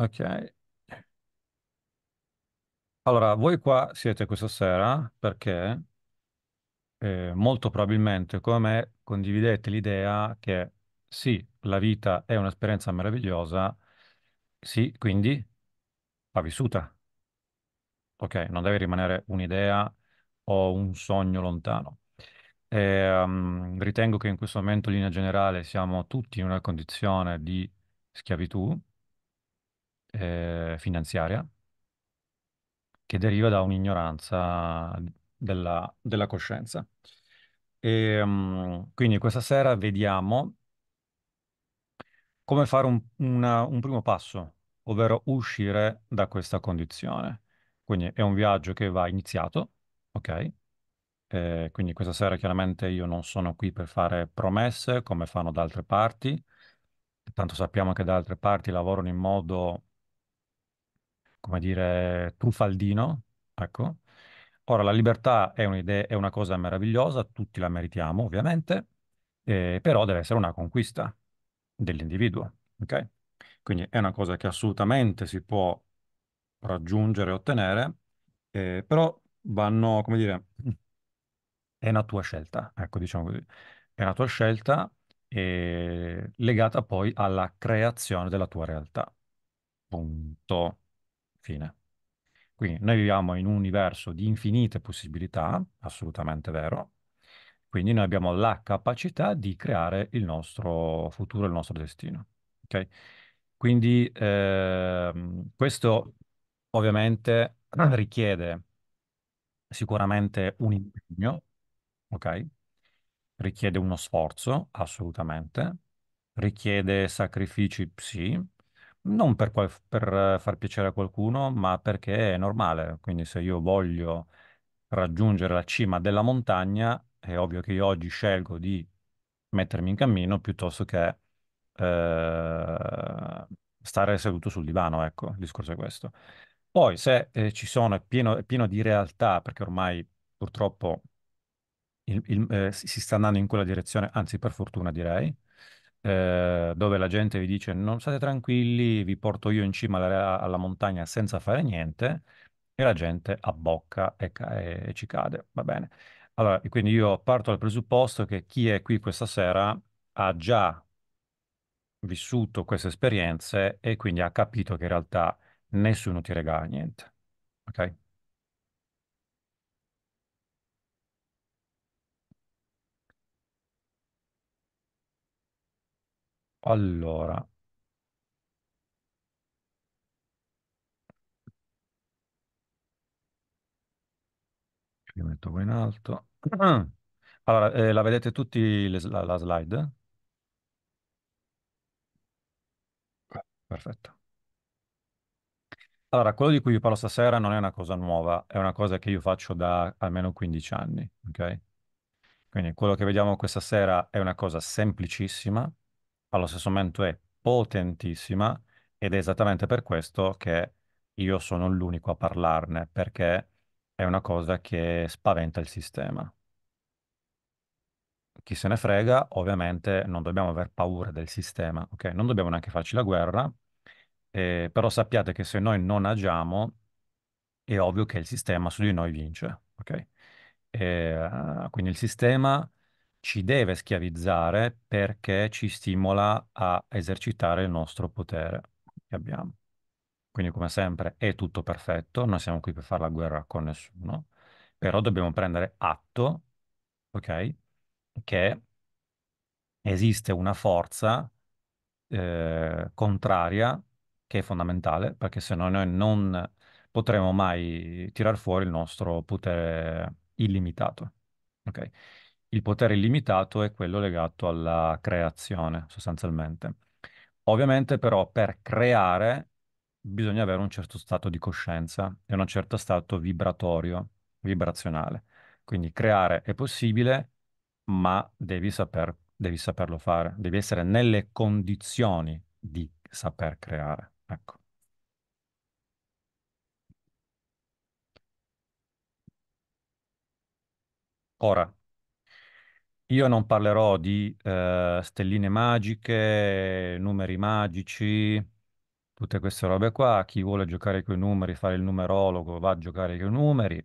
Ok. Allora, voi qua siete questa sera perché eh, molto probabilmente come me condividete l'idea che sì, la vita è un'esperienza meravigliosa, sì, quindi va vissuta. Ok, non deve rimanere un'idea o un sogno lontano. E, um, ritengo che in questo momento, in linea generale, siamo tutti in una condizione di schiavitù eh, finanziaria che deriva da un'ignoranza della, della coscienza. E, um, quindi questa sera vediamo come fare un, una, un primo passo, ovvero uscire da questa condizione. Quindi è un viaggio che va iniziato, ok? Eh, quindi questa sera chiaramente io non sono qui per fare promesse come fanno da altre parti, tanto sappiamo che da altre parti lavorano in modo come dire, truffaldino, ecco. Ora, la libertà è un'idea, è una cosa meravigliosa, tutti la meritiamo ovviamente, eh, però deve essere una conquista dell'individuo, ok? Quindi è una cosa che assolutamente si può raggiungere e ottenere, eh, però vanno, come dire, è una tua scelta, ecco, diciamo così. È una tua scelta legata poi alla creazione della tua realtà. Punto. Fine. Quindi noi viviamo in un universo di infinite possibilità, assolutamente vero, quindi noi abbiamo la capacità di creare il nostro futuro, il nostro destino. Okay? Quindi eh, questo ovviamente richiede sicuramente un impegno, ok? Richiede uno sforzo, assolutamente. Richiede sacrifici, sì, non per, qual- per eh, far piacere a qualcuno, ma perché è normale. Quindi se io voglio raggiungere la cima della montagna, è ovvio che io oggi scelgo di mettermi in cammino piuttosto che eh, stare seduto sul divano, ecco, il discorso è questo. Poi se eh, ci sono, è pieno, è pieno di realtà, perché ormai purtroppo il, il, eh, si sta andando in quella direzione, anzi per fortuna direi, eh, dove la gente vi dice non state tranquilli, vi porto io in cima alla, alla montagna senza fare niente e la gente abbocca e, e, e ci cade, va bene. Allora, quindi io parto dal presupposto che chi è qui questa sera ha già vissuto queste esperienze e quindi ha capito che in realtà nessuno ti regala niente. Ok? Allora, metto qua in alto. Allora, eh, la vedete tutti le, la, la slide? Perfetto. Allora, quello di cui vi parlo stasera non è una cosa nuova, è una cosa che io faccio da almeno 15 anni, ok? Quindi quello che vediamo questa sera è una cosa semplicissima, allo stesso momento è potentissima ed è esattamente per questo che io sono l'unico a parlarne, perché è una cosa che spaventa il sistema. Chi se ne frega, ovviamente non dobbiamo aver paura del sistema, ok? Non dobbiamo neanche farci la guerra, eh, però sappiate che se noi non agiamo, è ovvio che il sistema su di noi vince, ok? E, eh, quindi il sistema ci deve schiavizzare perché ci stimola a esercitare il nostro potere che abbiamo. Quindi come sempre è tutto perfetto, non siamo qui per fare la guerra con nessuno, però dobbiamo prendere atto, ok, che esiste una forza eh, contraria che è fondamentale, perché se no noi non potremo mai tirar fuori il nostro potere illimitato. Okay? il potere illimitato è quello legato alla creazione, sostanzialmente. Ovviamente però per creare bisogna avere un certo stato di coscienza e un certo stato vibratorio, vibrazionale. Quindi creare è possibile, ma devi, saper, devi saperlo fare, devi essere nelle condizioni di saper creare. Ecco. Ora, io non parlerò di eh, stelline magiche, numeri magici, tutte queste robe qua. Chi vuole giocare con i numeri, fare il numerologo, va a giocare con i numeri.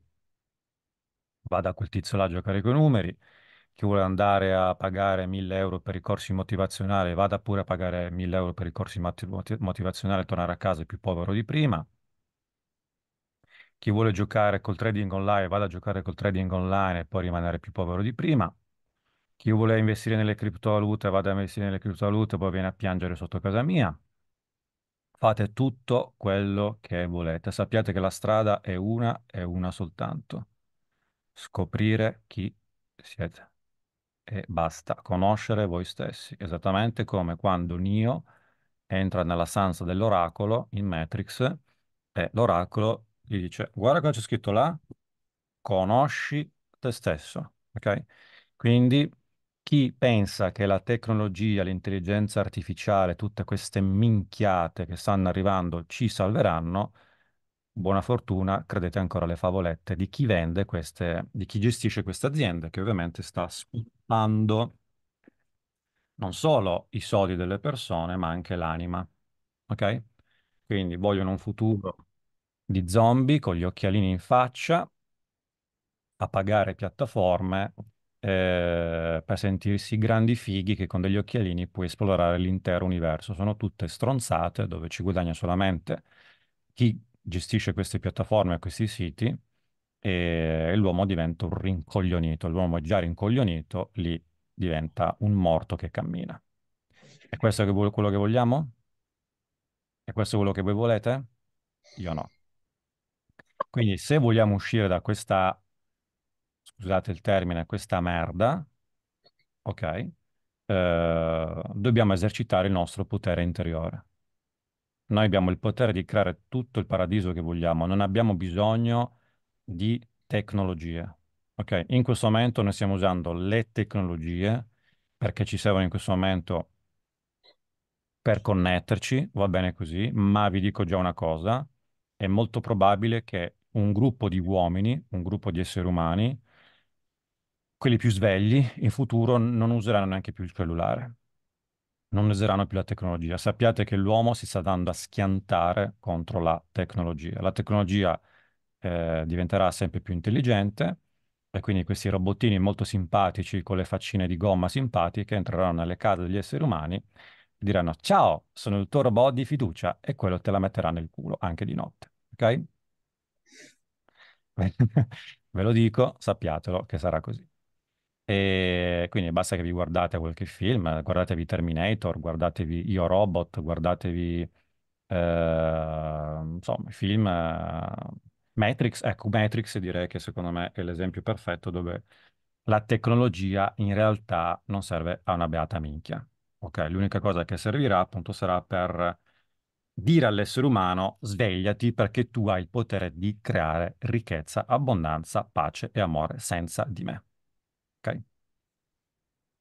Va da quel tizio là a giocare con i numeri. Chi vuole andare a pagare 1000 euro per i corsi motivazionali, vada pure a pagare 1000 euro per i corsi motivazionali e tornare a casa più povero di prima. Chi vuole giocare col trading online, vada a giocare col trading online e poi rimanere più povero di prima chi vuole investire nelle criptovalute, vada a investire nelle criptovalute, poi viene a piangere sotto casa mia. Fate tutto quello che volete. Sappiate che la strada è una e una soltanto. Scoprire chi siete. E basta, conoscere voi stessi. Esattamente come quando Nio entra nella stanza dell'oracolo in Matrix e l'oracolo gli dice guarda cosa c'è scritto là, conosci te stesso, ok? Quindi chi pensa che la tecnologia, l'intelligenza artificiale, tutte queste minchiate che stanno arrivando ci salveranno, buona fortuna, credete ancora alle favolette di chi vende queste, di chi gestisce queste aziende, che ovviamente sta sputando non solo i soldi delle persone, ma anche l'anima. Ok? Quindi vogliono un futuro di zombie con gli occhialini in faccia a pagare piattaforme eh, per sentirsi grandi fighi che con degli occhialini puoi esplorare l'intero universo. Sono tutte stronzate dove ci guadagna solamente chi gestisce queste piattaforme, questi siti e l'uomo diventa un rincoglionito. L'uomo è già rincoglionito, lì diventa un morto che cammina. È questo che vu- quello che vogliamo? È questo quello che voi volete? Io no. Quindi se vogliamo uscire da questa scusate il termine, questa merda, ok? Eh, dobbiamo esercitare il nostro potere interiore. Noi abbiamo il potere di creare tutto il paradiso che vogliamo, non abbiamo bisogno di tecnologie. Ok, in questo momento noi stiamo usando le tecnologie perché ci servono in questo momento per connetterci, va bene così, ma vi dico già una cosa, è molto probabile che un gruppo di uomini, un gruppo di esseri umani, quelli più svegli in futuro non useranno neanche più il cellulare, non useranno più la tecnologia. Sappiate che l'uomo si sta dando a schiantare contro la tecnologia. La tecnologia eh, diventerà sempre più intelligente e quindi questi robottini molto simpatici con le faccine di gomma simpatiche entreranno nelle case degli esseri umani e diranno ciao, sono il tuo robot di fiducia e quello te la metterà nel culo anche di notte, ok? Ve lo dico, sappiatelo che sarà così. E quindi basta che vi guardate qualche film, guardatevi Terminator, guardatevi Io Robot, guardatevi eh, insomma, film eh, Matrix, ecco Matrix direi che secondo me è l'esempio perfetto dove la tecnologia in realtà non serve a una beata minchia. Ok, l'unica cosa che servirà appunto sarà per dire all'essere umano svegliati perché tu hai il potere di creare ricchezza, abbondanza, pace e amore senza di me.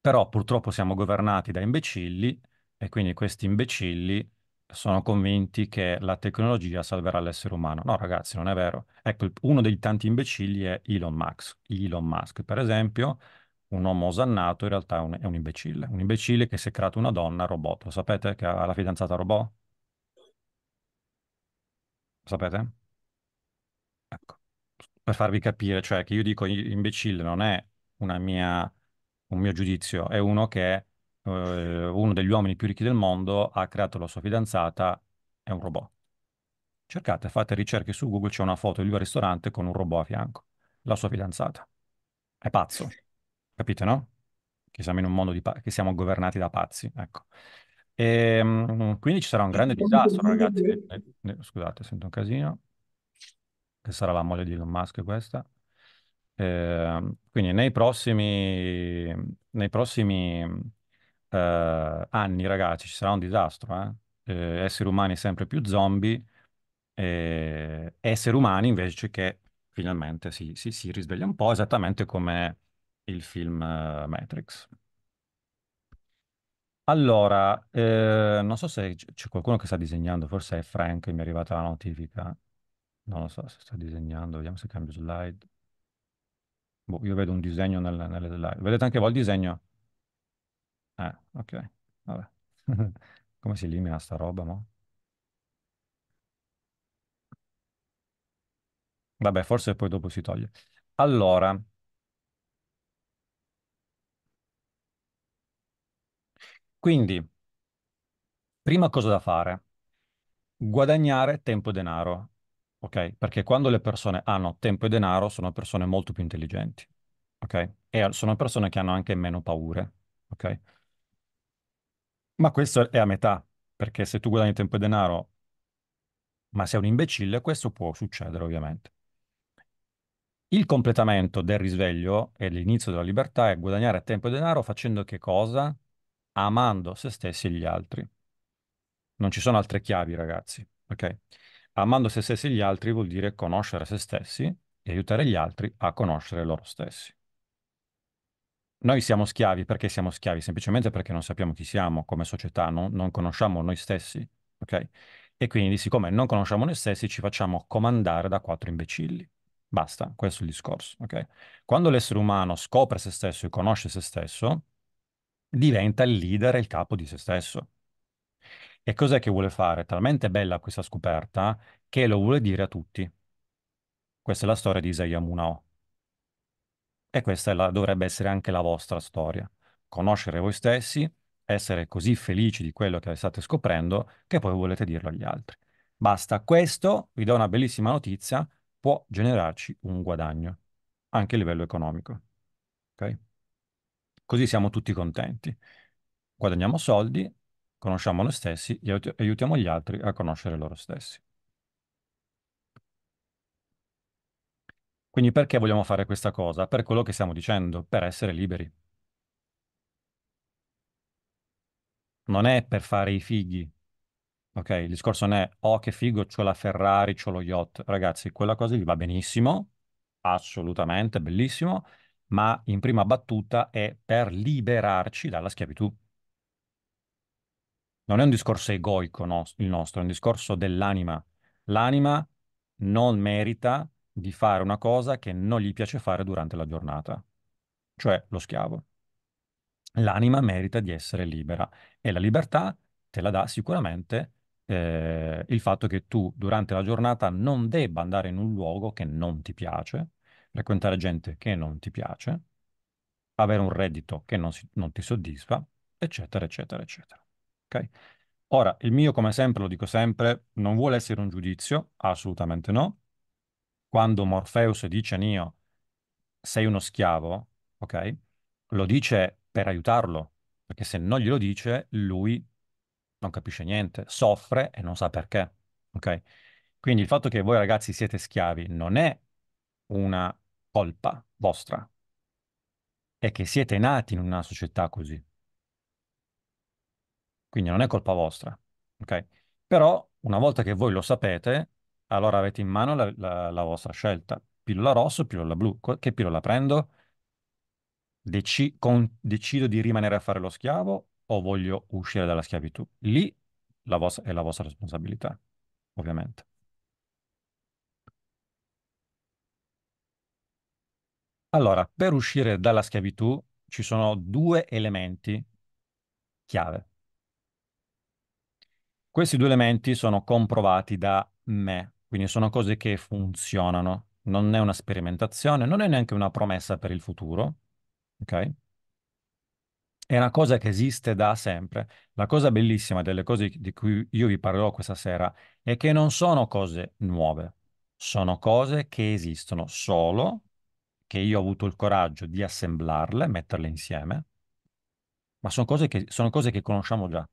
Però purtroppo siamo governati da imbecilli e quindi questi imbecilli sono convinti che la tecnologia salverà l'essere umano. No, ragazzi, non è vero. Ecco, uno dei tanti imbecilli è Elon Musk. Elon Musk, per esempio, un uomo osannato in realtà è un, è un imbecille. Un imbecille che si è creato una donna robot. Lo sapete che ha la fidanzata robot? Lo sapete? Ecco, per farvi capire, cioè che io dico imbecille non è una mia un mio giudizio, è uno che eh, uno degli uomini più ricchi del mondo ha creato la sua fidanzata, è un robot. Cercate, fate ricerche su Google, c'è una foto di lui al ristorante con un robot a fianco, la sua fidanzata. È pazzo, capite no? Che siamo in un mondo di pa- che siamo governati da pazzi, ecco. E, ehm, quindi ci sarà un grande disastro, ragazzi. Eh, eh, scusate, sento un casino. Che sarà la moglie di Elon Musk questa? Ehm, quindi nei prossimi, nei prossimi eh, anni, ragazzi, ci sarà un disastro. Eh? eh esseri umani sempre più zombie, esseri umani invece che finalmente si, si, si, risveglia un po', esattamente come il film eh, Matrix. Allora, eh, non so se c'è qualcuno che sta disegnando, forse è Frank, mi è arrivata la notifica. Non lo so se sta disegnando, vediamo se cambio slide. Boh, io vedo un disegno nel, nelle slide. Vedete anche voi il disegno? Eh, ok, vabbè. Come si elimina sta roba, no? Vabbè, forse poi dopo si toglie. Allora, quindi, prima cosa da fare? Guadagnare tempo e denaro ok? Perché quando le persone hanno tempo e denaro sono persone molto più intelligenti, ok? E sono persone che hanno anche meno paure, ok? Ma questo è a metà, perché se tu guadagni tempo e denaro, ma sei un imbecille, questo può succedere ovviamente. Il completamento del risveglio e l'inizio della libertà è guadagnare tempo e denaro facendo che cosa? Amando se stessi e gli altri. Non ci sono altre chiavi, ragazzi, ok? Amando se stessi e gli altri vuol dire conoscere se stessi e aiutare gli altri a conoscere loro stessi. Noi siamo schiavi perché siamo schiavi? Semplicemente perché non sappiamo chi siamo come società, no? non conosciamo noi stessi, ok? E quindi, siccome non conosciamo noi stessi, ci facciamo comandare da quattro imbecilli. Basta, questo è il discorso, ok? Quando l'essere umano scopre se stesso e conosce se stesso, diventa il leader e il capo di se stesso. E cos'è che vuole fare? Talmente bella questa scoperta che lo vuole dire a tutti. Questa è la storia di Isaiah Munao. E questa la, dovrebbe essere anche la vostra storia. Conoscere voi stessi, essere così felici di quello che state scoprendo che poi volete dirlo agli altri. Basta questo, vi do una bellissima notizia, può generarci un guadagno, anche a livello economico. Okay? Così siamo tutti contenti. Guadagniamo soldi Conosciamo noi stessi e aiutiamo gli altri a conoscere loro stessi. Quindi perché vogliamo fare questa cosa? Per quello che stiamo dicendo, per essere liberi. Non è per fare i fighi. Ok, il discorso non è, oh che figo, c'ho la Ferrari, c'ho lo yacht. Ragazzi, quella cosa vi va benissimo, assolutamente, bellissimo, ma in prima battuta è per liberarci dalla schiavitù non è un discorso egoico no, il nostro, è un discorso dell'anima. L'anima non merita di fare una cosa che non gli piace fare durante la giornata, cioè lo schiavo. L'anima merita di essere libera e la libertà te la dà sicuramente eh, il fatto che tu durante la giornata non debba andare in un luogo che non ti piace, frequentare gente che non ti piace, avere un reddito che non, si, non ti soddisfa, eccetera, eccetera, eccetera. Okay? Ora, il mio, come sempre, lo dico sempre, non vuole essere un giudizio, assolutamente no. Quando Morpheus dice a Nio, sei uno schiavo, ok? Lo dice per aiutarlo, perché se non glielo dice, lui non capisce niente, soffre e non sa perché, ok? Quindi il fatto che voi ragazzi siete schiavi non è una colpa vostra, è che siete nati in una società così. Quindi non è colpa vostra, ok? Però una volta che voi lo sapete, allora avete in mano la, la, la vostra scelta. Pillola rossa o pillola blu? Che pillola prendo? Deci, con, decido di rimanere a fare lo schiavo o voglio uscire dalla schiavitù? Lì la vostra, è la vostra responsabilità, ovviamente. Allora, per uscire dalla schiavitù ci sono due elementi chiave. Questi due elementi sono comprovati da me, quindi sono cose che funzionano. Non è una sperimentazione, non è neanche una promessa per il futuro, ok? È una cosa che esiste da sempre. La cosa bellissima delle cose di cui io vi parlerò questa sera è che non sono cose nuove, sono cose che esistono solo che io ho avuto il coraggio di assemblarle, metterle insieme, ma sono cose che, sono cose che conosciamo già.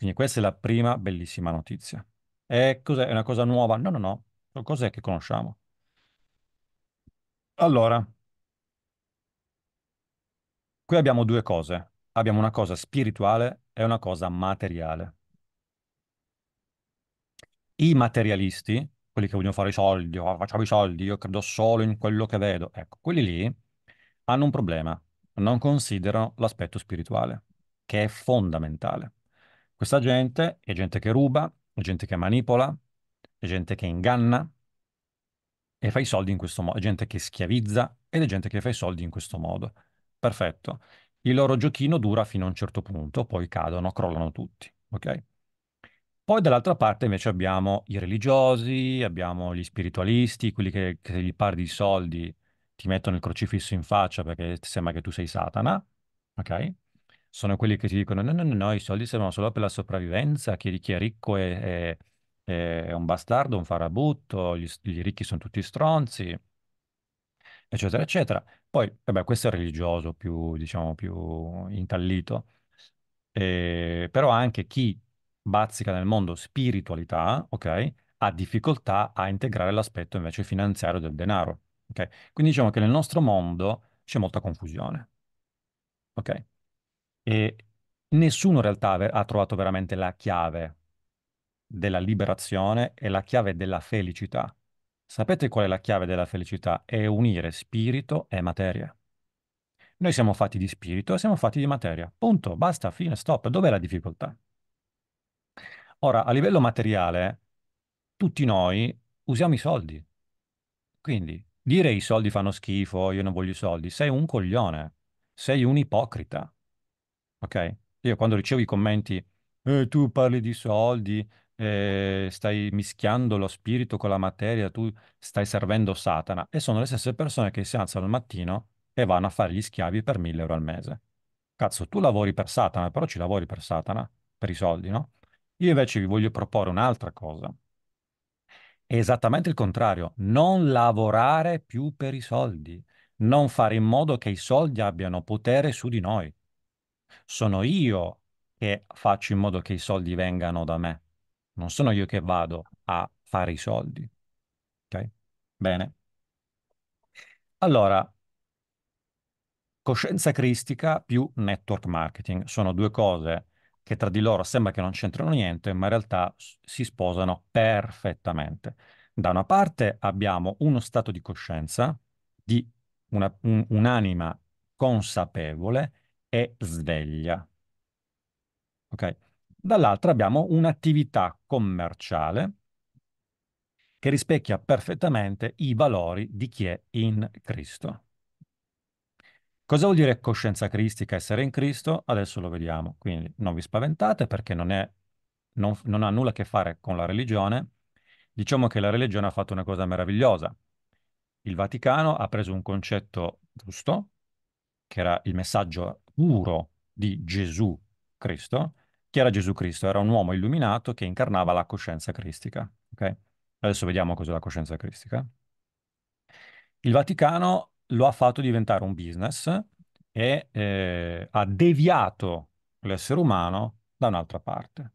Quindi questa è la prima bellissima notizia. E cos'è? È una cosa nuova? No, no, no. Cos'è che conosciamo. Allora, qui abbiamo due cose. Abbiamo una cosa spirituale e una cosa materiale. I materialisti, quelli che vogliono fare i soldi, oh, facciamo i soldi, io credo solo in quello che vedo, ecco, quelli lì hanno un problema, non considerano l'aspetto spirituale, che è fondamentale. Questa gente è gente che ruba, è gente che manipola, è gente che inganna e fa i soldi in questo modo, è gente che schiavizza ed è gente che fa i soldi in questo modo. Perfetto. Il loro giochino dura fino a un certo punto, poi cadono, crollano tutti, ok? Poi dall'altra parte invece abbiamo i religiosi, abbiamo gli spiritualisti, quelli che, che se gli parli di soldi ti mettono il crocifisso in faccia perché sembra che tu sei Satana, ok? sono quelli che ti dicono no, no, no, no i soldi servono solo per la sopravvivenza, chi, chi è ricco è, è, è, un bastardo, un farabutto, gli, gli ricchi sono tutti stronzi, eccetera, eccetera. Poi, vabbè, questo è religioso, più, diciamo, più intallito, eh, però anche chi bazzica nel mondo spiritualità, ok, ha difficoltà a integrare l'aspetto invece finanziario del denaro, ok? Quindi diciamo che nel nostro mondo c'è molta confusione, ok? E nessuno in realtà ha trovato veramente la chiave della liberazione e la chiave della felicità. Sapete qual è la chiave della felicità? È unire spirito e materia. Noi siamo fatti di spirito e siamo fatti di materia. Punto, basta, fine, stop. Dov'è la difficoltà? Ora, a livello materiale, tutti noi usiamo i soldi. Quindi, dire i soldi fanno schifo, io non voglio i soldi, sei un coglione, sei un ipocrita. Ok? Io quando ricevo i commenti, eh, tu parli di soldi, eh, stai mischiando lo spirito con la materia, tu stai servendo Satana. E sono le stesse persone che si alzano al mattino e vanno a fare gli schiavi per 1000 euro al mese. Cazzo, tu lavori per Satana, però ci lavori per Satana, per i soldi, no? Io invece vi voglio proporre un'altra cosa. È esattamente il contrario, non lavorare più per i soldi, non fare in modo che i soldi abbiano potere su di noi sono io che faccio in modo che i soldi vengano da me, non sono io che vado a fare i soldi. Ok? Bene. Allora, coscienza cristica più network marketing sono due cose che tra di loro sembra che non c'entrano niente, ma in realtà si sposano perfettamente. Da una parte abbiamo uno stato di coscienza, di un'anima un consapevole e sveglia. Okay. Dall'altra abbiamo un'attività commerciale che rispecchia perfettamente i valori di chi è in Cristo. Cosa vuol dire coscienza cristica, essere in Cristo? Adesso lo vediamo, quindi non vi spaventate perché non, è, non, non ha nulla a che fare con la religione. Diciamo che la religione ha fatto una cosa meravigliosa. Il Vaticano ha preso un concetto giusto, che era il messaggio puro di Gesù Cristo. Chi era Gesù Cristo? Era un uomo illuminato che incarnava la coscienza cristica. Okay? Adesso vediamo cos'è la coscienza cristica. Il Vaticano lo ha fatto diventare un business e eh, ha deviato l'essere umano da un'altra parte.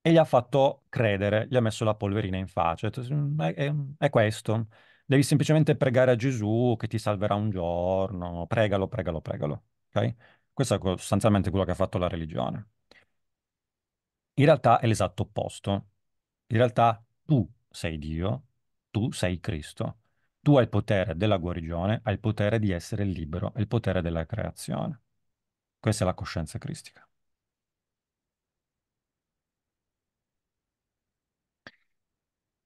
E gli ha fatto credere, gli ha messo la polverina in faccia, mm, è, è questo, Devi semplicemente pregare a Gesù che ti salverà un giorno, pregalo, pregalo, pregalo. Okay? Questo è sostanzialmente quello che ha fatto la religione. In realtà è l'esatto opposto. In realtà tu sei Dio, tu sei Cristo. Tu hai il potere della guarigione, hai il potere di essere libero, hai il potere della creazione. Questa è la coscienza cristica.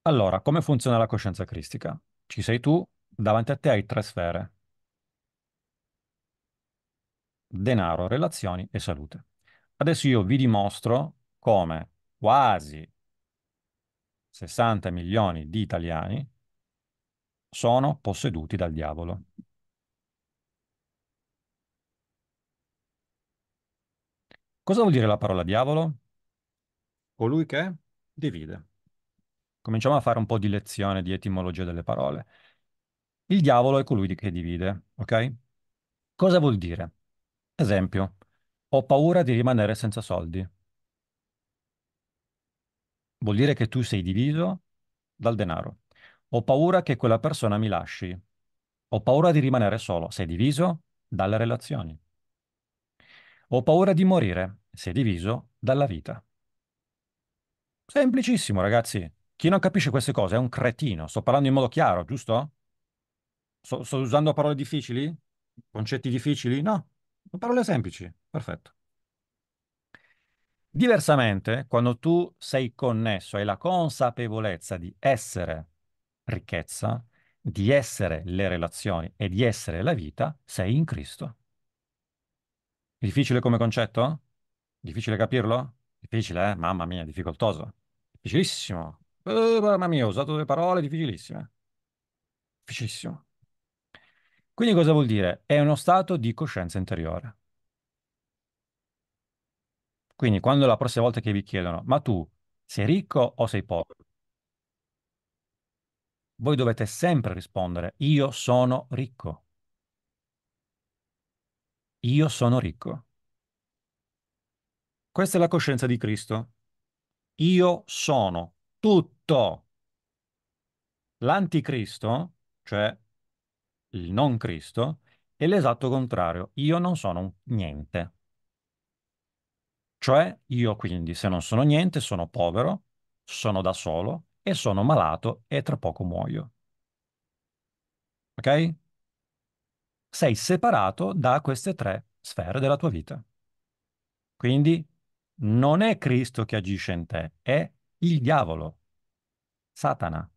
Allora, come funziona la coscienza cristica? Ci sei tu, davanti a te hai tre sfere. Denaro, relazioni e salute. Adesso io vi dimostro come quasi 60 milioni di italiani sono posseduti dal diavolo. Cosa vuol dire la parola diavolo? Colui che divide. Cominciamo a fare un po' di lezione di etimologia delle parole. Il diavolo è colui che divide, ok? Cosa vuol dire? Esempio, ho paura di rimanere senza soldi. Vuol dire che tu sei diviso dal denaro. Ho paura che quella persona mi lasci. Ho paura di rimanere solo. Sei diviso dalle relazioni. Ho paura di morire. Sei diviso dalla vita. Semplicissimo, ragazzi. Chi non capisce queste cose è un cretino. Sto parlando in modo chiaro, giusto? sto, sto usando parole difficili? Concetti difficili? No, parole semplici. Perfetto. Diversamente, quando tu sei connesso, hai la consapevolezza di essere ricchezza, di essere le relazioni e di essere la vita, sei in Cristo. Difficile come concetto? Difficile capirlo? Difficile, eh? Mamma mia, difficoltoso. Difficilissimo. Eh, mamma mia, ho usato delle parole difficilissime. Difficilissimo. Quindi cosa vuol dire? È uno stato di coscienza interiore. Quindi quando la prossima volta che vi chiedono, ma tu sei ricco o sei povero? Voi dovete sempre rispondere, io sono ricco. Io sono ricco. Questa è la coscienza di Cristo. Io sono tutto. L'anticristo, cioè il non Cristo, è l'esatto contrario. Io non sono niente. Cioè io quindi se non sono niente sono povero, sono da solo e sono malato e tra poco muoio. Ok? Sei separato da queste tre sfere della tua vita. Quindi non è Cristo che agisce in te, è il diavolo, Satana,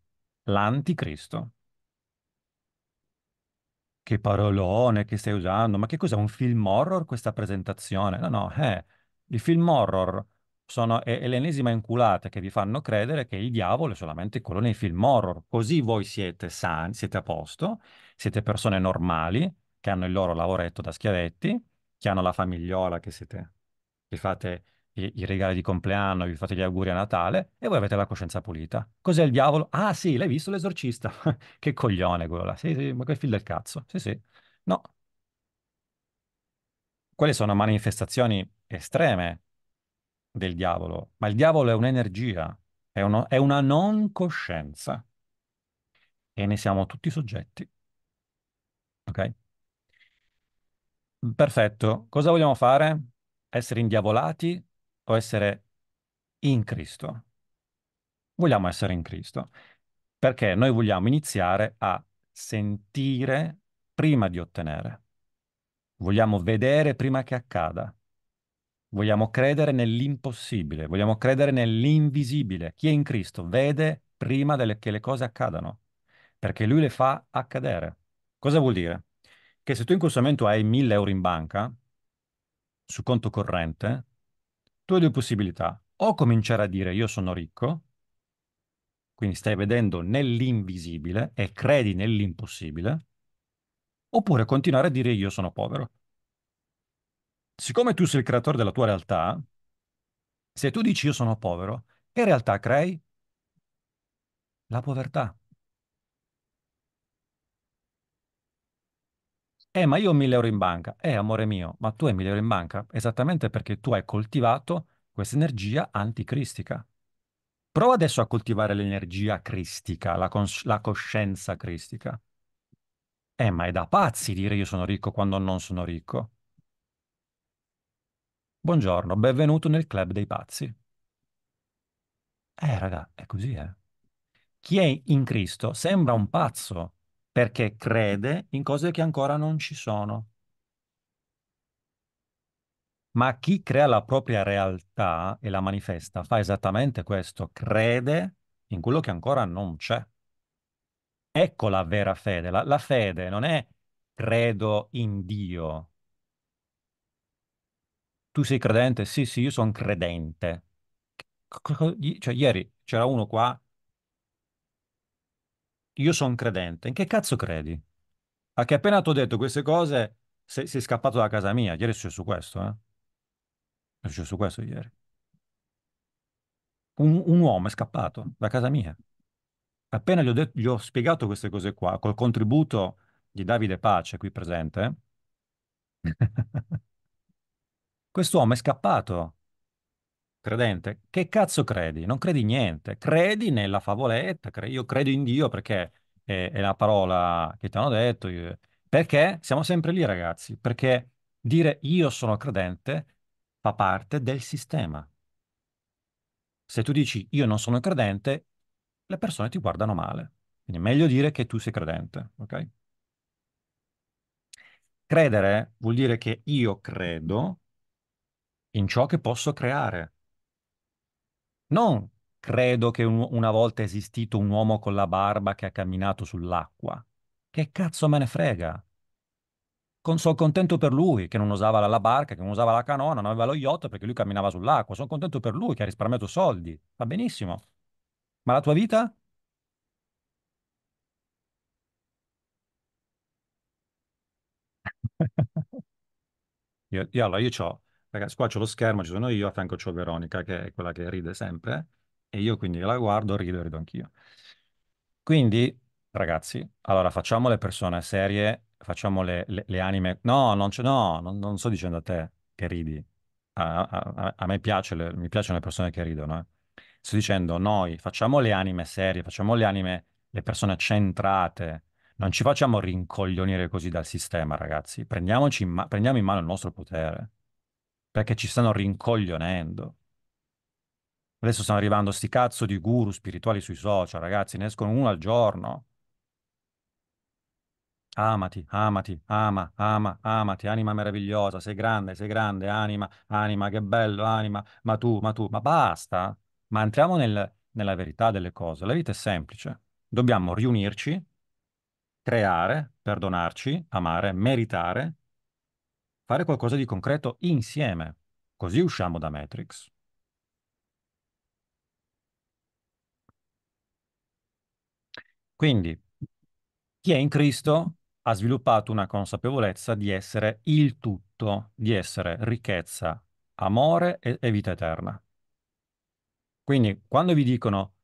l'anticristo. Che parolone che stai usando, ma che cos'è un film horror questa presentazione? No, no, eh, i film horror sono, è, è l'ennesima inculata che vi fanno credere che il diavolo è solamente quello nei film horror. Così voi siete sani, siete a posto, siete persone normali che hanno il loro lavoretto da schiavetti, che hanno la famigliola che siete, che fate i, regali di compleanno, vi fate gli auguri a Natale e voi avete la coscienza pulita. Cos'è il diavolo? Ah sì, l'hai visto l'esorcista? che coglione quello là. Sì, sì, ma quel figlio del cazzo. Sì, sì. No. Quelle sono manifestazioni estreme del diavolo, ma il diavolo è un'energia, è, uno, è una non coscienza e ne siamo tutti soggetti. Ok? Perfetto. Cosa vogliamo fare? Essere indiavolati o essere in Cristo. Vogliamo essere in Cristo, perché noi vogliamo iniziare a sentire prima di ottenere. Vogliamo vedere prima che accada. Vogliamo credere nell'impossibile, vogliamo credere nell'invisibile. Chi è in Cristo vede prima delle, che le cose accadano, perché lui le fa accadere. Cosa vuol dire? Che se tu in questo momento hai 1000 euro in banca, su conto corrente, tu hai due possibilità. O cominciare a dire io sono ricco, quindi stai vedendo nell'invisibile e credi nell'impossibile, oppure continuare a dire io sono povero. Siccome tu sei il creatore della tua realtà, se tu dici io sono povero, che realtà crei? La povertà. Eh, ma io ho 1000 euro in banca. Eh, amore mio, ma tu hai 1000 euro in banca esattamente perché tu hai coltivato questa energia anticristica. Prova adesso a coltivare l'energia cristica, la, cons- la coscienza cristica. Eh, ma è da pazzi dire io sono ricco quando non sono ricco. Buongiorno, benvenuto nel club dei pazzi. Eh, raga, è così, eh. Chi è in Cristo sembra un pazzo, perché crede in cose che ancora non ci sono. Ma chi crea la propria realtà e la manifesta fa esattamente questo, crede in quello che ancora non c'è. Ecco la vera fede. La, la, fede non è credo in Dio. Tu sei credente? Sì, sì, io sono credente. Cioè, ieri c'era uno qua io sono credente, in che cazzo credi? A che appena ti ho detto queste cose sei, sei, scappato da casa mia, ieri è successo questo, eh? È successo questo ieri. Un, un uomo è scappato da casa mia. Appena gli ho, detto, gli ho spiegato queste cose qua, col contributo di Davide Pace qui presente, quest'uomo è scappato Credente, che cazzo credi? Non credi niente, credi nella favoletta, cre- io credo in Dio perché è, è la parola che ti hanno detto, io- perché siamo sempre lì ragazzi, perché dire io sono credente fa parte del sistema. Se tu dici io non sono credente, le persone ti guardano male, quindi è meglio dire che tu sei credente, ok? Credere vuol dire che io credo in ciò che posso creare. Non credo che un, una volta è esistito un uomo con la barba che ha camminato sull'acqua. Che cazzo me ne frega? Con, sono contento per lui che non usava la, la, barca, che non usava la canona, non aveva lo yacht perché lui camminava sull'acqua. Sono contento per lui che ha risparmiato soldi. Va benissimo. Ma la tua vita? Io, io, allora, io ho Ragazzi, qua c'è lo schermo, ci sono io, a fianco c'ho Veronica, che è quella che ride sempre, e io quindi la guardo, rido e rido anch'io. Quindi, ragazzi, allora facciamo le persone serie, facciamo le, le- le anime... No, non, c'è- no non, non sto dicendo a te che ridi. A, a- a- a me piace le- mi piacciono le persone che ridono, eh. Sto dicendo noi facciamo le anime serie, facciamo le anime, le persone centrate. Non ci facciamo rincoglionire così dal sistema, ragazzi. Prendiamoci in ma- prendiamo in mano il nostro potere perché ci stanno rincoglionendo. Adesso stanno arrivando sti cazzo di guru spirituali sui social, ragazzi, ne escono uno al giorno. Amati, amati, ama, ama, amati, anima meravigliosa, sei grande, sei grande, anima, anima, che bello, anima, ma tu, ma tu, ma basta. Ma entriamo nel, nella verità delle cose. La vita è semplice. Dobbiamo riunirci, creare, perdonarci, amare, meritare fare qualcosa di concreto insieme, così usciamo da Matrix. Quindi, chi è in Cristo ha sviluppato una consapevolezza di essere il tutto, di essere ricchezza, amore e, e vita eterna. Quindi, quando vi dicono,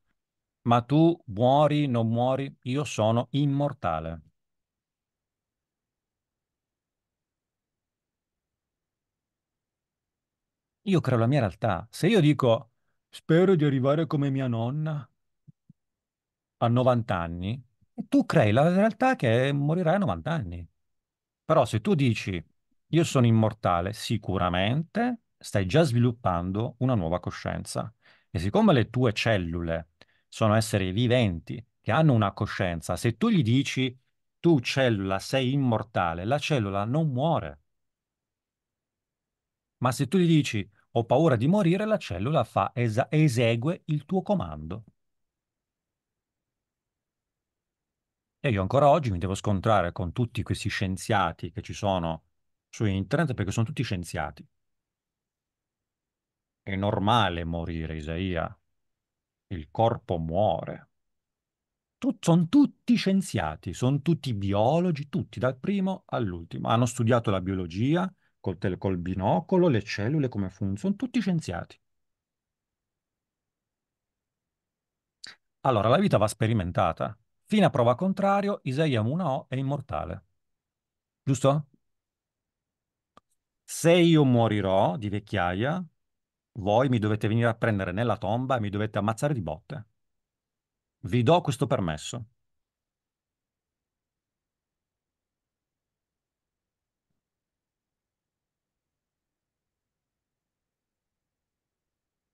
ma tu muori, non muori, io sono immortale. io creo la mia realtà. Se io dico spero di arrivare come mia nonna a 90 anni, tu crei la realtà che morirai a 90 anni. Però se tu dici io sono immortale, sicuramente stai già sviluppando una nuova coscienza. E siccome le tue cellule sono esseri viventi che hanno una coscienza, se tu gli dici tu cellula sei immortale, la cellula non muore. Ma se tu gli dici ho paura di morire, la cellula fa, es- esegue il tuo comando. E io ancora oggi mi devo scontrare con tutti questi scienziati che ci sono su internet perché sono tutti scienziati. È normale morire, Isaia. Il corpo muore. Tut- sono tutti scienziati, sono tutti biologi, tutti, dal primo all'ultimo. Hanno studiato la biologia, col, tele- col binocolo, le cellule, come funzionano, sono tutti scienziati. Allora, la vita va sperimentata. Fino a prova contrario, Isaiah 1O è immortale. Giusto? Se io morirò di vecchiaia, voi mi dovete venire a prendere nella tomba e mi dovete ammazzare di botte. Vi do questo permesso.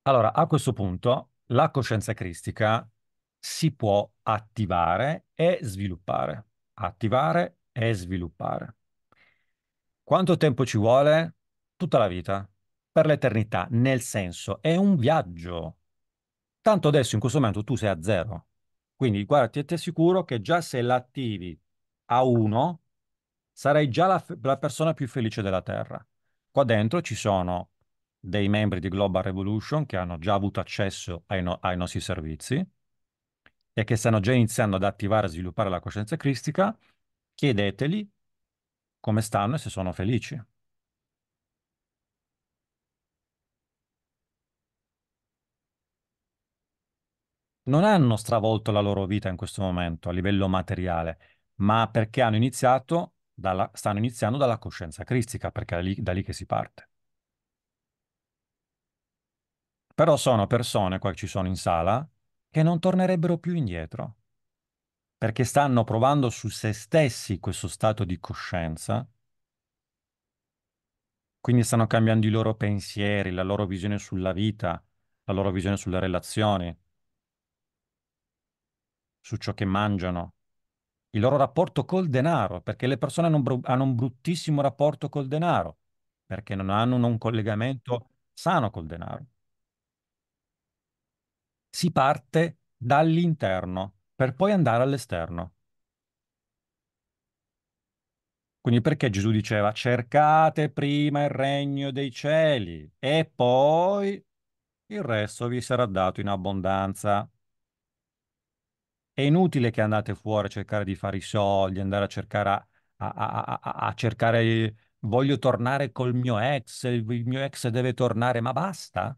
Allora, a questo punto la coscienza cristica si può attivare e sviluppare. Attivare e sviluppare. Quanto tempo ci vuole? Tutta la vita, per l'eternità, nel senso è un viaggio. Tanto adesso in questo momento tu sei a zero. Quindi guarda, ti, assicuro che già se l'attivi a uno, sarai già la, la persona più felice della Terra. Qua dentro ci sono dei membri di Global Revolution che hanno già avuto accesso ai, no ai nostri servizi e che stanno già iniziando ad attivare e sviluppare la coscienza cristica, chiedeteli come stanno e se sono felici. non hanno stravolto la loro vita in questo momento a livello materiale, ma perché iniziato dalla, stanno iniziando dalla coscienza cristica, perché è lì, da lì che si parte. Però sono persone, qua ci sono in sala, che non tornerebbero più indietro, perché stanno provando su se stessi questo stato di coscienza, quindi stanno cambiando i loro pensieri, la loro visione sulla vita, la loro visione sulle relazioni, su ciò che mangiano, il loro rapporto col denaro, perché le persone hanno un, br- hanno un bruttissimo rapporto col denaro, perché non hanno un collegamento sano col denaro si parte dall'interno per poi andare all'esterno. Quindi perché Gesù diceva cercate prima il regno dei cieli e poi il resto vi sarà dato in abbondanza. È inutile che andate fuori a cercare di fare i soldi, andare a cercare, a, a, a, a cercare voglio tornare col mio ex, il mio ex deve tornare, ma basta.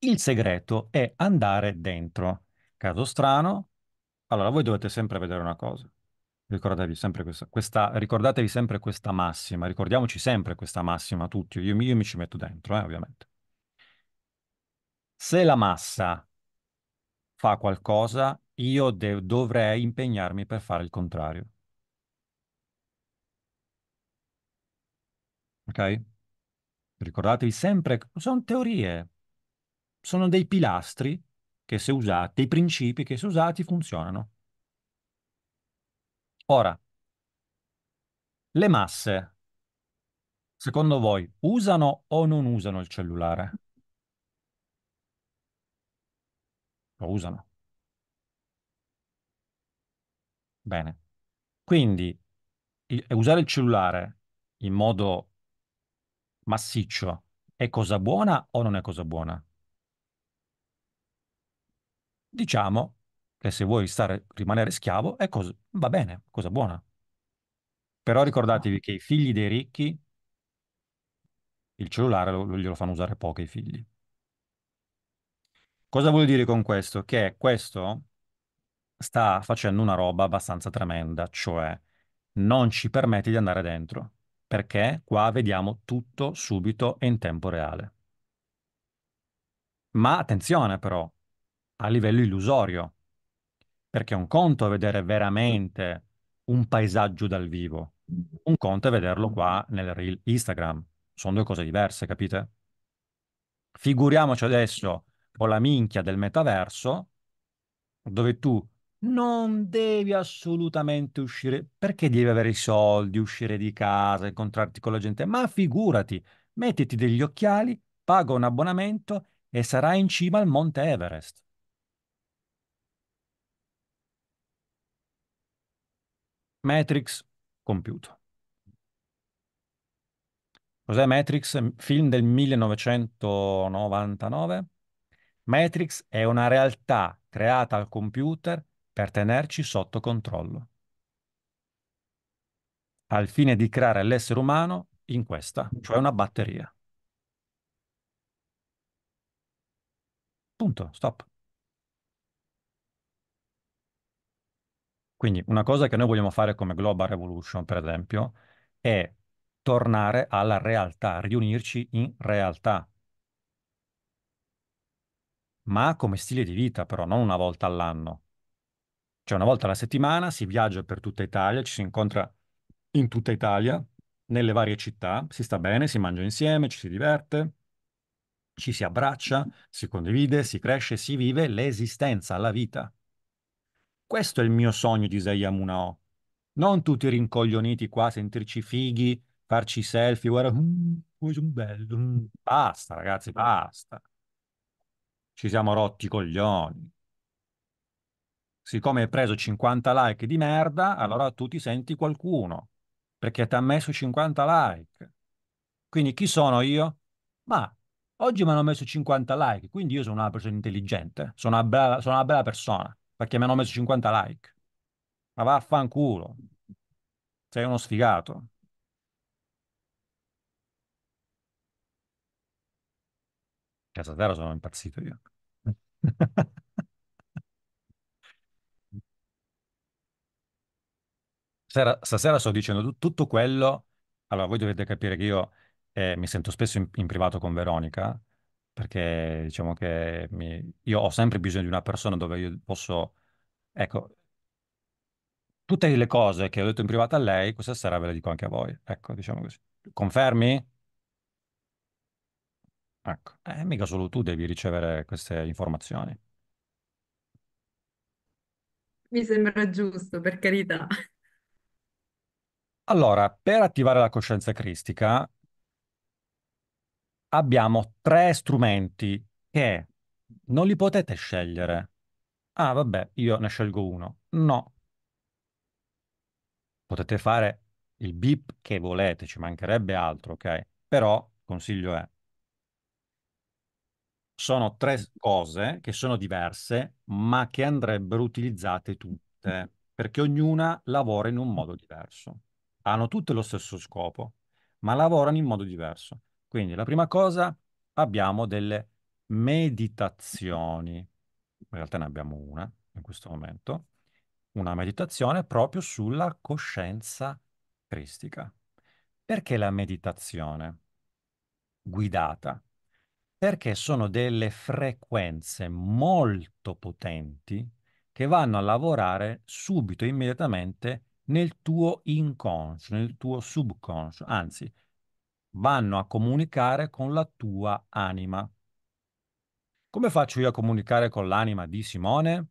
Il segreto è andare dentro. Caso strano, allora voi dovete sempre vedere una cosa. Ricordatevi sempre questa, questa, ricordatevi sempre questa massima, ricordiamoci sempre questa massima tutti, io, io mi ci metto dentro, eh, ovviamente. Se la massa fa qualcosa, io dovrei impegnarmi per fare il contrario. Ok? Ricordatevi sempre, sono teorie, sono dei pilastri che se usati, dei principi che se usati funzionano. Ora, le masse, secondo voi, usano o non usano il cellulare? Lo usano. Bene. Quindi il, usare il cellulare in modo massiccio è cosa buona o non è cosa buona? diciamo che se vuoi stare, rimanere schiavo, è cosa, va bene, cosa buona. Però ricordatevi che i figli dei ricchi, il cellulare lo, glielo fanno usare pochi i figli. Cosa voglio dire con questo? Che questo sta facendo una roba abbastanza tremenda, cioè non ci permette di andare dentro, perché qua vediamo tutto subito e in tempo reale. Ma attenzione però, a livello illusorio, perché un conto è vedere veramente un paesaggio dal vivo, un conto è vederlo qua nel reel Instagram, sono due cose diverse, capite? Figuriamoci adesso con la minchia del metaverso, dove tu non devi assolutamente uscire, perché devi avere i soldi, uscire di casa, incontrarti con la gente, ma figurati, mettiti degli occhiali, paga un abbonamento e sarai in cima al Monte Everest. Matrix compiuto. Cos'è Matrix? Film del 1999. Matrix è una realtà creata al computer per tenerci sotto controllo, al fine di creare l'essere umano in questa, cioè una batteria. Punto, stop. Quindi una cosa che noi vogliamo fare come Global Revolution, per esempio, è tornare alla realtà, riunirci in realtà, ma come stile di vita, però, non una volta all'anno. Cioè, una volta alla settimana si viaggia per tutta Italia, ci si incontra in tutta Italia, nelle varie città, si sta bene, si mangia insieme, ci si diverte, ci si abbraccia, si condivide, si cresce, si vive l'esistenza, la vita. Questo è il mio sogno di Isaiah Munao. Non tutti rincoglioniti qua, sentirci fighi, farci selfie, guarda, mm, poi bello. Mm. Basta, ragazzi, basta. Ci siamo rotti i coglioni. Siccome hai preso 50 like di merda, allora tu ti senti qualcuno, perché ti ha messo 50 like. Quindi chi sono io? Ma oggi mi hanno messo 50 like, quindi io sono una persona intelligente, sono una bella, sono una bella persona perché mi hanno messo 50 like. Ma vaffanculo, sei uno sfigato. Casa cioè, terra sono impazzito io. stasera, stasera sto dicendo tutto quello. Allora, voi dovete capire che io eh, mi sento spesso in, in privato con Veronica perché diciamo che mi- io ho sempre bisogno di una persona dove io posso, ecco, tutte le cose che ho detto in privato a lei, questa sera ve le dico anche a voi, ecco, diciamo così. Confermi? Ecco, eh, mica solo tu devi ricevere queste informazioni. Mi sembra giusto, per carità. Allora, per attivare la coscienza cristica, abbiamo tre strumenti che non li potete scegliere. Ah, vabbè, io ne scelgo uno. No. Potete fare il bip che volete, ci mancherebbe altro, ok? Però il consiglio è sono tre cose che sono diverse, ma che andrebbero utilizzate tutte, perché ognuna lavora in un modo diverso. Hanno tutte lo stesso scopo, ma lavorano in modo diverso. Quindi la prima cosa, abbiamo delle meditazioni. In realtà ne abbiamo una in questo momento. Una meditazione proprio sulla coscienza cristica. Perché la meditazione guidata? Perché sono delle frequenze molto potenti che vanno a lavorare subito, immediatamente, nel tuo inconscio, nel tuo subconscio, anzi, vanno a comunicare con la tua anima. Come faccio io a comunicare con l'anima di Simone?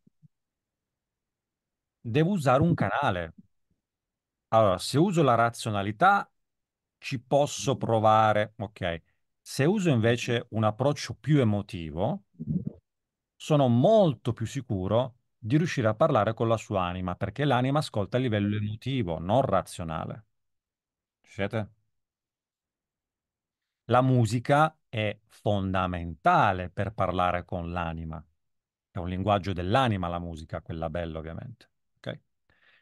Devo usare un canale. Allora, se uso la razionalità, ci posso provare, ok. Se uso invece un approccio più emotivo, sono molto più sicuro di riuscire a parlare con la sua anima, perché l'anima ascolta a livello emotivo, non razionale. Ci siete? La musica è fondamentale per parlare con l'anima. È un linguaggio dell'anima la musica, quella bella ovviamente. Okay?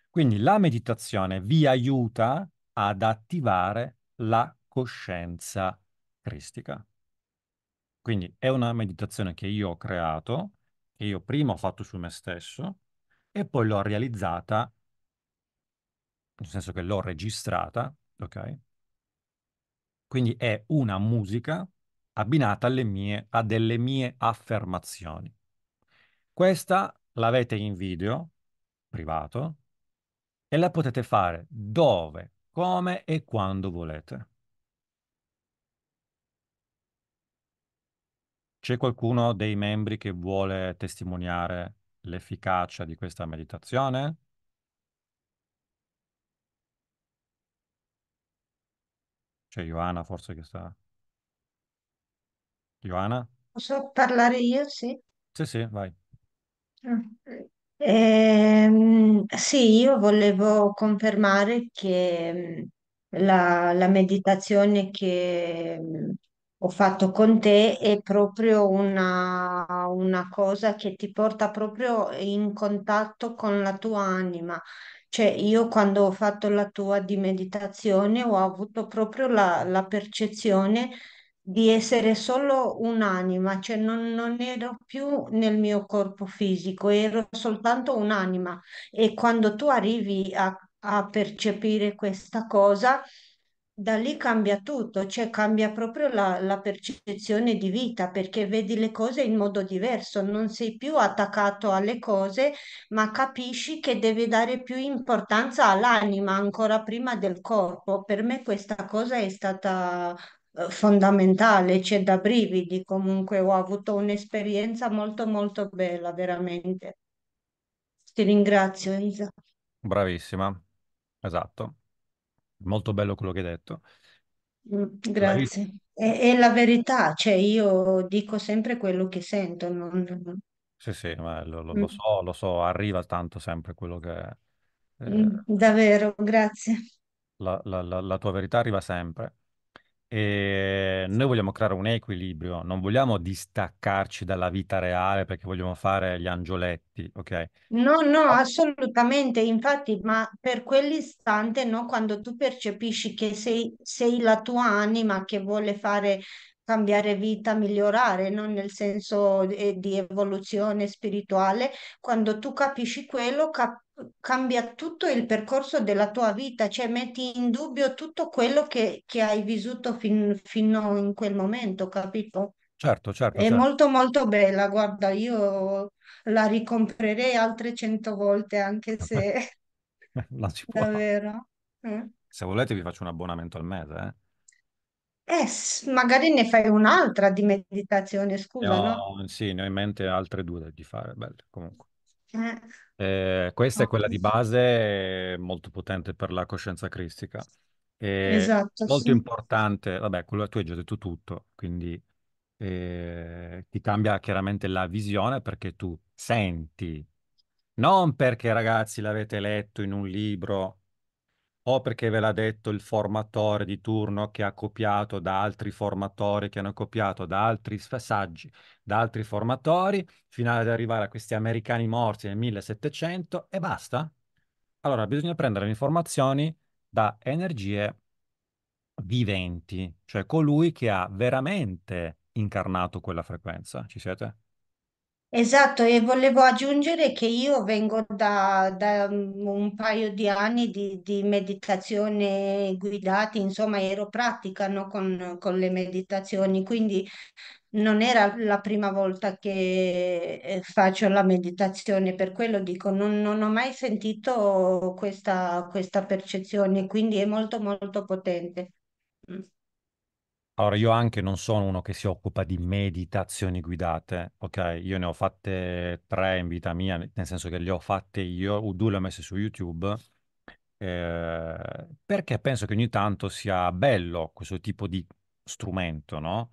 Quindi la meditazione vi aiuta ad attivare la coscienza cristica. Quindi è una meditazione che io ho creato, che io prima ho fatto su me stesso e poi l'ho realizzata, nel senso che l'ho registrata, ok? Quindi è una musica abbinata mie, a delle mie affermazioni. Questa l'avete in video privato e la potete fare dove, come e quando volete. C'è qualcuno dei membri che vuole testimoniare l'efficacia di questa meditazione? C'è cioè, Ioana forse che sta... Ioana? Posso parlare io? Sì. Sì, sì, vai. Ah, ehm, sì, io volevo confermare che la, la meditazione che ho fatto con te è proprio una, una cosa che ti porta proprio in contatto con la tua anima cioè, io quando ho fatto la tua di meditazione ho avuto proprio la, la percezione di essere solo un'anima, cioè non, non ero più nel mio corpo fisico, ero soltanto un'anima. E quando tu arrivi a, a percepire questa cosa, da lì cambia tutto, cioè cambia proprio la, la, percezione di vita perché vedi le cose in modo diverso, non sei più attaccato alle cose, ma capisci che devi dare più importanza all'anima ancora prima del corpo. Per me questa cosa è stata eh, fondamentale, c'è cioè da brividi comunque, ho avuto un'esperienza molto molto bella, veramente. Ti ringrazio, Isa. Bravissima, esatto molto bello quello che hai detto. Mm, grazie. È, è la verità, cioè io dico sempre quello che sento. non- Sì, sì, ma lo, lo- lo mm. so, lo so, arriva tanto sempre quello che... eh, mm, Davvero, grazie. la, la- la- la tua verità arriva sempre. E ehm, noi vogliamo creare un equilibrio, non vogliamo distaccarci dalla vita reale perché vogliamo fare gli angioletti, ok? No, no, assolutamente, infatti, ma per quell'istante, no, quando tu percepisci che sei, sei la tua anima che vuole fare cambiare vita, migliorare, no? nel senso eh, di evoluzione spirituale. Quando tu capisci quello, cap- cambia tutto il percorso della tua vita, cioè metti in dubbio tutto quello che, che hai vissuto fin- fino in quel momento, capito? Certo, certo. È certo. molto molto bella, guarda, io la ricomprerei altre cento volte, anche se... Non si può. Davvero. Eh? Se volete vi faccio un abbonamento al mese, eh? Eh, magari ne fai un'altra di meditazione, scusa, no? ho, sì, ne ho in mente altre due da di fare, belle comunque. Eh, Eh, questa è quella di base, eh, molto potente per la coscienza cristica. E esatto, molto sì. importante, vabbè, quello tu hai già detto tutto, quindi eh, ti cambia chiaramente la visione perché tu senti, non perché ragazzi l'avete letto in un libro o perché ve l'ha detto il formatore di turno che ha copiato da altri formatori, che hanno copiato da altri saggi, da altri formatori, fino ad arrivare a questi americani morti nel 1700 e basta. Allora bisogna prendere le informazioni da energie viventi, cioè colui che ha veramente incarnato quella frequenza. Ci siete? Esatto, e volevo aggiungere che io vengo da, da, un paio di anni di, di meditazione guidata, insomma, ero pratica, no, con, con le meditazioni, quindi non era la prima volta che eh, faccio la meditazione, per quello dico, non, non ho mai sentito questa, questa percezione, quindi è molto molto potente. Mm. Allora, io anche non sono uno che si occupa di meditazioni guidate, ok? Io ne ho fatte tre in vita mia, nel senso che le ho fatte io, due le ho messe su YouTube, eh, perché penso che ogni tanto sia bello questo tipo di strumento, no?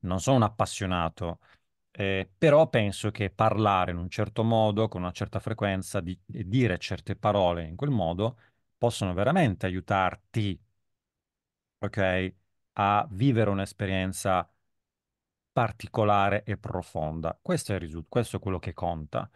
Non sono un appassionato, eh, però penso che parlare in un certo modo, con una certa frequenza, di, e dire certe parole in quel modo, possono veramente aiutarti, ok? a vivere un'esperienza particolare e profonda. Questo è, risu- questo è quello che conta.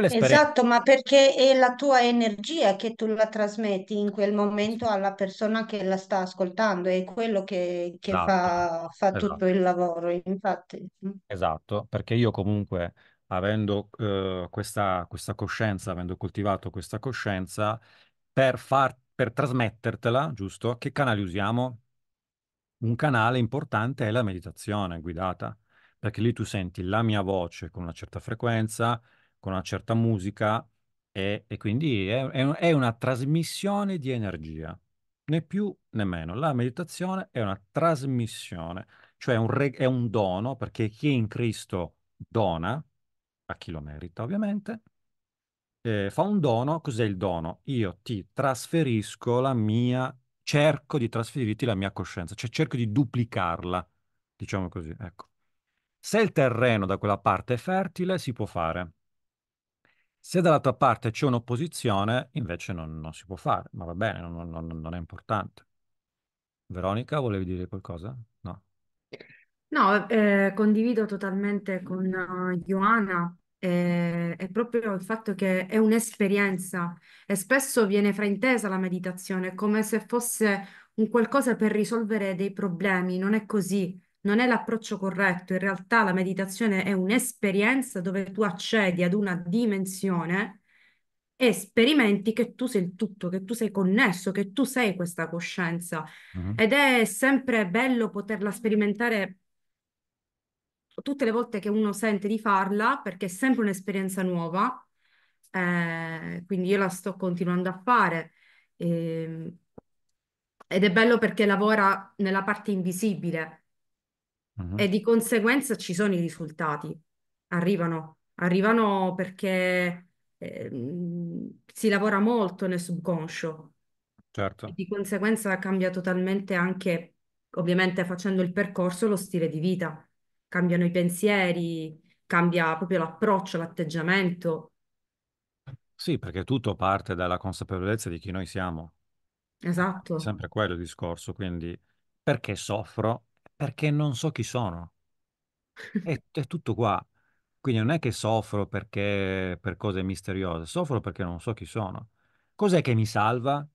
Esatto, ma perché è la tua energia che tu la trasmetti in quel momento alla persona che la sta ascoltando, è quello che, che esatto, fa, fa esatto. tutto il lavoro, infatti. Esatto, perché io comunque, avendo eh, questa, questa, coscienza, avendo coltivato questa coscienza, per, far, per trasmettertela, giusto? Che canali usiamo? un canale importante è la meditazione guidata, perché lì tu senti la mia voce con una certa frequenza, con una certa musica e, e quindi è, è una trasmissione di energia, né più né meno. La meditazione è una trasmissione, cioè un reg- è un dono, perché chi in Cristo dona, a chi lo merita ovviamente, eh, fa un dono, cos'è il dono? Io ti trasferisco la mia cerco di trasferirti la mia coscienza, cioè cerco di duplicarla, diciamo così, ecco. Se il terreno da quella parte è fertile, si può fare. Se dall'altra parte c'è un'opposizione, invece non, non, si può fare, ma va bene, non, non, non, è importante. Veronica, volevi dire qualcosa? No. No, eh, condivido totalmente con uh, eh, Ioana eh, è proprio il fatto che è un'esperienza e spesso viene fraintesa la meditazione come se fosse un qualcosa per risolvere dei problemi, non è così, non è l'approccio corretto, in realtà la meditazione è un'esperienza dove tu accedi ad una dimensione e sperimenti che tu sei il tutto, che tu sei connesso, che tu sei questa coscienza. Uh-huh. Ed è sempre bello poterla sperimentare tutte le volte che uno sente di farla, perché è sempre un'esperienza nuova, eh, quindi io la sto continuando a fare. Eh, ed è bello perché lavora nella parte invisibile uh-huh. e di conseguenza ci sono i risultati, arrivano, arrivano perché eh, si lavora molto nel subconscio. Certo. E di conseguenza cambia totalmente anche, ovviamente facendo il percorso, lo stile di vita cambiano i pensieri, cambia proprio l'approccio, l'atteggiamento. Sì, perché tutto parte dalla consapevolezza di chi noi siamo. Esatto. È sempre quello il discorso, quindi perché soffro? Perché non so chi sono. È, è tutto qua. Quindi non è che soffro perché, per cose misteriose, soffro perché non so chi sono. Cos'è che mi salva?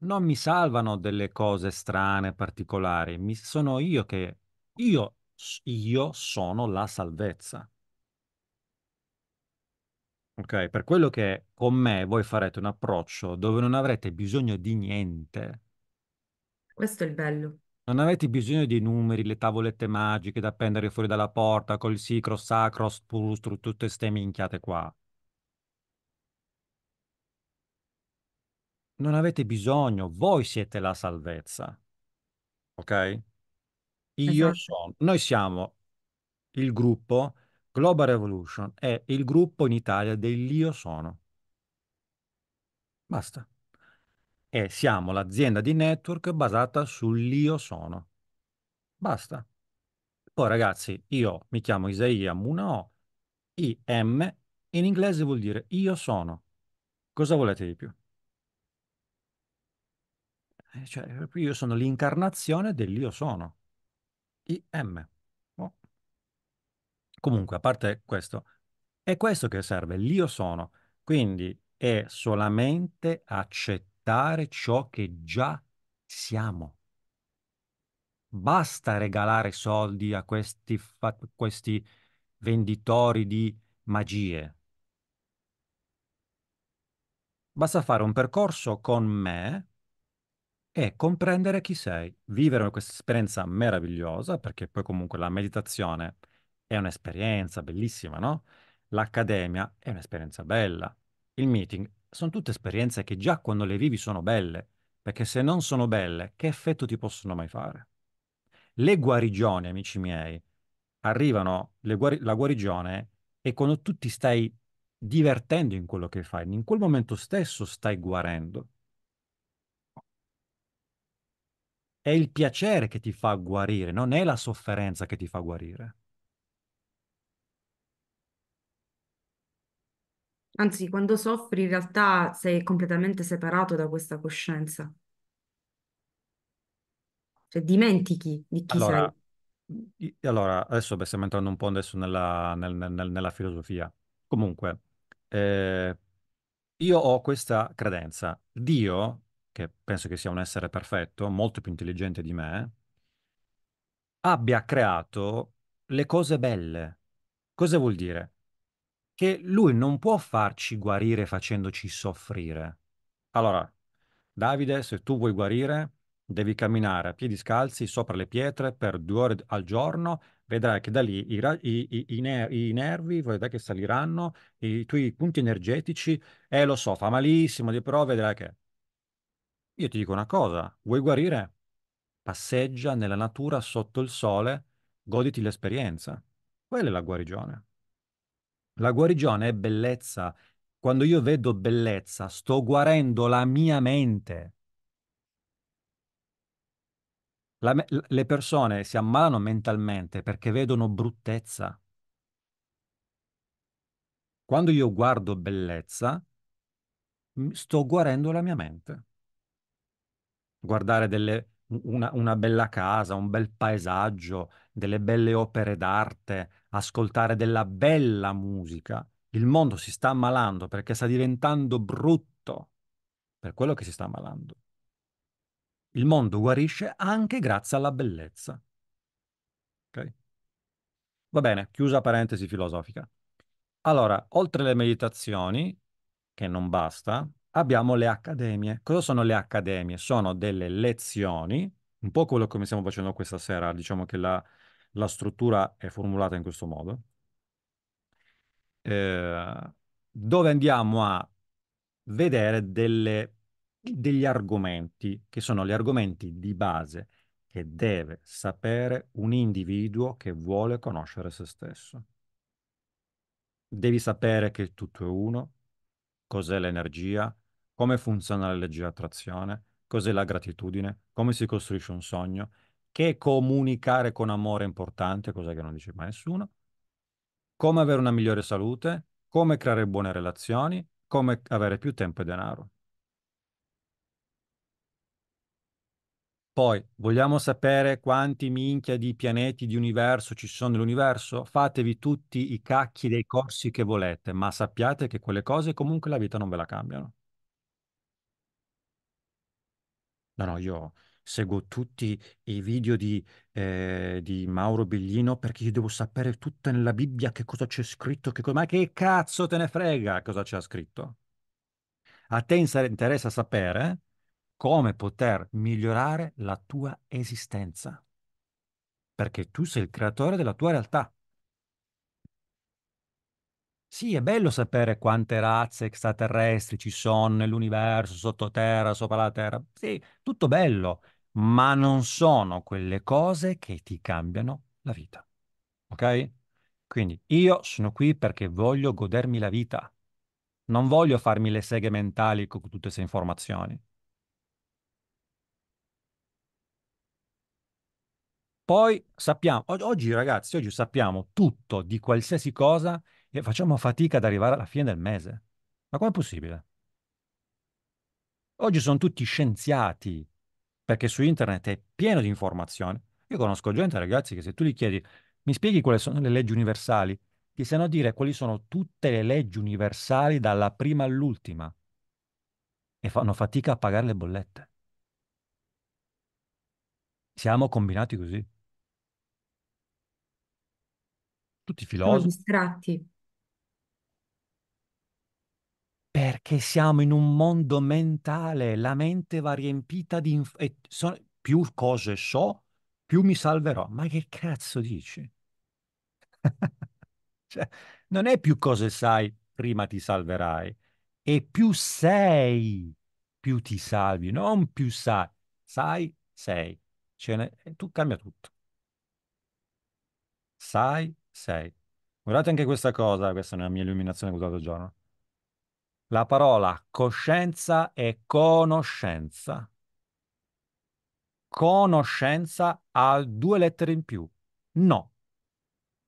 Non mi salvano delle cose strane, particolari, mi, sono io che... Io io sono la salvezza. Ok, per quello che con me voi farete un approccio dove non avrete bisogno di niente, Questo è il bello. non avete bisogno di numeri, le tavolette magiche da appendere fuori dalla porta col sicro, sacro, spustru, tutte ste minchiate qua. Non avete bisogno, voi siete la salvezza. Ok? Io esatto. sono, noi siamo il gruppo Global Revolution, è il gruppo in Italia dell'Io sono. Basta. E siamo l'azienda di network basata sull'Io sono. Basta. Poi ragazzi, io mi chiamo Isaia Munao, IM in inglese vuol dire io sono. Cosa volete di più? Eh, cioè, io sono l'incarnazione dell'io sono. IM. Oh. Comunque, a parte questo, è questo che serve, l'io sono. Quindi è solamente accettare ciò che già siamo. Basta regalare soldi a questi, questi venditori di magie. Basta fare un percorso con me e comprendere chi sei, vivere questa esperienza meravigliosa, perché poi comunque la meditazione è un'esperienza bellissima, no? L'accademia è un'esperienza bella, il meeting sono tutte esperienze che già quando le vivi sono belle, perché se non sono belle, che effetto ti possono mai fare? Le guarigioni, amici miei, arrivano, guari- la guarigione è quando tu ti stai divertendo in quello che fai, in quel momento stesso stai guarendo. è il piacere che ti fa guarire, non è la sofferenza che ti fa guarire. Anzi, quando soffri in realtà sei completamente separato da questa coscienza. Cioè dimentichi di chi Allora, sei. allora, adesso beh, stiamo entrando un po' adesso nella, nel- nel- nella filosofia. Comunque, eh, io ho questa credenza. Dio che penso che sia un essere perfetto, molto più intelligente di me, abbia creato le cose belle. Cosa vuol dire? Che lui non può farci guarire facendoci soffrire. Allora, Davide, se tu vuoi guarire, devi camminare a piedi scalzi sopra le pietre per due ore al giorno, vedrai che da lì i, i, i, ner- i nervi, vedrai che saliranno, i tuoi punti energetici, e eh, lo so, fa malissimo, però vedrai che... Io ti dico una cosa, vuoi guarire? Passeggia nella natura sotto il sole, goditi l'esperienza. Quella è la guarigione. La guarigione è bellezza. Quando io vedo bellezza, sto guarendo la mia mente. La le persone si ammalano mentalmente perché vedono bruttezza. Quando io guardo bellezza, sto guarendo la mia mente guardare delle, una, una, bella casa, un bel paesaggio, delle belle opere d'arte, ascoltare della bella musica. Il mondo si sta ammalando perché sta diventando brutto per quello che si sta ammalando. Il mondo guarisce anche grazie alla bellezza. Okay? Va bene, chiusa parentesi filosofica. Allora, oltre alle meditazioni, che non basta, abbiamo le accademie. Cosa sono le accademie? Sono delle lezioni, un po' quello come stiamo facendo questa sera, diciamo che la, la struttura è formulata in questo modo, eh, dove andiamo a vedere delle, degli argomenti, che sono gli argomenti di base che deve sapere un individuo che vuole conoscere se stesso. Devi sapere che tutto è uno, cos'è l'energia, come funziona la legge di attrazione, cos'è la gratitudine, come si costruisce un sogno, che comunicare con amore è importante, cosa che non dice mai nessuno, come avere una migliore salute, come creare buone relazioni, come avere più tempo e denaro. Poi, vogliamo sapere quanti minchia di pianeti, di universo ci sono nell'universo? Fatevi tutti i cacchi dei corsi che volete, ma sappiate che quelle cose comunque la vita non ve la cambiano. No, no, io seguo tutti i video di, eh, di Mauro Biglino perché io devo sapere tutto nella Bibbia che cosa c'è scritto, che co- ma che cazzo te ne frega cosa c'è scritto? A te interessa sapere come poter migliorare la tua esistenza, perché tu sei il creatore della tua realtà. Sì, è bello sapere quante razze extraterrestri ci sono nell'universo, sottoterra, sopra la Terra. Sì, tutto bello, ma non sono quelle cose che ti cambiano la vita. Ok? Quindi io sono qui perché voglio godermi la vita. Non voglio farmi le seghe mentali con tutte queste informazioni. Poi sappiamo, oggi ragazzi, oggi sappiamo tutto di qualsiasi cosa e facciamo fatica ad arrivare alla fine del mese. Ma com'è possibile? Oggi sono tutti scienziati, perché su internet è pieno di informazioni. Io conosco gente, ragazzi, che se tu gli chiedi, mi spieghi quali sono le leggi universali, ti sanno dire quali sono tutte le leggi universali dalla prima all'ultima e fanno fatica a pagare le bollette. Siamo combinati così. Tutti filosofi. Sono distratti. perché siamo in un mondo mentale, la mente va riempita di... Inf- e so, più cose so, più mi salverò. Ma che cazzo dici? cioè, non è più cose sai, prima ti salverai, e più sei, più ti salvi, non più sai, sai, sei. Ne... tu cambia tutto. Sai, sei. Guardate anche questa cosa, questa è una mia illuminazione che ho giorno la parola coscienza e conoscenza. Conoscenza ha due lettere in più. No.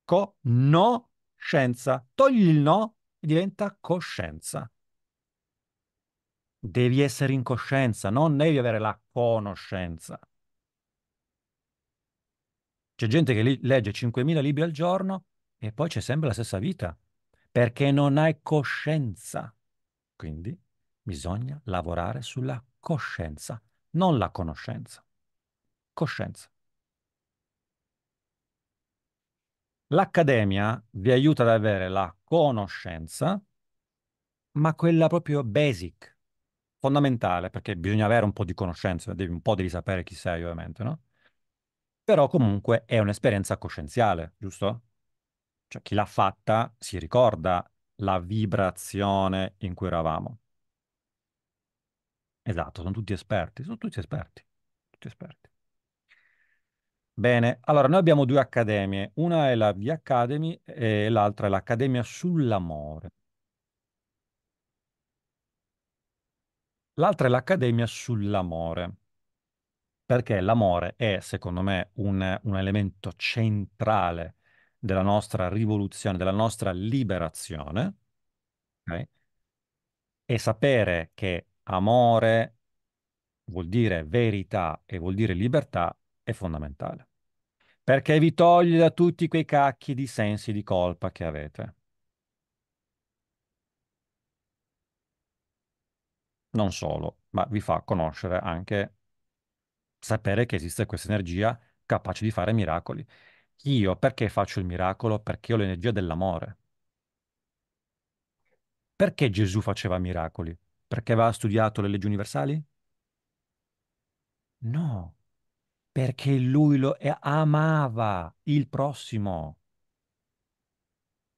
Co-no-scienza. Togli il no e diventa coscienza. Devi essere in coscienza, non devi avere la conoscenza. C'è gente che li- legge 5.000 libri al giorno e poi c'è sempre la stessa vita, perché non hai coscienza. Quindi bisogna lavorare sulla coscienza, non la conoscenza. Coscienza. L'accademia vi aiuta ad avere la conoscenza, ma quella proprio basic, fondamentale, perché bisogna avere un po' di conoscenza, un po' devi sapere chi sei ovviamente, no? Però comunque è un'esperienza coscienziale, giusto? Cioè chi l'ha fatta si ricorda la vibrazione in cui eravamo. Esatto, sono tutti esperti, sono tutti esperti, tutti esperti. Bene, allora noi abbiamo due accademie, una è la V Academy e l'altra è l'Accademia sull'amore. L'altra è l'Accademia sull'amore, perché l'amore è secondo me un, un elemento centrale della nostra rivoluzione, della nostra liberazione, okay? e sapere che amore vuol dire verità e vuol dire libertà è fondamentale, perché vi toglie da tutti quei cacchi di sensi di colpa che avete. Non solo, ma vi fa conoscere anche sapere che esiste questa energia capace di fare miracoli. Io perché faccio il miracolo? Perché ho l'energia dell'amore. Perché Gesù faceva miracoli? Perché aveva studiato le leggi universali? No, perché lui lo eh, amava il prossimo.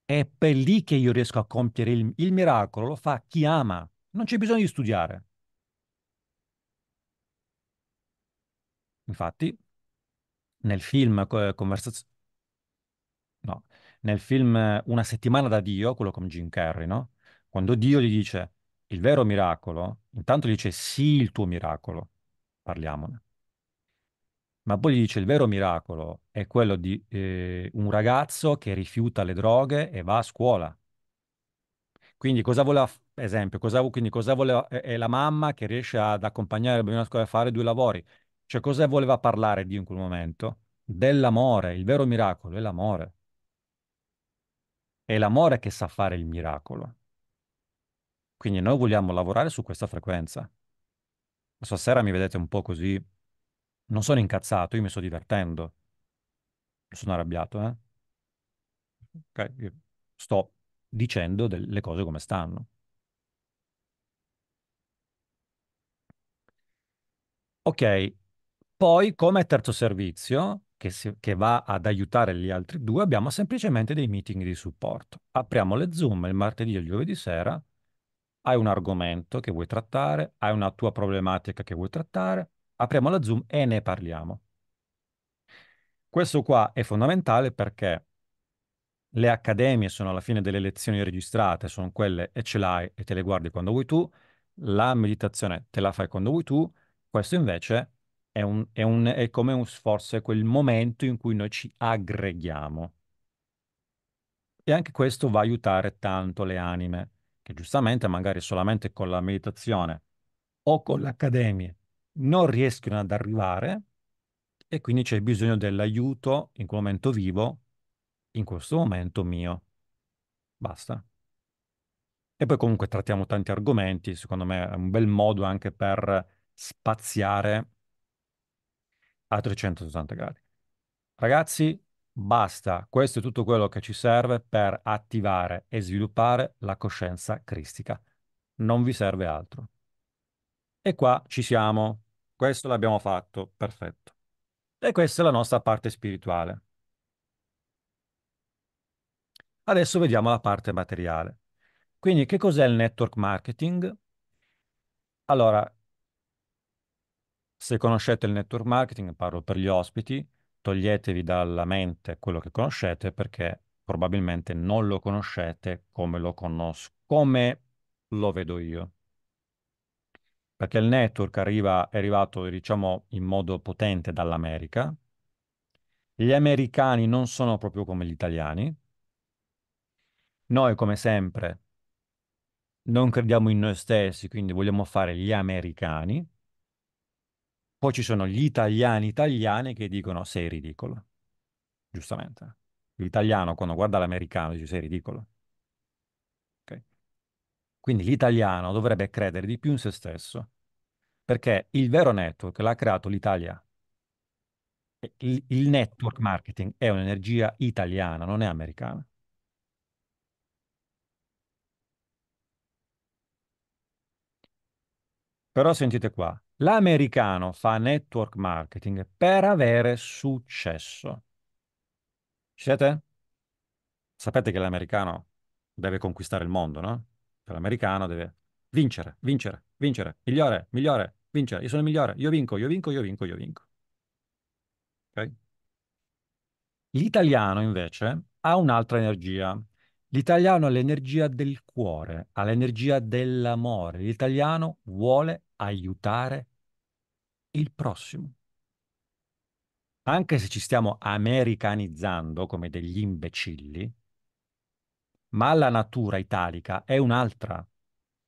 È per lì che io riesco a compiere il, il miracolo, lo fa chi ama, non c'è bisogno di studiare. Infatti, eh, nel film eh, No, nel film Una settimana da Dio, quello con Jim Carrey, no? Quando Dio gli dice il vero miracolo, intanto gli dice sì il tuo miracolo, parliamone. Ma poi gli dice il vero miracolo è quello di eh, un ragazzo che rifiuta le droghe e va a scuola. Quindi cosa voleva, esempio, cosa, quindi cosa voleva, è, è la mamma che riesce ad accompagnare il bambino a scuola a fare due lavori cioè cosa voleva parlare Dio in quel momento? Dell'amore, il vero miracolo è l'amore. È l'amore che sa fare il miracolo. Quindi noi vogliamo lavorare su questa frequenza. Stasera mi vedete un po' così, non sono incazzato, io mi sto divertendo. Non sono arrabbiato, eh? Okay. Io sto dicendo le cose come stanno. Ok, poi, come terzo servizio, che, si, che, va ad aiutare gli altri due, abbiamo semplicemente dei meeting di supporto. Apriamo le Zoom il martedì e il giovedì sera, hai un argomento che vuoi trattare, hai una tua problematica che vuoi trattare, apriamo la Zoom e ne parliamo. Questo qua è fondamentale perché le accademie sono alla fine delle lezioni registrate, sono quelle e ce l'hai e te le guardi quando vuoi tu, la meditazione te la fai quando vuoi tu, questo invece è, un, è, un, è come un sforzo, è quel momento in cui noi ci aggreghiamo. E anche questo va a aiutare tanto le anime, che giustamente magari solamente con la meditazione o con l'accademia non riescono ad arrivare e quindi c'è bisogno dell'aiuto in quel momento vivo, in questo momento mio. Basta. E poi comunque trattiamo tanti argomenti, secondo me è un bel modo anche per spaziare a 360 gradi. Ragazzi, basta, questo è tutto quello che ci serve per attivare e sviluppare la coscienza cristica. Non vi serve altro. E qua ci siamo. Questo l'abbiamo fatto, perfetto. E questa è la nostra parte spirituale. Adesso vediamo la parte materiale. Quindi che cos'è il network marketing? Allora, se conoscete il network marketing, parlo per gli ospiti, toglietevi dalla mente quello che conoscete perché probabilmente non lo conoscete come lo conosco, come lo vedo io. Perché il network arriva, è arrivato, diciamo, in modo potente dall'America. Gli americani non sono proprio come gli italiani. Noi, come sempre, non crediamo in noi stessi, quindi vogliamo fare gli americani poi ci sono gli italiani italiani che dicono sei ridicolo, giustamente. L'italiano quando guarda l'americano dice sei ridicolo. Okay. Quindi l'italiano dovrebbe credere di più in se stesso, perché il vero network l'ha creato l'Italia. Il, il network marketing è un'energia italiana, non è americana. Però sentite qua, L'americano fa network marketing per avere successo. Ci siete? Sapete che l'americano deve conquistare il mondo, no? L'americano deve vincere, vincere, vincere, migliore, migliore, vincere. Io sono il migliore, io vinco, io vinco, io vinco, io vinco. Ok? L'italiano invece ha un'altra energia L'italiano ha l'energia del cuore, ha l'energia dell'amore. L'italiano vuole aiutare il prossimo. Anche se ci stiamo americanizzando come degli imbecilli, ma la natura italica è un'altra,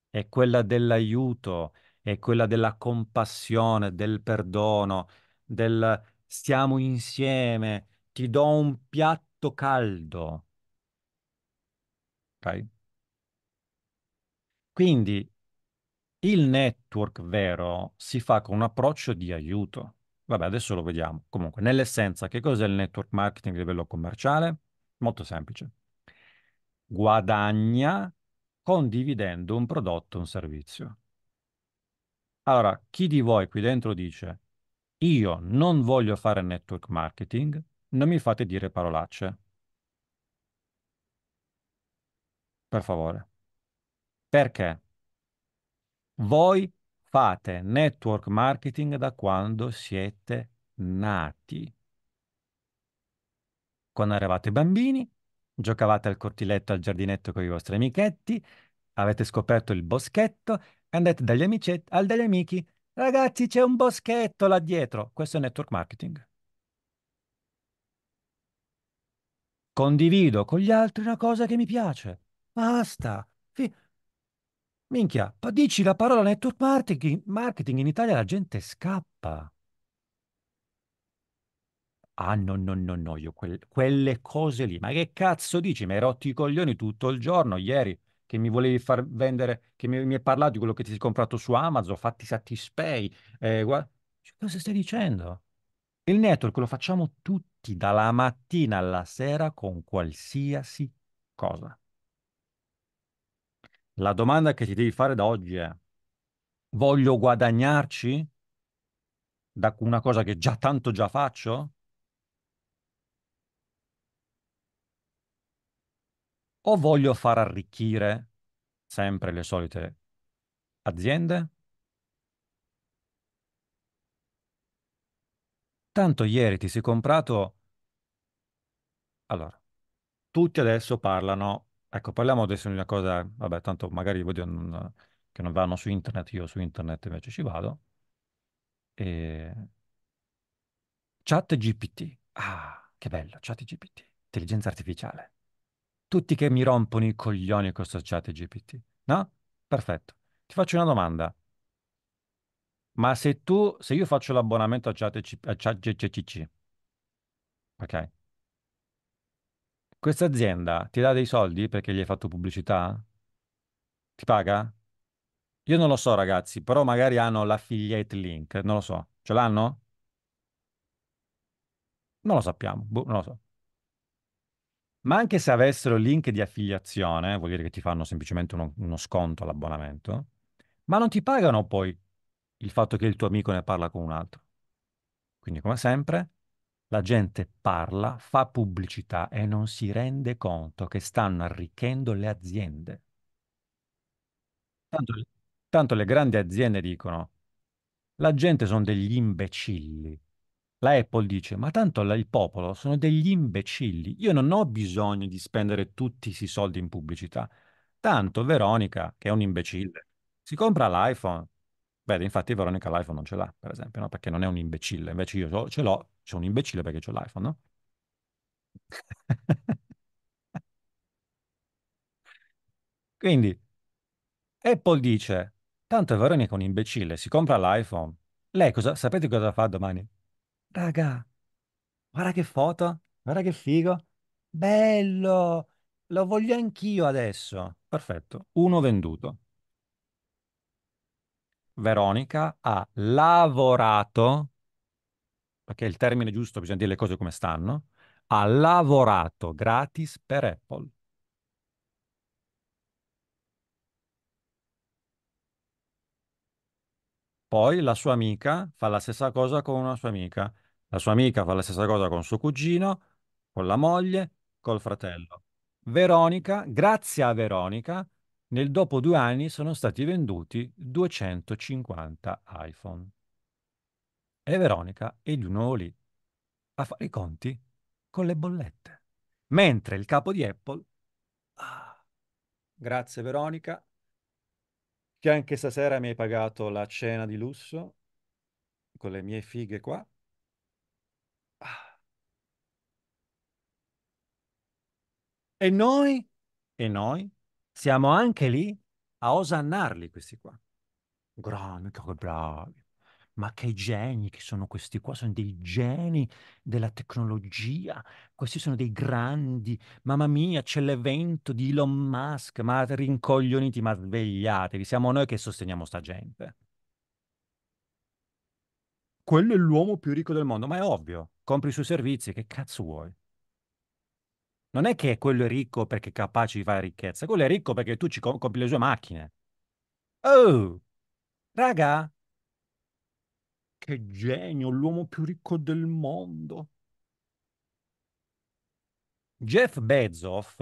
è quella dell'aiuto, è quella della compassione, del perdono, del stiamo insieme, ti do un piatto caldo, Okay? Quindi il network vero si fa con un approccio di aiuto. Vabbè, adesso lo vediamo. Comunque, nell'essenza, che cos'è il network marketing a livello commerciale? Molto semplice. Guadagna condividendo un prodotto, un servizio. Allora, chi di voi qui dentro dice io non voglio fare network marketing, non mi fate dire parolacce. Per favore. Perché? Voi fate network marketing da quando siete nati. Quando eravate bambini, giocavate al cortiletto, al giardinetto con i vostri amichetti, avete scoperto il boschetto, andate dagli, amicetti, al dagli amici, ragazzi c'è un boschetto là dietro. Questo è network marketing. Condivido con gli altri una cosa che mi piace. Basta. Fi- Minchia, dici la parola network marketing, marketing in Italia la gente scappa. Ah no, no, no, no, io quel- quelle cose lì. Ma che cazzo dici? Mi hai rotto i coglioni tutto il giorno, ieri, che mi volevi far vendere, che mi, mi hai parlato di quello che ti sei comprato su Amazon, fatti Satispay. Eh, guarda- Cosa stai dicendo? Il network lo facciamo tutti, dalla mattina alla sera, con qualsiasi cosa. La domanda che ti devi fare da oggi è, voglio guadagnarci da una cosa che già tanto già faccio? O voglio far arricchire sempre le solite aziende? Tanto ieri ti sei comprato... Allora, tutti adesso parlano Ecco, parliamo adesso di una cosa, vabbè, tanto magari voglio non, che non vanno su internet, io su internet invece ci vado. E... Chat GPT. Ah, che bello, Chat GPT, intelligenza artificiale. Tutti che mi rompono i coglioni con questo Chat GPT. No? Perfetto. Ti faccio una domanda. Ma se tu, se io faccio l'abbonamento a Chat ChatGCC, ok? Questa azienda ti dà dei soldi perché gli hai fatto pubblicità? Ti paga? Io non lo so, ragazzi, però magari hanno l'affiliate link, non lo so. Ce l'hanno? Non lo sappiamo, boh, non lo so. Ma anche se avessero link di affiliazione, vuol dire che ti fanno semplicemente uno, uno sconto all'abbonamento, ma non ti pagano poi il fatto che il tuo amico ne parla con un altro. Quindi, come sempre, la gente parla, fa pubblicità e non si rende conto che stanno arricchendo le aziende. Tanto, tanto le grandi aziende dicono, la gente sono degli imbecilli. La Apple dice, ma tanto il popolo sono degli imbecilli, io non ho bisogno di spendere tutti i soldi in pubblicità. Tanto Veronica, che è un imbecille, si compra l'iPhone. Vede, infatti Veronica l'iPhone non ce l'ha, per esempio, no? Perché non è un imbecille, invece io ce l'ho sono un imbecille perché ho l'iPhone, no? Quindi Apple dice, tanto Veronica è un imbecille, si compra l'iPhone. Lei cosa, sapete cosa fa domani? Raga, guarda che foto, guarda che figo, bello, lo voglio anch'io adesso. Perfetto, uno venduto. Veronica ha lavorato perché il termine giusto, bisogna dire le cose come stanno, ha lavorato gratis per Apple. Poi la sua amica fa la stessa cosa con una sua amica, la sua amica fa la stessa cosa con suo cugino, con la moglie, col fratello. Veronica, grazie a Veronica, nel dopo due anni sono stati venduti 250 iPhone e Veronica e nuovo lì a fare i conti con le bollette. Mentre il capo di Apple... Ah, grazie Veronica, che anche stasera mi hai pagato la cena di lusso con le mie fighe qua. Ah. E noi, e noi, siamo anche lì a osannarli questi qua. Grande, che bravi ma che geni che sono questi qua, sono dei geni della tecnologia, questi sono dei grandi, mamma mia, c'è l'evento di Elon Musk, ma rincoglioniti, ma svegliatevi, siamo noi che sosteniamo sta gente. Quello è l'uomo più ricco del mondo, ma è ovvio, compri i suoi servizi, che cazzo vuoi? Non è che quello è ricco perché è capace di fare ricchezza, quello è ricco perché tu ci comp- compri le sue macchine. Oh, raga, che genio, l'uomo più ricco del mondo. Jeff Bezos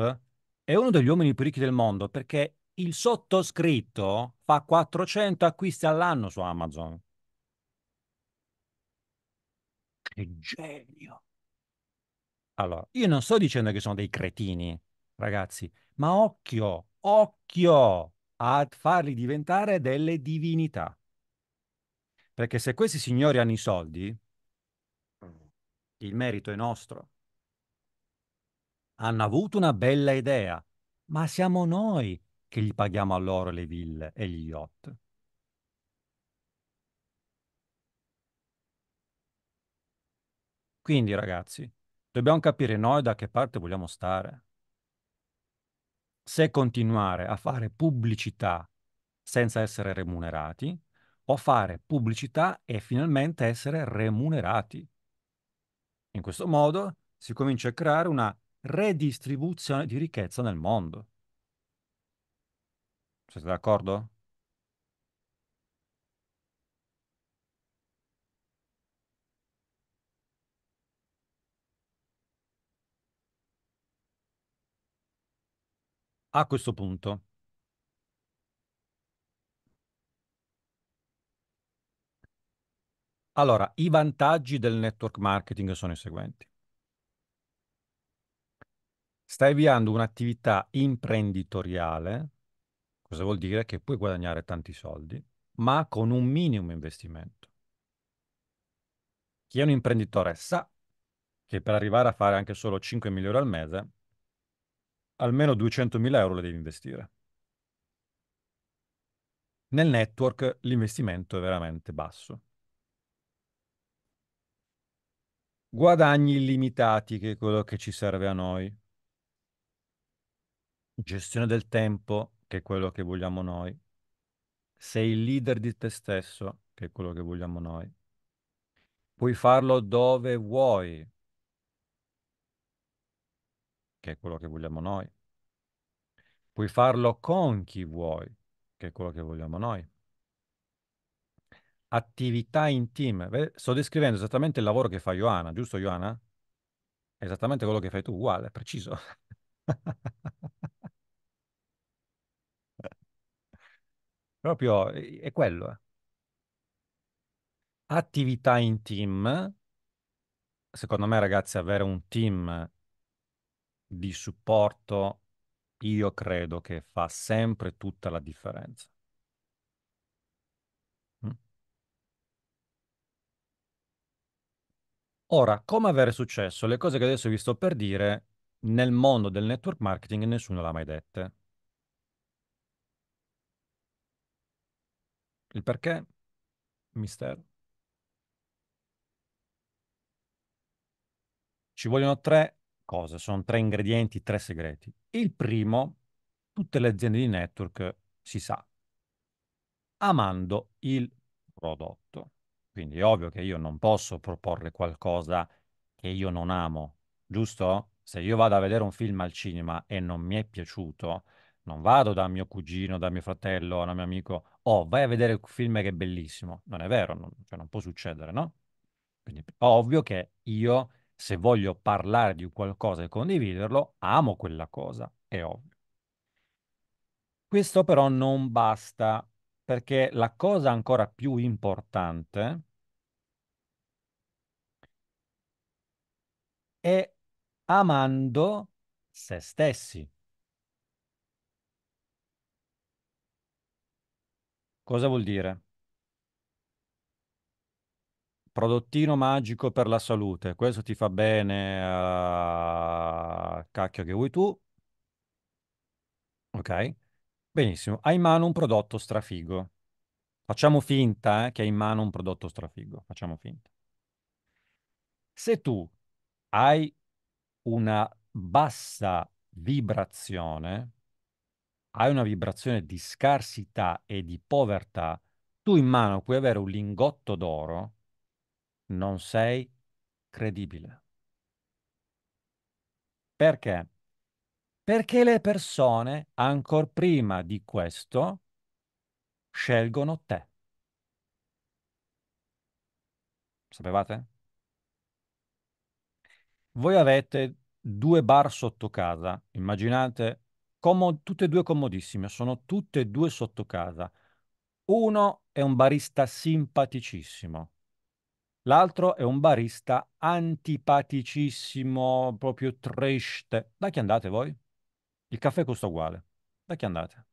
è uno degli uomini più ricchi del mondo perché il sottoscritto fa 400 acquisti all'anno su Amazon. Che genio. Allora, io non sto dicendo che sono dei cretini, ragazzi, ma occhio, occhio a farli diventare delle divinità. Perché se questi signori hanno i soldi, il merito è nostro. Hanno avuto una bella idea, ma siamo noi che gli paghiamo a loro le ville e gli yacht. Quindi ragazzi, dobbiamo capire noi da che parte vogliamo stare. Se continuare a fare pubblicità senza essere remunerati, o fare pubblicità e finalmente essere remunerati. In questo modo si comincia a creare una redistribuzione di ricchezza nel mondo. Siete d'accordo? A questo punto Allora, i vantaggi del network marketing sono i seguenti. Stai avviando un'attività imprenditoriale, cosa vuol dire? Che puoi guadagnare tanti soldi, ma con un minimo investimento. Chi è un imprenditore sa che per arrivare a fare anche solo 5 milioni al mese, almeno 200.000 euro le devi investire. Nel network l'investimento è veramente basso. guadagni illimitati, che è quello che ci serve a noi. Gestione del tempo, che è quello che vogliamo noi. Sei il leader di te stesso, che è quello che vogliamo noi. Puoi farlo dove vuoi, che è quello che vogliamo noi. Puoi farlo con chi vuoi, che è quello che vogliamo noi attività in team. Sto descrivendo esattamente il lavoro che fa Joana, giusto Joana? Esattamente quello che fai tu, uguale, preciso. Proprio è quello. Eh. Attività in team. Secondo me, ragazzi, avere un team di supporto, io credo che fa sempre tutta la differenza. Ora, come avere successo? Le cose che adesso vi sto per dire, nel mondo del network marketing nessuno l'ha mai dette. Il perché? Mistero. Ci vogliono tre cose, sono tre ingredienti, tre segreti. Il primo, tutte le aziende di network si sa, amando il prodotto. Quindi è ovvio che io non posso proporre qualcosa che io non amo, giusto? Se io vado a vedere un film al cinema e non mi è piaciuto, non vado da mio cugino, da mio fratello, da mio amico, oh, vai a vedere il film che è bellissimo. Non è vero, non, cioè non può succedere, no? Quindi è ovvio che io, se voglio parlare di qualcosa e condividerlo, amo quella cosa, è ovvio. Questo però non basta, perché la cosa ancora più importante e amando se stessi. Cosa vuol dire? Prodottino magico per la salute, questo ti fa bene a cacchio che vuoi tu. Ok? Benissimo, hai in mano un prodotto strafigo. Facciamo finta eh, che hai in mano un prodotto strafigo, facciamo finta. Se tu hai una bassa vibrazione, hai una vibrazione di scarsità e di povertà, tu in mano puoi avere un lingotto d'oro, non sei credibile. Perché? Perché le persone, ancora prima di questo, scelgono te. Sapevate? voi avete due bar sotto casa, immaginate, comod- tutte e due comodissime, sono tutte e due sotto casa. Uno è un barista simpaticissimo, l'altro è un barista antipaticissimo, proprio triste. Da chi andate voi? Il caffè costa uguale. Da chi andate?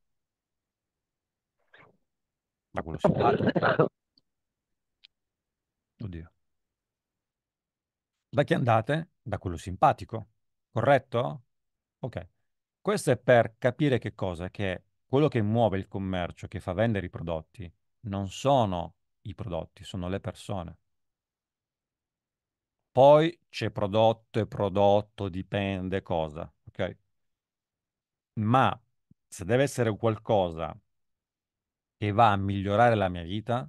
Da quello simpatico. Oddio. Da chi andate? da quello simpatico, corretto? Ok. Questo è per capire che cosa? Che quello che muove il commercio, che fa vendere i prodotti, non sono i prodotti, sono le persone. Poi c'è prodotto e prodotto, dipende cosa, ok? Ma se deve essere qualcosa che va a migliorare la mia vita,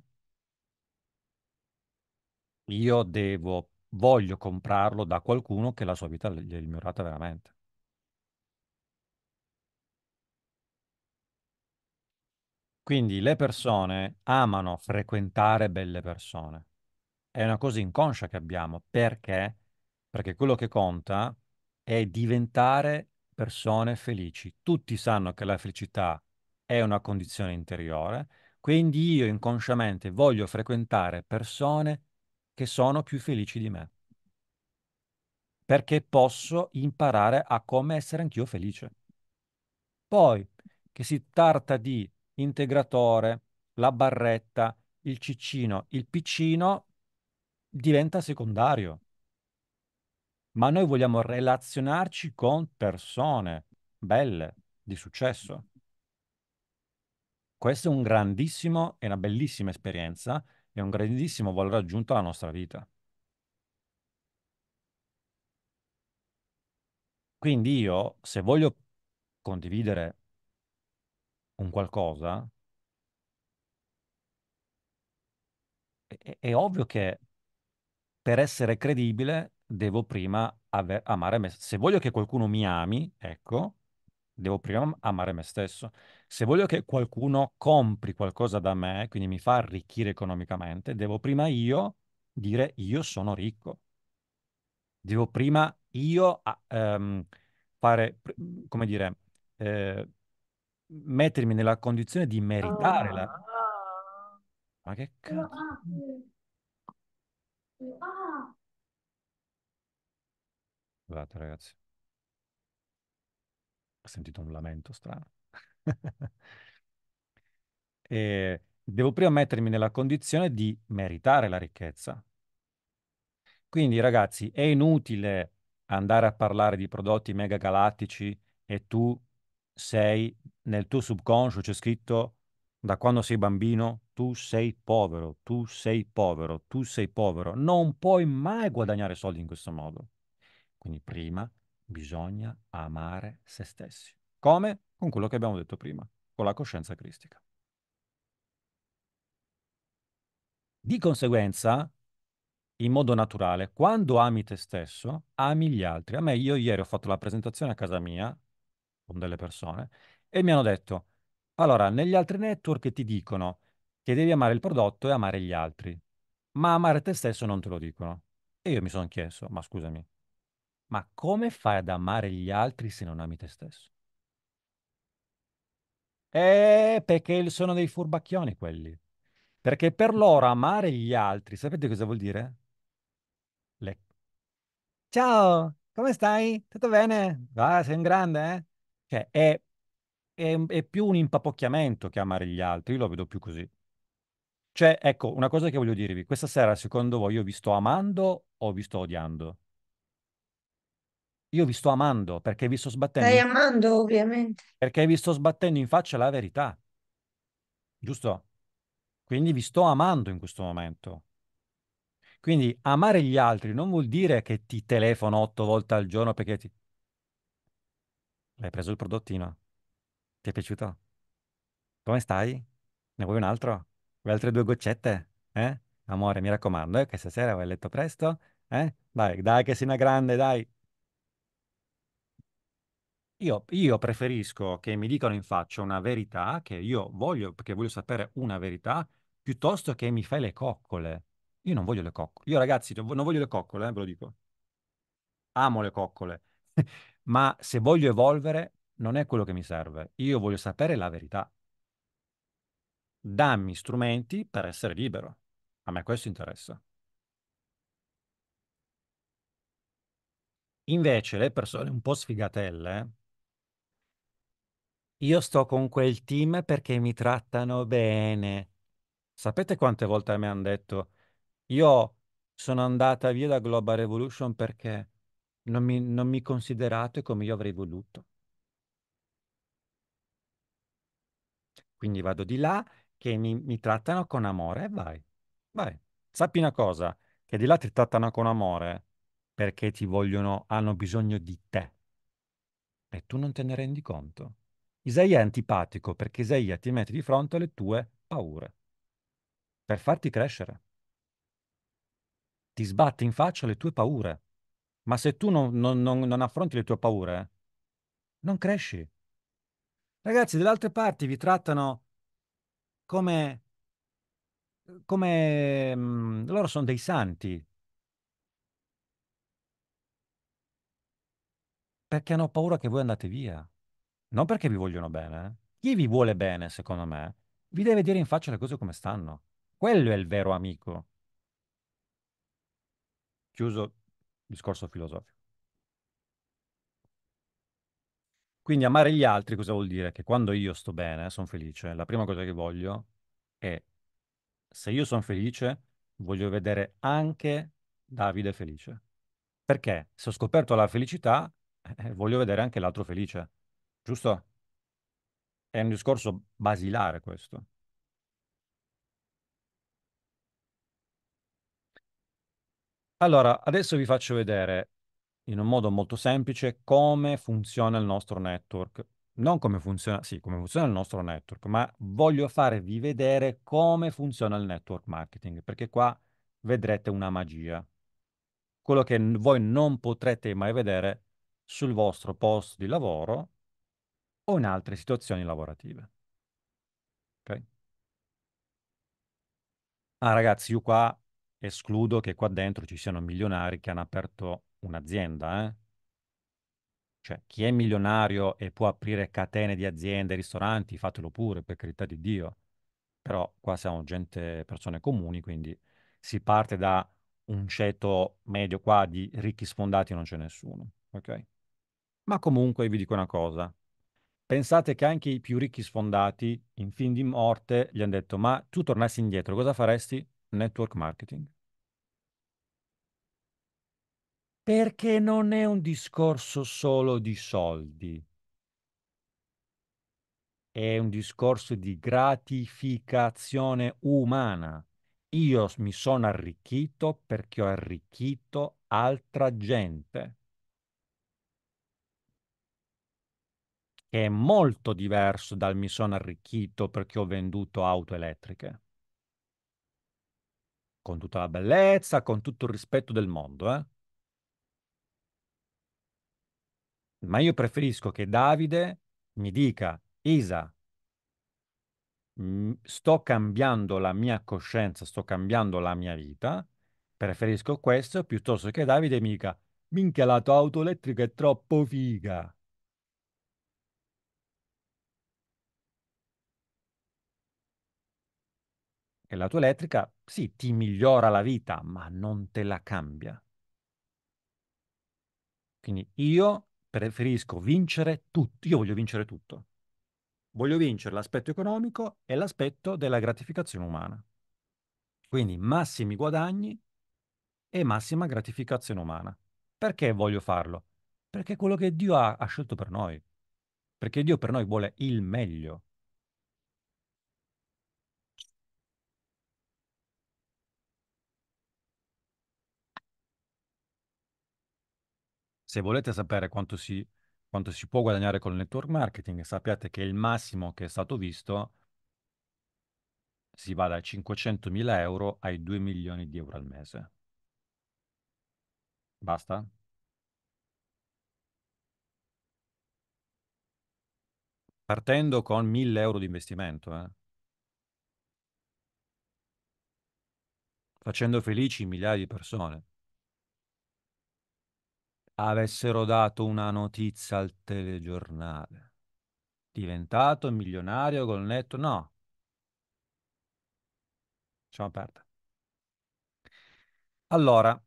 io devo voglio comprarlo da qualcuno che la sua vita gli è migliorata veramente. Quindi le persone amano frequentare belle persone. È una cosa inconscia che abbiamo. Perché? Perché quello che conta è diventare persone felici. Tutti sanno che la felicità è una condizione interiore, quindi io inconsciamente voglio frequentare persone che sono più felici di me. Perché posso imparare a come essere anch'io felice. Poi, che si tratta di integratore, la barretta, il ciccino, il piccino, diventa secondario. Ma noi vogliamo relazionarci con persone belle, di successo. Questo è un grandissimo e una bellissima esperienza è un grandissimo valore aggiunto alla nostra vita. Quindi io, se voglio condividere un qualcosa, è, è ovvio che per essere credibile devo prima aver, amare me. Se voglio che qualcuno mi ami, ecco, devo prima amare me stesso. Se voglio che qualcuno compri qualcosa da me, quindi mi fa arricchire economicamente, devo prima io dire io sono ricco. Devo prima io ehm, fare, come dire, eh, mettermi nella condizione di meritare la... Ah. Ma che cazzo? Guardate ragazzi. Ho sentito un lamento strano. e devo prima mettermi nella condizione di meritare la ricchezza. Quindi, ragazzi, è inutile andare a parlare di prodotti mega galattici e tu sei nel tuo subconscio, c'è scritto da quando sei bambino, tu sei povero, tu sei povero, tu sei povero. Non puoi mai guadagnare soldi in questo modo. Quindi prima bisogna amare se stessi. Come? Con quello che abbiamo detto prima, con la coscienza cristica. Di conseguenza, in modo naturale, quando ami te stesso, ami gli altri. A me, io ieri ho fatto la presentazione a casa mia con delle persone e mi hanno detto, allora, negli altri network ti dicono che devi amare il prodotto e amare gli altri, ma amare te stesso non te lo dicono. E io mi sono chiesto, ma scusami, ma come fai ad amare gli altri se non ami te stesso? Eh, perché sono dei furbacchioni quelli. Perché per loro amare gli altri, sapete cosa vuol dire? Le- Ciao, come stai? Tutto bene? Ah, sei un grande, eh? Cioè, è, è- è più un impapocchiamento che amare gli altri, io lo vedo più così. Cioè, ecco, una cosa che voglio dirvi, questa sera secondo voi io vi sto amando o vi sto odiando? io vi sto amando perché vi sto sbattendo. Stai amando, ovviamente. Perché vi sto sbattendo in faccia la verità. Giusto? Quindi vi sto amando in questo momento. Quindi amare gli altri non vuol dire che ti telefono otto volte al giorno perché ti... L'hai preso il prodottino? Ti è piaciuto? Come stai? Ne vuoi un altro? Vuoi altre due goccette? Eh? Amore, mi raccomando, eh, che stasera vai a letto presto. Eh? Dai, dai che sei una grande, dai. Io, io preferisco che mi dicano in faccia una verità, che io voglio, perché voglio sapere una verità, piuttosto che mi fai le coccole. Io non voglio le coccole. Io ragazzi, non voglio le coccole, eh, ve lo dico. Amo le coccole. Ma se voglio evolvere, non è quello che mi serve. Io voglio sapere la verità. Dammi strumenti per essere libero. A me questo interessa. Invece le persone un po' sfigatelle io sto con quel team perché mi trattano bene. Sapete quante volte mi hanno detto? Io sono andata via da Global Revolution perché non mi, non mi considerate come io avrei voluto. Quindi vado di là che mi, mi trattano con amore e vai, vai. Sappi una cosa, che di là ti trattano con amore perché ti vogliono, hanno bisogno di te e tu non te ne rendi conto. Isaia è antipatico perché Isaia ti mette di fronte alle tue paure per farti crescere. Ti sbatte in faccia le tue paure. Ma se tu non, non, non, non affronti le tue paure, non cresci. Ragazzi, dalle altre parti vi trattano come... come mh, mhmm, loro sono dei santi. Perché hanno paura che voi andate via. Non perché vi vogliono bene. Eh. Chi vi vuole bene, secondo me, vi deve dire in faccia le cose come stanno. Quello è il vero amico. Chiuso discorso filosofico. Quindi amare gli altri cosa vuol dire? Che quando io sto bene, sono felice, la prima cosa che voglio è, se io sono felice, voglio vedere anche Davide felice. Perché se ho scoperto la felicità, eh, voglio vedere anche l'altro felice giusto? È un discorso basilare questo. Allora, adesso vi faccio vedere in un modo molto semplice come funziona il nostro network. Non come funziona, sì, come funziona il nostro network, ma voglio farvi vedere come funziona il network marketing, perché qua vedrete una magia. Quello che voi non potrete mai vedere sul vostro posto di lavoro o in altre situazioni lavorative. Ok? Ah, ragazzi, io qua escludo che qua dentro ci siano milionari che hanno aperto un'azienda, eh? Cioè, chi è milionario e può aprire catene di aziende, ristoranti, fatelo pure, per carità di Dio. Però qua siamo gente, persone comuni, quindi si parte da un ceto medio qua di ricchi sfondati non c'è nessuno, ok? Ma comunque vi dico una cosa, Pensate che anche i più ricchi sfondati in fin di morte gli hanno detto ma tu tornassi indietro cosa faresti? Network marketing. Perché non è un discorso solo di soldi, è un discorso di gratificazione umana. Io mi sono arricchito perché ho arricchito altra gente. che è molto diverso dal mi sono arricchito perché ho venduto auto elettriche. Con tutta la bellezza, con tutto il rispetto del mondo, eh? Ma io preferisco che Davide mi dica, Isa, mm, sto cambiando la mia coscienza, sto cambiando la mia vita, preferisco questo piuttosto che Davide mi dica, minchia la tua auto elettrica è troppo figa. E l'auto elettrica, sì, ti migliora la vita, ma non te la cambia. Quindi io preferisco vincere tutto, io voglio vincere tutto. Voglio vincere l'aspetto economico e l'aspetto della gratificazione umana. Quindi massimi guadagni e massima gratificazione umana. Perché voglio farlo? Perché è quello che Dio ha, ha scelto per noi. Perché Dio per noi vuole il meglio. Se volete sapere quanto si, quanto si può guadagnare con il network marketing, sappiate che il massimo che è stato visto si va da 500.000 euro ai 2 milioni di euro al mese. Basta? Partendo con 1000 euro di investimento, eh? facendo felici migliaia di persone avessero dato una notizia al telegiornale. Diventato milionario col netto, no. Lasciamo perdere. Allora,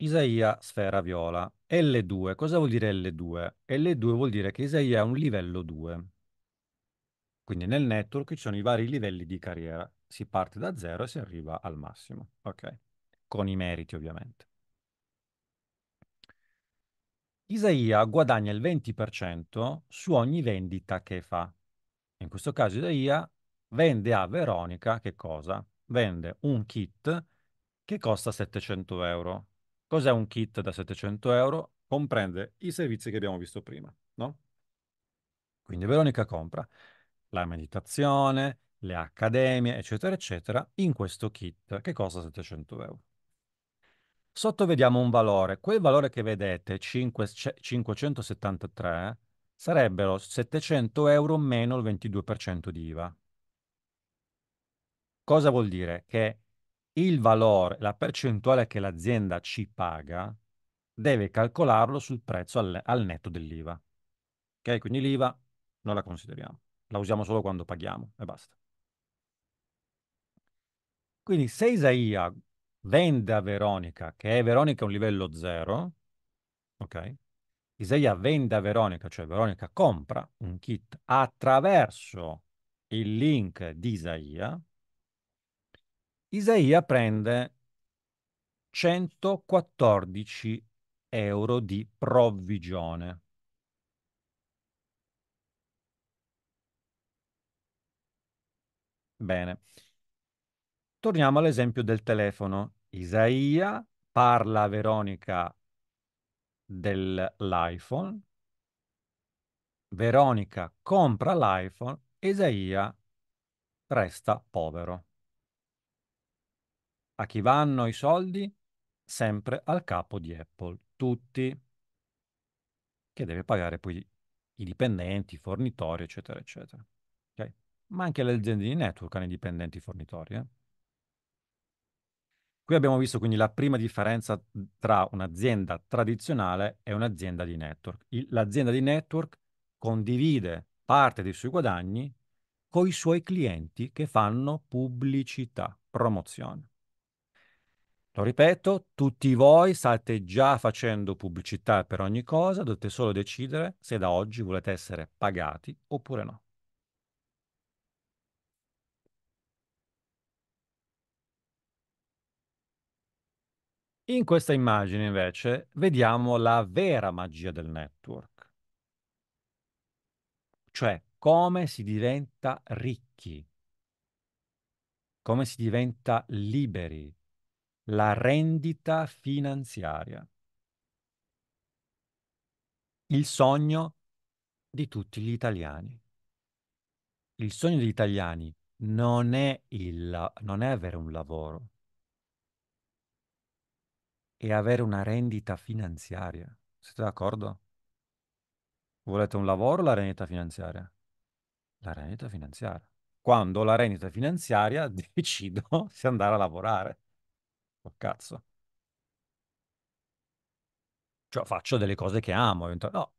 Isaia sfera viola. L2, cosa vuol dire L2? L2 vuol dire che Isaia è un livello 2. Quindi nel network ci sono i vari livelli di carriera si parte da zero e si arriva al massimo, ok? Con i meriti ovviamente. Isaia guadagna il 20% su ogni vendita che fa. In questo caso Isaia vende a Veronica che cosa? Vende un kit che costa 700 euro. Cos'è un kit da 700 euro? Comprende i servizi che abbiamo visto prima, no? Quindi Veronica compra la meditazione, le accademie, eccetera, eccetera, in questo kit che costa 700 euro. Sotto vediamo un valore. Quel valore che vedete, 5, 573, sarebbero 700 euro meno il 22% di IVA. Cosa vuol dire? Che il valore, la percentuale che l'azienda ci paga, deve calcolarlo sul prezzo al, al netto dell'IVA. Ok? Quindi l'IVA non la consideriamo, la usiamo solo quando paghiamo e basta. Quindi se Isaia vende a Veronica, che è Veronica un livello zero, ok? Isaia vende a Veronica, cioè Veronica compra un kit attraverso il link di Isaia, Isaia prende 114 euro di provvigione. Bene. Torniamo all'esempio del telefono. Isaia parla a Veronica dell'iPhone, Veronica compra l'iPhone, Isaia resta povero. A chi vanno i soldi? Sempre al capo di Apple, tutti, che deve pagare poi i dipendenti, i fornitori, eccetera, eccetera. Okay? Ma anche le aziende di network hanno i dipendenti, i fornitori. Eh? Qui abbiamo visto quindi la prima differenza mhmm, tra un'azienda tradizionale e un'azienda di network. Il, l'azienda di network condivide parte dei suoi guadagni con i suoi clienti che fanno pubblicità, promozione. Lo ripeto, tutti voi state già facendo pubblicità per ogni cosa, dovete solo decidere se da oggi volete essere pagati oppure no. In questa immagine invece vediamo la vera magia del network, cioè come si diventa ricchi, come si diventa liberi, la rendita finanziaria, il sogno di tutti gli italiani. Il sogno degli italiani non è, il, non è avere un lavoro, e avere una rendita finanziaria. Siete d'accordo? Volete un lavoro o la rendita finanziaria? La rendita finanziaria. Quando ho la rendita finanziaria decido se andare a lavorare. Oh, cazzo. Cioè faccio delle cose che amo. No.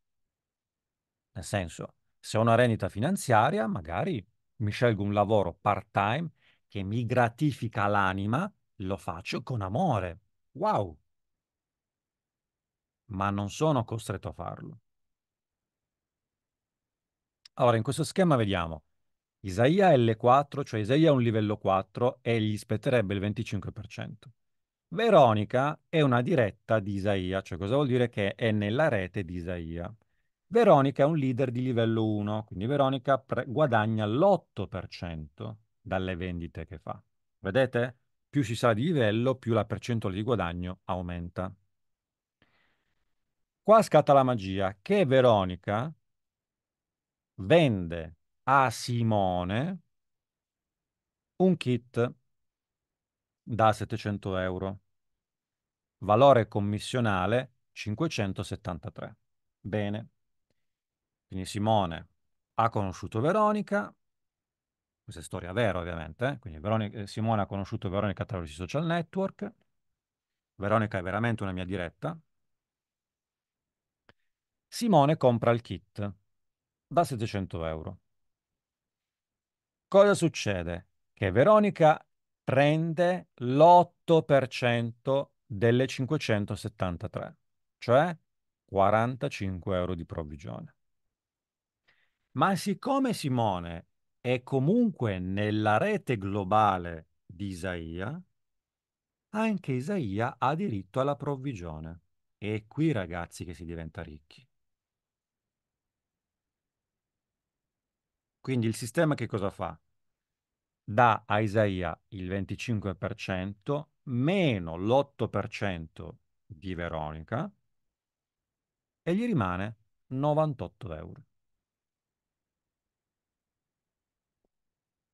Nel senso, se ho una rendita finanziaria, magari mi scelgo un lavoro part-time che mi gratifica l'anima, lo faccio con amore. Wow! ma non sono costretto a farlo. Allora, in questo schema vediamo Isaia L4, cioè Isaia è un livello 4 e gli spetterebbe il 25%. Veronica è una diretta di Isaia, cioè cosa vuol dire che è nella rete di Isaia. Veronica è un leader di livello 1, quindi Veronica pre- guadagna l'8% dalle vendite che fa. Vedete? Più si sale di livello, più la percentuale di guadagno aumenta qua scatta la magia, che Veronica vende a Simone un kit da 700 euro, valore commissionale 573. Bene, quindi Simone ha conosciuto Veronica, questa è storia vera ovviamente, eh. quindi Veronica, eh, Simone ha conosciuto Veronica attraverso i social network, Veronica è veramente una mia diretta, Simone compra il kit da 700 euro. Cosa succede? Che Veronica prende l'8% delle 573, cioè 45 euro di provvigione. Ma siccome Simone è comunque nella rete globale di Isaia, anche Isaia ha diritto alla provvigione. E qui ragazzi che si diventa ricchi. Quindi il sistema che cosa fa? Dà a Isaia il 25% meno l'8% di Veronica e gli rimane 98 euro.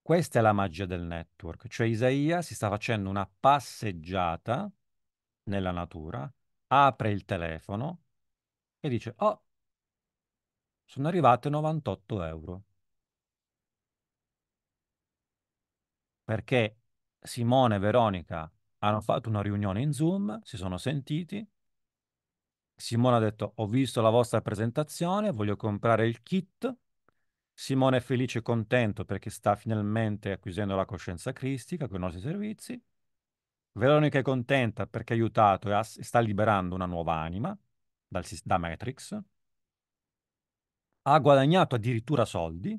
Questa è la magia del network, cioè Isaia si sta facendo una passeggiata nella natura, apre il telefono e dice, oh, sono arrivate 98 euro. perché Simone e Veronica hanno fatto una riunione in Zoom, si sono sentiti. Simone ha detto: Ho visto la vostra presentazione, voglio comprare il kit. Simone è felice e contento perché sta finalmente acquisendo la coscienza cristica con i nostri servizi. Veronica è contenta perché ha aiutato e sta liberando una nuova anima dal, da Matrix. Ha guadagnato addirittura soldi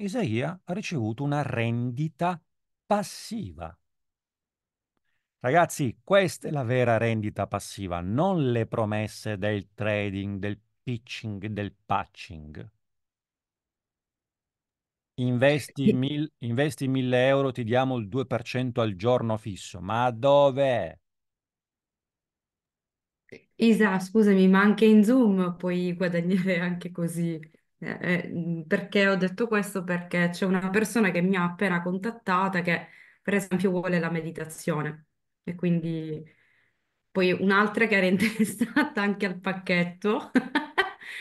Isaia ha ricevuto una rendita passiva. Ragazzi, questa è la vera rendita passiva, non le promesse del trading, del pitching, del patching. Investi, mil, investi 1000 euro, ti diamo il 2% al giorno fisso. Ma dove? Isa, scusami, ma anche in Zoom puoi guadagnare anche così. Eh, eh, perché ho detto questo? Perché c'è una persona che mi ha appena contattata che, per esempio, vuole la meditazione e quindi poi un'altra che era interessata anche al pacchetto.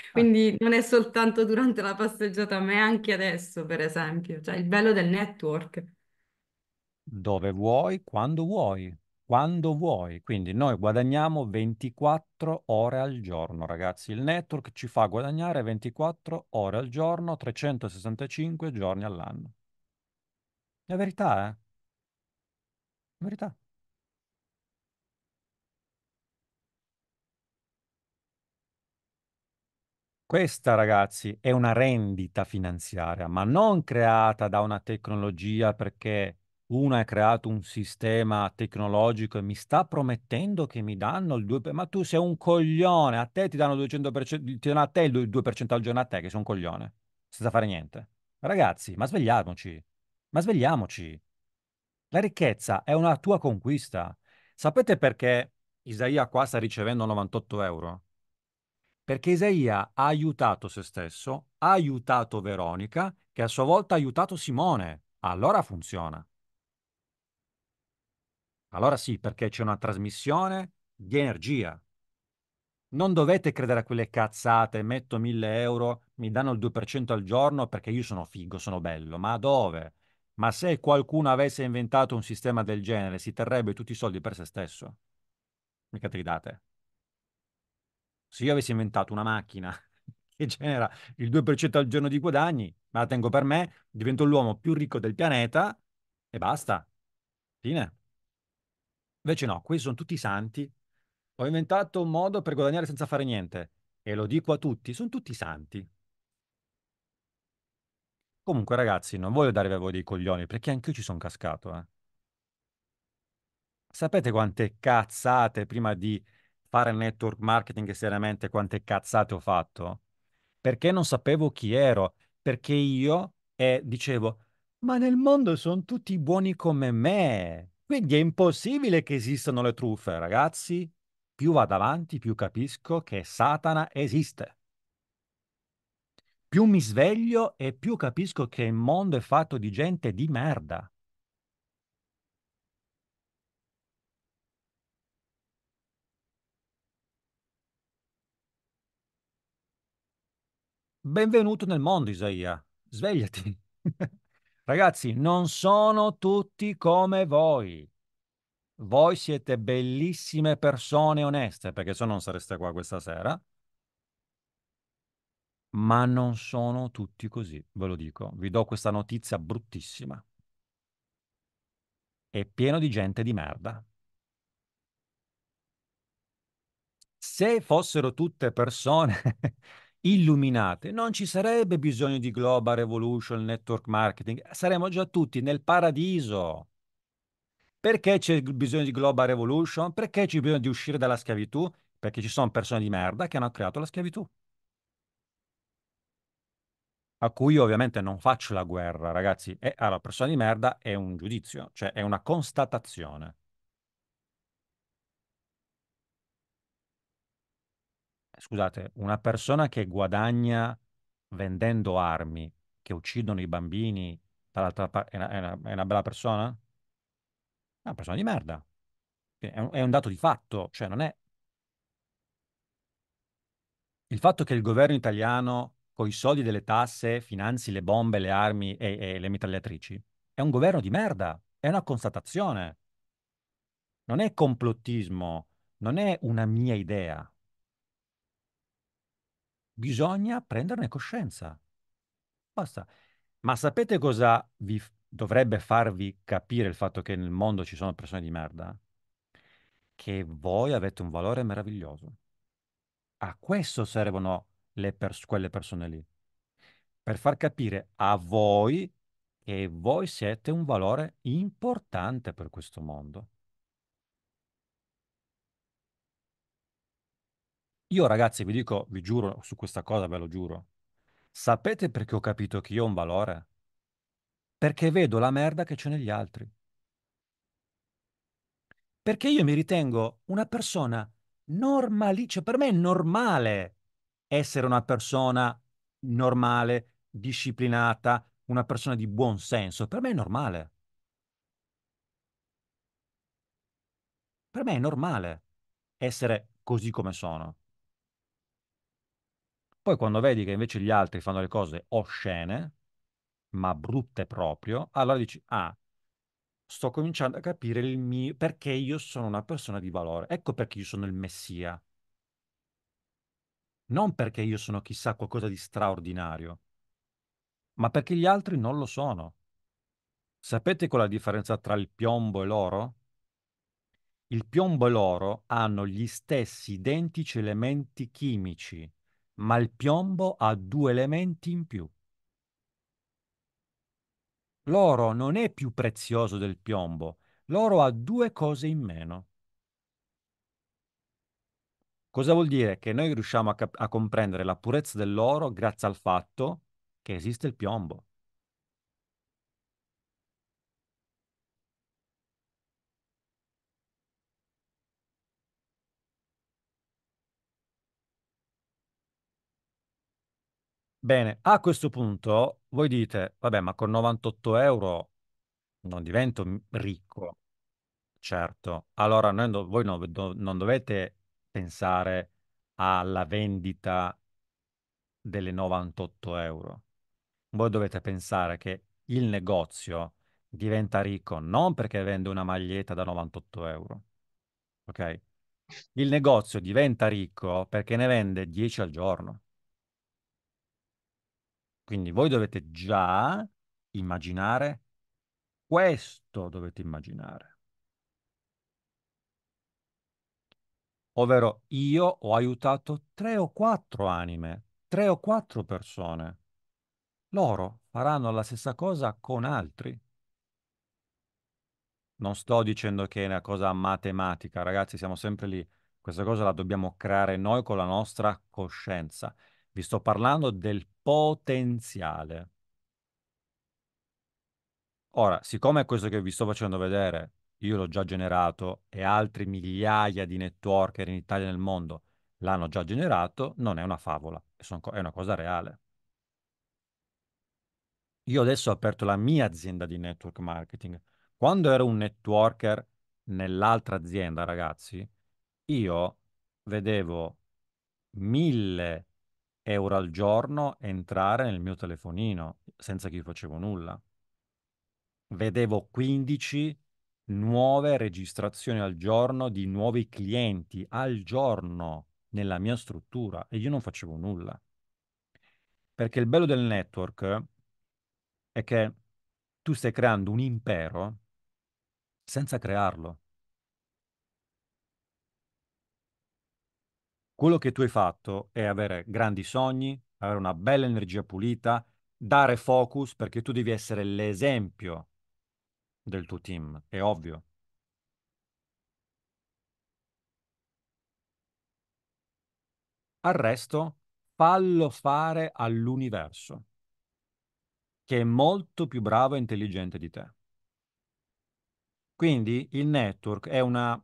Ah. Quindi non è soltanto durante la passeggiata, ma è anche adesso, per esempio, cioè il bello del network. Dove vuoi, quando vuoi quando vuoi. Quindi noi guadagniamo 24 ore al giorno, ragazzi. Il network ci fa guadagnare 24 ore al giorno, 365 giorni all'anno. È verità, eh? È verità. Questa, ragazzi, è una rendita finanziaria, ma non creata da una tecnologia perché una ha creato un sistema tecnologico e mi sta promettendo che mi danno il 2%, ma tu sei un coglione, a te ti danno, 200%, ti danno a te il 2% al giorno a te che sei un coglione, senza fare niente. Ragazzi, ma svegliamoci, ma svegliamoci. La ricchezza è una tua conquista. Sapete perché Isaia qua sta ricevendo 98 euro? Perché Isaia ha aiutato se stesso, ha aiutato Veronica, che a sua volta ha aiutato Simone. Allora funziona. Allora sì, perché c'è una trasmissione di energia. Non dovete credere a quelle cazzate, metto 1000 euro, mi danno il 2% al giorno perché io sono figo, sono bello. Ma dove? Ma se qualcuno avesse inventato un sistema del genere, si terrebbe tutti i soldi per se stesso. Mica te li date. Se io avessi inventato una macchina che genera il 2% al giorno di guadagni, me la tengo per me, divento l'uomo più ricco del pianeta e basta. Fine. Invece no, qui sono tutti santi. Ho inventato un modo per guadagnare senza fare niente. E lo dico a tutti, sono tutti santi. Comunque, ragazzi, non voglio darvi a voi dei coglioni, perché anch'io ci sono cascato, eh. Sapete quante cazzate prima di fare network marketing seriamente, quante cazzate ho fatto? Perché non sapevo chi ero, perché io eh, dicevo, ma nel mondo sono tutti buoni come me. Quindi è impossibile che esistano le truffe, ragazzi. Più vado avanti, più capisco che Satana esiste. Più mi sveglio e più capisco che il mondo è fatto di gente di merda. Benvenuto nel mondo, Isaia. Svegliati. Ragazzi, non sono tutti come voi. Voi siete bellissime persone oneste, perché se no non sareste qua questa sera. Ma non sono tutti così, ve lo dico. Vi do questa notizia bruttissima. È pieno di gente di merda. Se fossero tutte persone illuminate, non ci sarebbe bisogno di global revolution, network marketing, saremmo già tutti nel paradiso. Perché c'è bisogno di global revolution? Perché c'è bisogno di uscire dalla schiavitù? Perché ci sono persone di merda che hanno creato la schiavitù. A cui io ovviamente non faccio la guerra, ragazzi. E, allora, persona di merda è un giudizio, cioè è una constatazione. scusate, una persona che guadagna vendendo armi che uccidono i bambini dall'altra parte è, è, una bella persona? È una persona di merda. È un, è un dato di fatto, cioè non è... Il fatto che il governo italiano con i soldi delle tasse finanzi le bombe, le armi e, e le mitragliatrici è un governo di merda, è una constatazione. Non è complottismo, non è una mia idea, Bisogna prenderne coscienza. Basta. Ma sapete cosa vi dovrebbe farvi capire il fatto che nel mondo ci sono persone di merda? Che voi avete un valore meraviglioso. A questo servono pers- quelle persone lì. Per far capire a voi che voi siete un valore importante per questo mondo. Io ragazzi vi dico, vi giuro su questa cosa, ve lo giuro. Sapete perché ho capito che io ho un valore? Perché vedo la merda che c'è negli altri. Perché io mi ritengo una persona normale, cioè per me è normale essere una persona normale, disciplinata, una persona di buon senso. Per me è normale. Per me è normale essere così come sono. Poi quando vedi che invece gli altri fanno le cose oscene, ma brutte proprio, allora dici, ah, sto cominciando a capire il mio, perché io sono una persona di valore. Ecco perché io sono il messia. Non perché io sono chissà qualcosa di straordinario, ma perché gli altri non lo sono. Sapete qual è la differenza tra il piombo e l'oro? Il piombo e l'oro hanno gli stessi identici elementi chimici, ma il piombo ha due elementi in più. L'oro non è più prezioso del piombo, l'oro ha due cose in meno. Cosa vuol dire? Che noi riusciamo a, a comprendere la purezza dell'oro grazie al fatto che esiste il piombo. Bene, a questo punto voi dite, vabbè, ma con 98 euro non divento ricco, certo. Allora noi voi non, do- non dovete pensare alla vendita delle 98 euro. Voi dovete pensare che il negozio diventa ricco non perché vende una maglietta da 98 euro, ok? Il negozio diventa ricco perché ne vende 10 al giorno. Quindi voi dovete già immaginare questo, dovete immaginare. Ovvero io ho aiutato tre o quattro anime, tre o quattro persone. Loro faranno la stessa cosa con altri. Non sto dicendo che è una cosa matematica, ragazzi, siamo sempre lì. Questa cosa la dobbiamo creare noi con la nostra coscienza. Vi sto parlando del potenziale. Ora, siccome questo che vi sto facendo vedere io l'ho già generato e altri migliaia di networker in Italia e nel mondo l'hanno già generato, non è una favola, è una cosa reale. Io adesso ho aperto la mia azienda di network marketing. Quando ero un networker nell'altra azienda, ragazzi, io vedevo mille euro al giorno entrare nel mio telefonino senza che io facevo nulla. Vedevo 15 nuove registrazioni al giorno di nuovi clienti al giorno nella mia struttura e io non facevo nulla. Perché il bello del network è che tu stai creando un impero senza crearlo. Quello che tu hai fatto è avere grandi sogni, avere una bella energia pulita, dare focus perché tu devi essere l'esempio del tuo team, è ovvio. Al resto, fallo fare all'universo, che è molto più bravo e intelligente di te. Quindi il network è una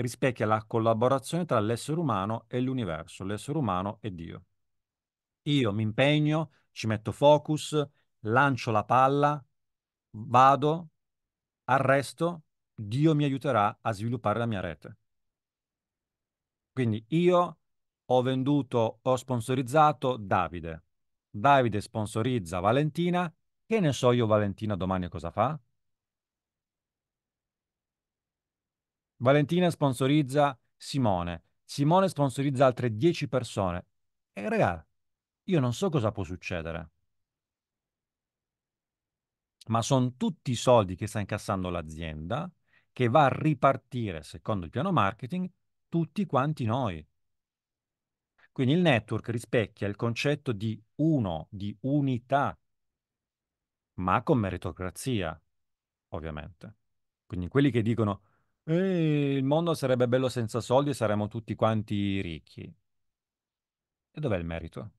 rispecchia la collaborazione tra l'essere umano e l'universo, l'essere umano e Dio. Io mi impegno, ci metto focus, lancio la palla, vado, arresto, Dio mi aiuterà a sviluppare la mia rete. Quindi io ho venduto, ho sponsorizzato Davide. Davide sponsorizza Valentina. Che ne so io Valentina domani cosa fa? Valentina sponsorizza Simone, Simone sponsorizza altre 10 persone. E raga, io non so cosa può succedere. Ma sono tutti i soldi che sta incassando l'azienda che va a ripartire, secondo il piano marketing, tutti quanti noi. Quindi il network rispecchia il concetto di uno, di unità, ma con meritocrazia, ovviamente. Quindi quelli che dicono eh, il mondo sarebbe bello senza soldi e saremmo tutti quanti ricchi. E dov'è il merito?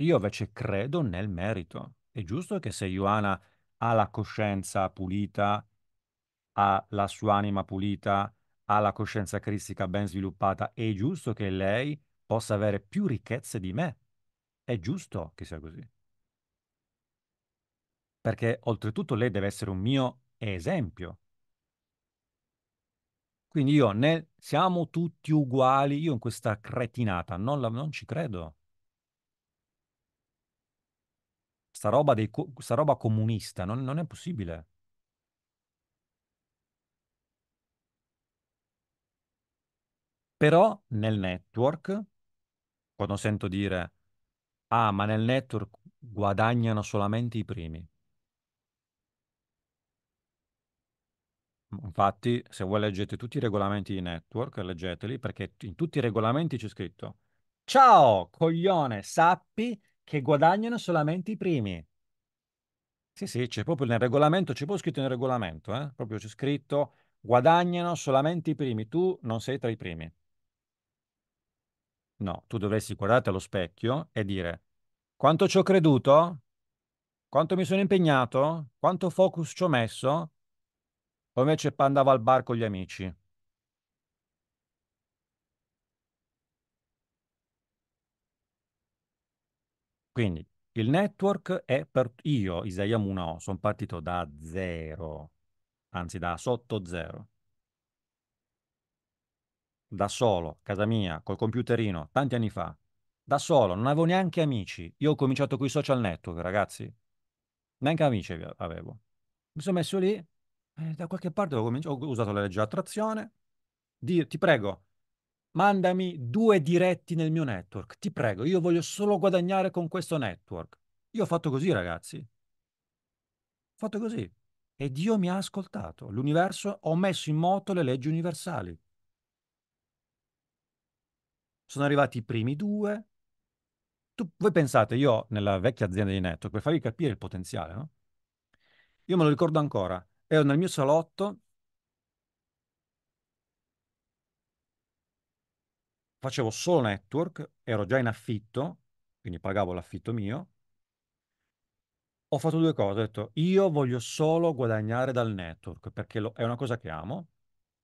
Io invece credo nel merito. È giusto che se Ioana ha la coscienza pulita, ha la sua anima pulita, ha la coscienza cristica ben sviluppata, è giusto che lei possa avere più ricchezze di me. È giusto che sia così perché oltretutto lei deve essere un mio esempio. Quindi io nel siamo tutti uguali, io in questa cretinata non, la, non ci credo. Sta roba, dei, sta roba comunista non, non è possibile. Però nel network, quando sento dire, ah, ma nel network guadagnano solamente i primi. Infatti, se voi leggete tutti i regolamenti di network, leggeteli perché in tutti i regolamenti c'è scritto: Ciao, coglione, sappi che guadagnano solamente i primi. Sì, sì, c'è proprio nel regolamento, c'è proprio scritto nel regolamento, eh? proprio c'è scritto: guadagnano solamente i primi, tu non sei tra i primi. No, tu dovresti guardarti allo specchio e dire: Quanto ci ho creduto? Quanto mi sono impegnato? Quanto focus ci ho messo? Poi invece andavo al bar con gli amici. Quindi il network è per... Io, Isaiah Munao, sono partito da zero, anzi da sotto zero. Da solo, casa mia, col computerino, tanti anni fa. Da solo, non avevo neanche amici. Io ho cominciato con i social network, ragazzi. Neanche amici avevo. Mi sono messo lì, eh, da qualche parte ho, cominci- ho usato la legge attrazione. Di- ti prego, mandami due diretti nel mio network. Ti prego, io voglio solo guadagnare con questo network. Io ho fatto così, ragazzi. Ho fatto così. E Dio mi ha ascoltato. L'universo, ho messo in moto le leggi universali. Sono arrivati i primi due. Tu, voi pensate, io nella vecchia azienda di network, per farvi capire il potenziale, no? Io me lo ricordo ancora ero nel mio salotto, facevo solo network, ero già in affitto, quindi pagavo l'affitto mio, ho fatto due cose, ho detto io voglio solo guadagnare dal network perché lo, è una cosa che amo,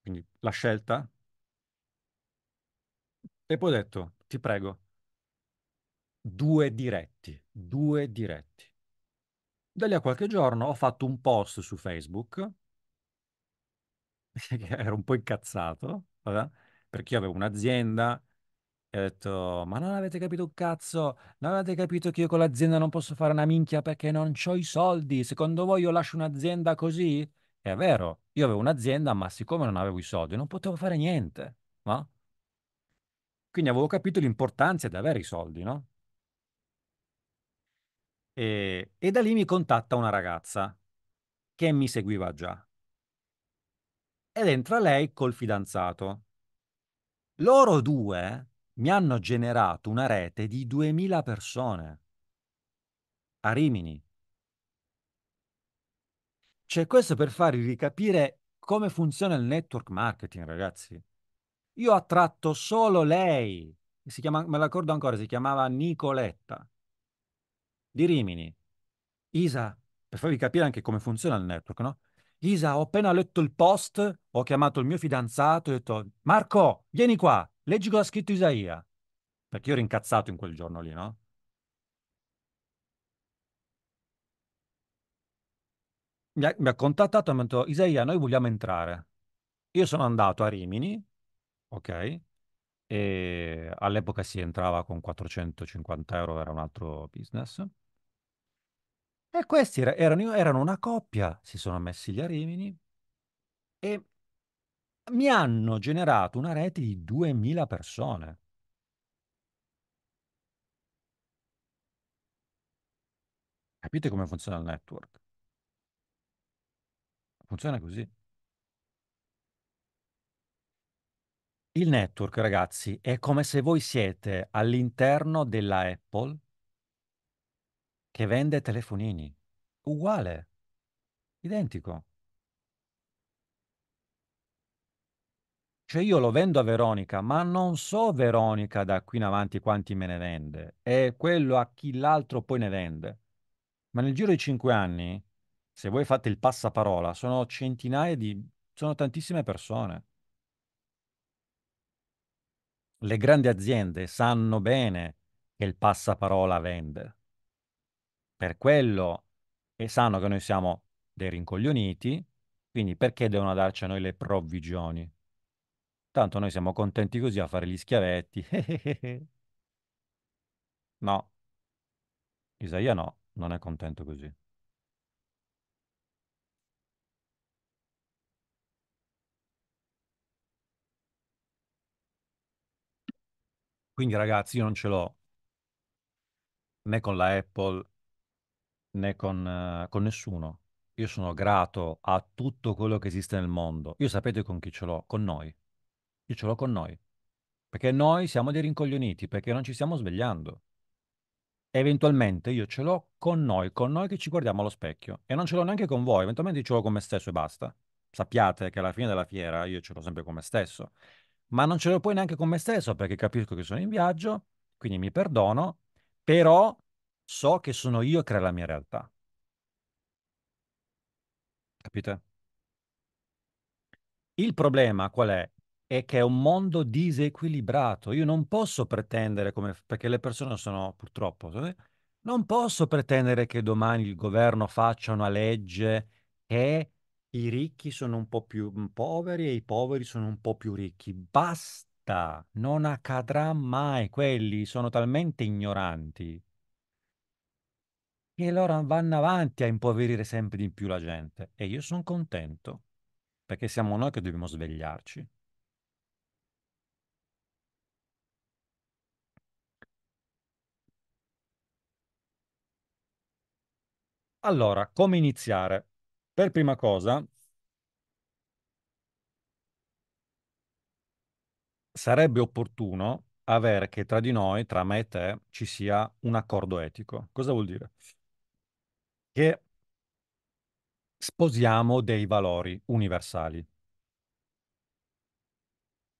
quindi la scelta. E poi ho detto, ti prego, due diretti, due diretti. Da lì a qualche giorno ho fatto un post su Facebook, che ero un po' incazzato, vabbè, perché io avevo un'azienda e ho detto, ma non avete capito un cazzo, non avete capito che io con l'azienda non posso fare una minchia perché non ho i soldi, secondo voi io lascio un'azienda così? È vero, io avevo un'azienda, ma siccome non avevo i soldi non potevo fare niente, no? Quindi avevo capito l'importanza di avere i soldi, no? E, e da lì mi contatta una ragazza che mi seguiva già. Ed entra lei col fidanzato. Loro due mi hanno generato una rete di 2000 persone a Rimini. Cioè, questo per farvi capire come funziona il network marketing, ragazzi. Io ho attratto solo lei, si chiama, me la ricordo ancora, si chiamava Nicoletta di Rimini, Isa, per farvi capire anche come funziona il network, no? Isa, ho appena letto il post, ho chiamato il mio fidanzato e ho detto, Marco, vieni qua, leggi cosa ha scritto Isaia. Perché io ero incazzato in quel giorno lì, no? Mi ha, mi ha contattato e mi ha detto, Isaia, noi vogliamo entrare. Io sono andato a Rimini, ok? E all'epoca si entrava con 450 euro, era un altro business. E questi erano, erano una coppia, si sono messi gli arimini e mi hanno generato una rete di 2000 persone. Capite come funziona il network? Funziona così. Il network, ragazzi, è come se voi siete all'interno della Apple che vende telefonini. Uguale, identico. Cioè io lo vendo a Veronica, ma non so Veronica da qui in avanti quanti me ne vende, e quello a chi l'altro poi ne vende. Ma nel giro di cinque anni, se voi fate il passaparola, sono centinaia di... sono tantissime persone. Le grandi aziende sanno bene che il passaparola vende per quello e sanno che noi siamo dei rincoglioniti, quindi perché devono darci a noi le provvigioni? Tanto noi siamo contenti così a fare gli schiavetti. no, Isaia no, non è contento così. Quindi ragazzi, io non ce l'ho né con la Apple né con, eh, con nessuno. Io sono grato a tutto quello che esiste nel mondo. Io sapete con chi ce l'ho? Con noi. Io ce l'ho con noi. Perché noi siamo dei rincoglioniti, perché non ci stiamo svegliando. Eventualmente io ce l'ho con noi, con noi che ci guardiamo allo specchio. E non ce l'ho neanche con voi, eventualmente ce l'ho con me stesso e basta. Sappiate che alla fine della fiera io ce l'ho sempre con me stesso. Ma non ce l'ho poi neanche con me stesso perché capisco che sono in viaggio, quindi mi perdono, però so che sono io a creare la mia realtà. Capite? Il problema qual è? È che è un mondo disequilibrato. Io non posso pretendere, come, perché le persone sono purtroppo, eh, non posso pretendere che domani il governo faccia una legge che i ricchi sono un po' più mm, poveri e i poveri sono un po' più ricchi. Basta, non accadrà mai. Quelli sono talmente ignoranti e loro vanno avanti a impoverire sempre di più la gente. E io sono contento, perché siamo noi che dobbiamo svegliarci. Allora, come iniziare? Per prima cosa, sarebbe opportuno avere che tra di noi, tra me e te, ci sia un accordo etico. Cosa vuol dire? che sposiamo dei valori universali.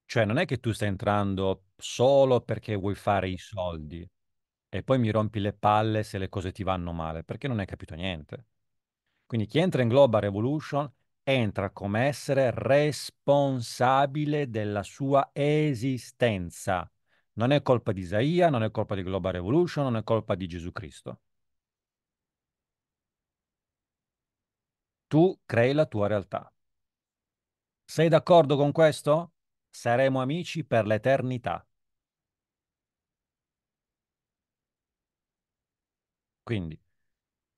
Cioè non è che tu stai entrando solo perché vuoi fare i soldi e poi mi rompi le palle se le cose ti vanno male, perché non hai capito niente. Quindi chi entra in Global Revolution entra come essere responsabile della sua esistenza. Non è colpa di Isaia, non è colpa di Global Revolution, non è colpa di Gesù Cristo. Tu crei la tua realtà. Sei d'accordo con questo? Saremo amici per l'eternità. Quindi,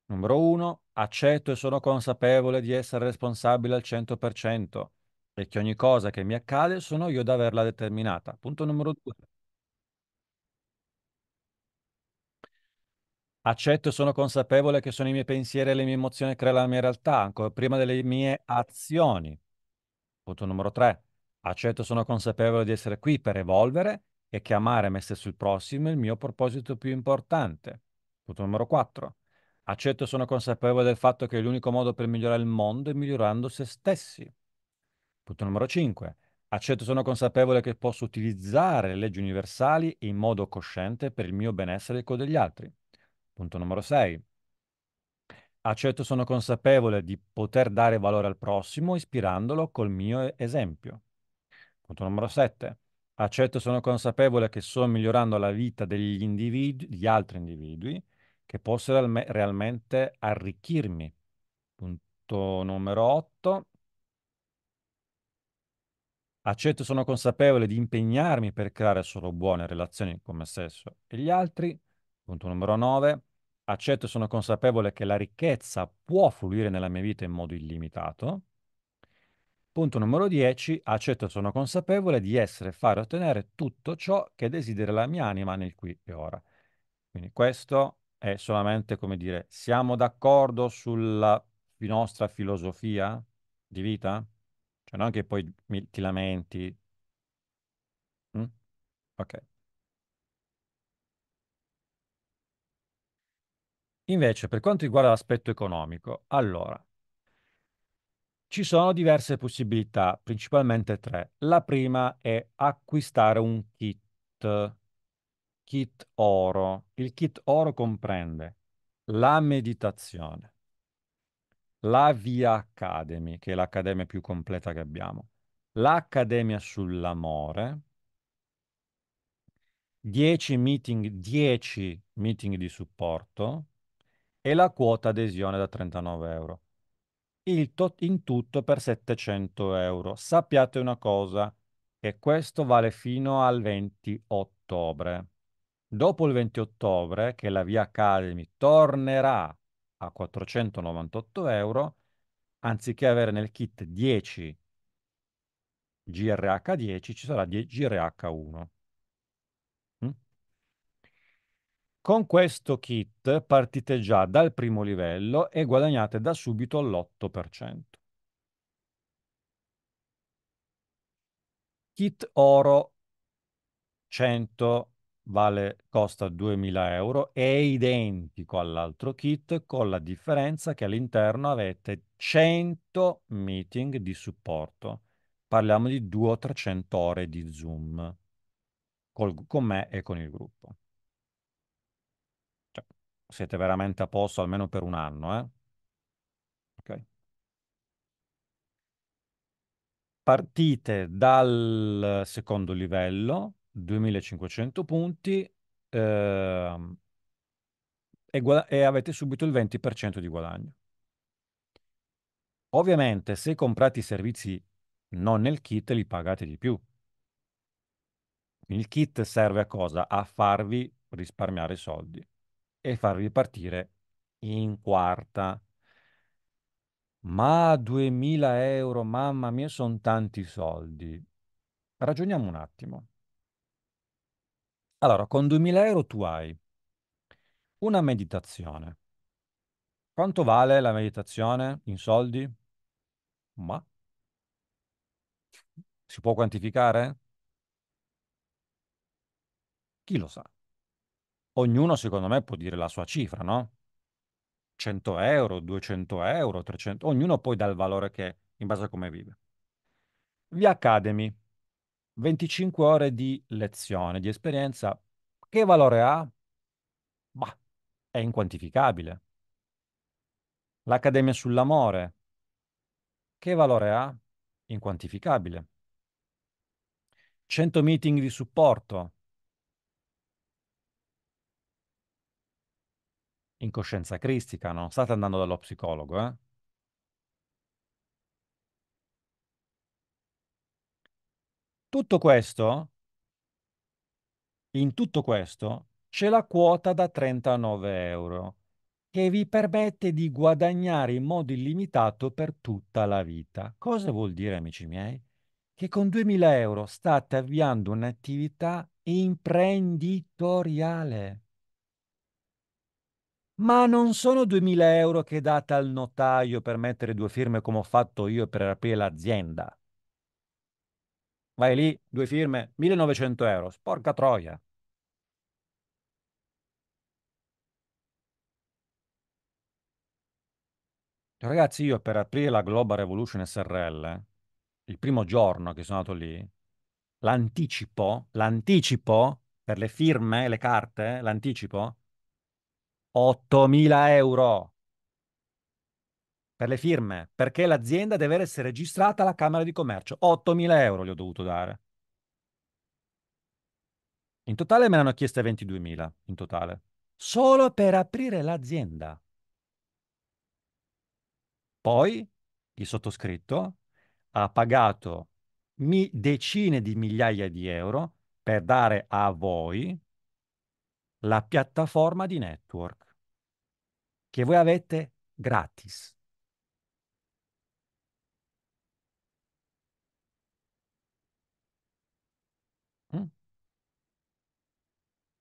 numero uno, accetto e sono consapevole di essere responsabile al 100% e che ogni cosa che mi accade sono io ad averla determinata. Punto numero due, Accetto e sono consapevole che sono i miei pensieri e le mie emozioni che creano la mia realtà, ancora prima delle mie azioni. Punto numero tre. Accetto e sono consapevole di essere qui per evolvere e chiamare amare me stesso il prossimo il mio proposito più importante. Punto numero quattro. Accetto e sono consapevole del fatto che l'unico modo per migliorare il mondo è migliorando se stessi. Punto numero cinque. Accetto e sono consapevole che posso utilizzare le leggi universali in modo cosciente per il mio benessere e quello degli altri. Punto numero 6. Accetto, sono consapevole di poter dare valore al prossimo ispirandolo col mio esempio. Punto numero 7. Accetto, sono consapevole che sto migliorando la vita degli individui, degli altri individui, che posso realmente arricchirmi. Punto numero 8. Accetto, sono consapevole di impegnarmi per creare solo buone relazioni con me stesso e gli altri. Punto numero 9 accetto e sono consapevole che la ricchezza può fluire nella mia vita in modo illimitato. Punto numero 10, accetto e sono consapevole di essere, fare e ottenere tutto ciò che desidera la mia anima nel qui e ora. Quindi questo è solamente come dire, siamo d'accordo sulla nostra filosofia di vita? Cioè non che poi mi, ti lamenti. Mm? Ok. Invece, per quanto riguarda l'aspetto economico, allora, ci sono diverse possibilità, principalmente tre. La prima è acquistare un kit, kit oro. Il kit oro comprende la meditazione, la Via Academy, che è l'accademia più completa che abbiamo, l'Accademia sull'amore, 10 meeting, 10 meeting di supporto, e la quota adesione da 39 euro. Tot, in tutto per 700 euro. Sappiate una cosa, che questo vale fino al 20 ottobre. Dopo il 20 ottobre, che la Via Academy tornerà a 498 euro, anziché avere nel kit 10 GRH10, ci sarà 10 GRH1. Con questo kit partite già dal primo livello e guadagnate da subito l'8%. Kit oro 100 vale, costa 2000 euro, è identico all'altro kit con la differenza che all'interno avete 100 meeting di supporto. Parliamo di 200 300 ore di Zoom col, con me e con il gruppo siete veramente a posto almeno per un anno. Eh? Okay. Partite dal secondo livello, 2500 punti, eh, e, e avete subito il 20% di guadagno. Ovviamente se comprate i servizi non nel kit li pagate di più. Il kit serve a cosa? A farvi risparmiare soldi e far ripartire in quarta. Ma 2000 euro, mamma mia, sono tanti soldi. Ragioniamo un attimo. Allora, con 2000 euro tu hai una meditazione. Quanto vale la meditazione in soldi? Ma si può quantificare? Chi lo sa? ognuno secondo me può dire la sua cifra, no? 100 euro, 200 euro, 300, ognuno poi dà il valore che in base a come vive. Via Academy, 25 ore di lezione, di esperienza, che valore ha? Bah, è inquantificabile. L'Accademia sull'amore, che valore ha? Inquantificabile. 100 meeting di supporto, in coscienza cristica, non state andando dallo psicologo, eh? Tutto questo, in tutto questo, c'è la quota da 39 euro che vi permette di guadagnare in modo illimitato per tutta la vita. Cosa vuol dire, amici miei? Che con 2000 euro state avviando un'attività imprenditoriale. Ma non sono 2000 euro che date al notaio per mettere due firme come ho fatto io per aprire l'azienda. Vai lì, due firme, 1900 euro. Sporca troia. Ragazzi, io per aprire la Global Revolution SRL, il primo giorno che sono andato lì, l'anticipo, l'anticipo per le firme, le carte, l'anticipo, 8.000 euro per le firme, perché l'azienda deve essere registrata alla Camera di Commercio. 8.000 euro gli ho dovuto dare. In totale me ne hanno chieste 22.000, in totale. Solo per aprire l'azienda. Poi il sottoscritto ha pagato decine di migliaia di euro per dare a voi la piattaforma di network che voi avete gratis. Mm.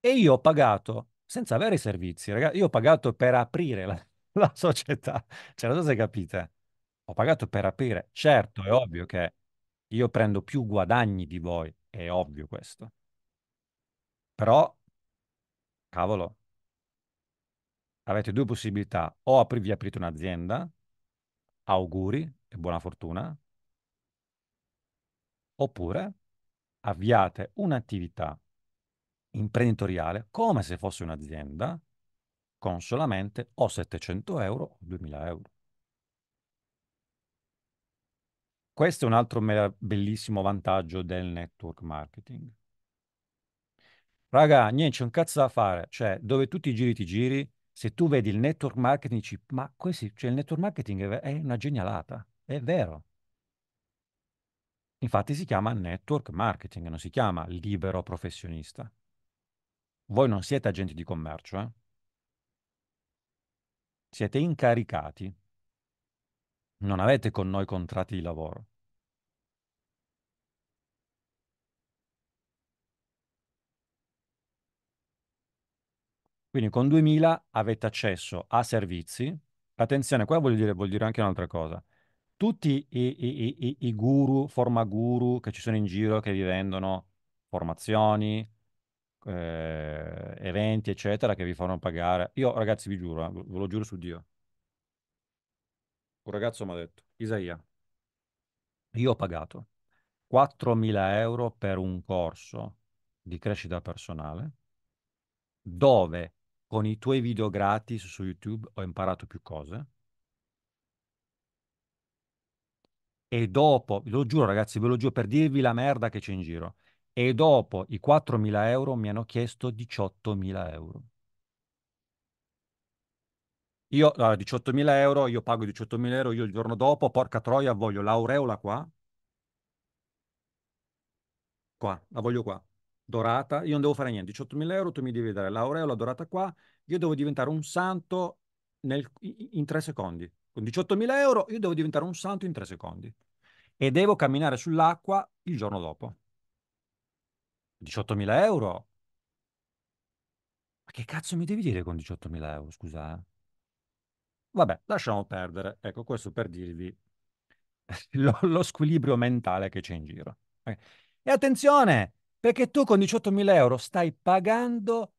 E io ho pagato senza avere i servizi, ragazzi. Io ho pagato per aprire la, la società. Cioè, non so se capite. Ho pagato per aprire. Certo, è ovvio che io prendo più guadagni di voi, è ovvio questo. Però, cavolo, avete due possibilità, o vi aprite un'azienda, auguri e buona fortuna, oppure avviate un'attività imprenditoriale come se fosse un'azienda con solamente o 700 euro o 2000 euro. Questo è un altro bellissimo vantaggio del network marketing. Raga, niente, c'è un cazzo da fare. Cioè, dove tu ti giri, ti giri, se tu vedi il network marketing dici, ma questi, cioè il network marketing è una genialata, è vero. Infatti si chiama network marketing, non si chiama libero professionista. Voi non siete agenti di commercio, eh? Siete incaricati. Non avete con noi contratti di lavoro. Quindi con 2000 avete accesso a servizi. Attenzione, qua voglio dire, voglio dire anche un'altra cosa. Tutti i, i, i, i guru, forma guru che ci sono in giro, che vi vendono formazioni, eh, eventi, eccetera, che vi fanno pagare. Io, ragazzi, vi giuro, eh, ve lo giuro su Dio. Un ragazzo mi ha detto, Isaia, io ho pagato 4.000 euro per un corso di crescita personale dove con i tuoi video gratis su YouTube ho imparato più cose. E dopo, lo giuro ragazzi, ve lo giuro per dirvi la merda che c'è in giro. E dopo i 4.000 euro mi hanno chiesto 18.000 euro. Io, allora, 18.000 euro, io pago 18.000 euro, io il giorno dopo, porca troia, voglio l'aureola qua. Qua, la voglio qua dorata, io non devo fare niente, 18.000 euro, tu mi devi dare l'aureola dorata qua, io devo diventare un santo nel, in tre secondi. Con 18.000 euro io devo diventare un santo in tre secondi e devo camminare sull'acqua il giorno dopo. 18.000 euro? Ma che cazzo mi devi dire con 18.000 euro, scusa? Eh? Vabbè, lasciamo perdere. Ecco, questo per dirvi lo, lo squilibrio mentale che c'è in giro. Eh, e attenzione, perché tu con 18.000 euro stai pagando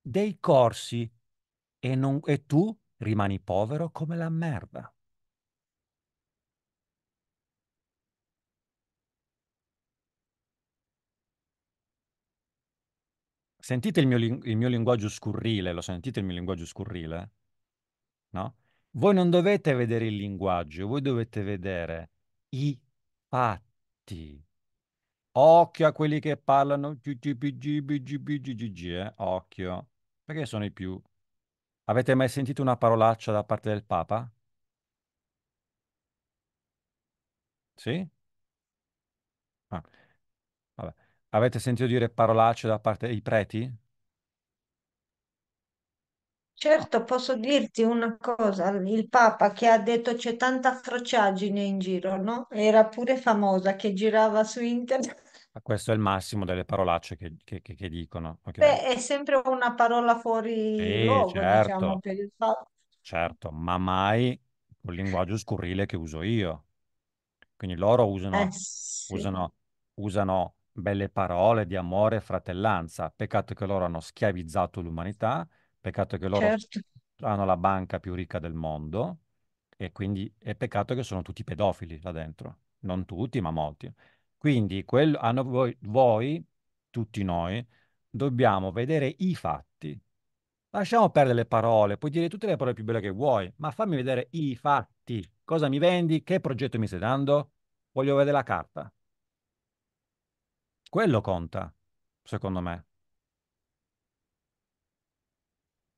dei corsi e, non, e tu rimani povero come la merda. Sentite il mio, il mio, linguaggio scurrile, lo sentite il mio linguaggio scurrile? No? Voi non dovete vedere il linguaggio, voi dovete vedere i fatti. Occhio a quelli che parlano GGBGBGBGG, eh? occhio, perché sono i più. Avete mai sentito una parolaccia da parte del Papa? Sì? Ah. Vabbè. Avete sentito dire parolacce da parte dei preti? Certo, posso dirti una cosa, il Papa che ha detto c'è tanta frociaggine in giro, no? Era pure famosa, che girava su internet. Questo è il massimo delle parolacce che, che, che, che dicono. Okay? Beh, è sempre una parola fuori sì, luogo, diciamo, certo. diciamo, per il fatto. Certo, ma mai col linguaggio scurrile che uso io. Quindi loro usano, eh, sì. usano, usano belle parole di amore e fratellanza. Peccato che loro hanno schiavizzato l'umanità, peccato che loro certo. hanno la banca più ricca del mondo e quindi è peccato che sono tutti pedofili là dentro. Non tutti, ma molti. Quindi quello, a noi, voi, voi, tutti noi, dobbiamo vedere i fatti. Lasciamo perdere le parole, puoi dire tutte le parole più belle che vuoi, ma fammi vedere i fatti. Cosa mi vendi? Che progetto mi stai dando? Voglio vedere la carta. Quello conta, secondo me.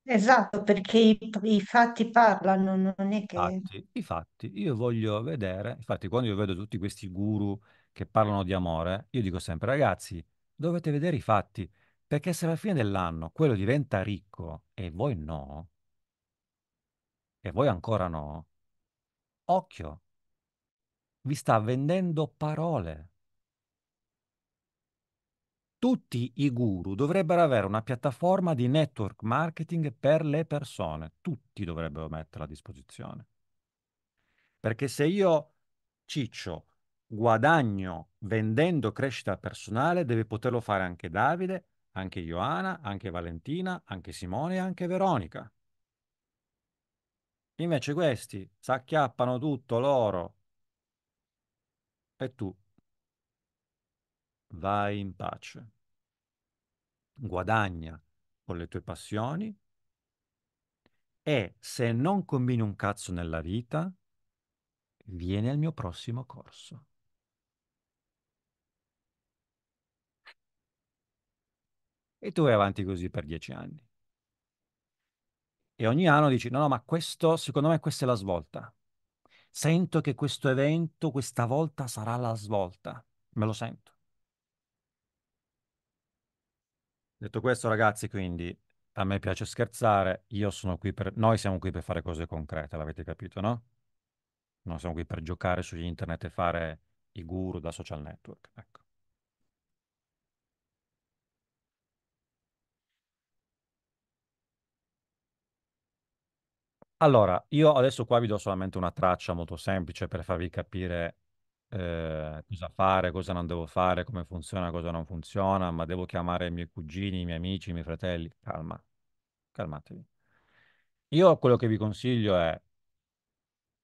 Esatto, perché i, i fatti parlano, non è che... Fatti, I fatti, io voglio vedere, infatti quando io vedo tutti questi guru che parlano di amore, io dico sempre, ragazzi, dovete vedere i fatti, perché se alla fine dell'anno quello diventa ricco e voi no, e voi ancora no, occhio, vi sta vendendo parole. Tutti i guru dovrebbero avere una piattaforma di network marketing per le persone, tutti dovrebbero metterla a disposizione. Perché se io, Ciccio, guadagno vendendo crescita personale deve poterlo fare anche Davide, anche Ioana, anche Valentina, anche Simone e anche Veronica. Invece questi s'acchiappano tutto loro. E tu vai in pace. Guadagna con le tue passioni e se non combini un cazzo nella vita, vieni al mio prossimo corso. E tu vai avanti così per dieci anni. E ogni anno dici, no, no, ma questo, secondo me questa è la svolta. Sento che questo evento questa volta sarà la svolta. Me lo sento. Detto questo, ragazzi, quindi a me piace scherzare, io sono qui per... Noi siamo qui per fare cose concrete, l'avete capito, no? Non siamo qui per giocare su internet e fare i guru da social network, ecco. Allora, io adesso qua vi do solamente una traccia molto semplice per farvi capire eh, cosa fare, cosa non devo fare, come funziona, cosa non funziona, ma devo chiamare i miei cugini, i miei amici, i miei fratelli. Calma, calmatevi. Io quello che vi consiglio è,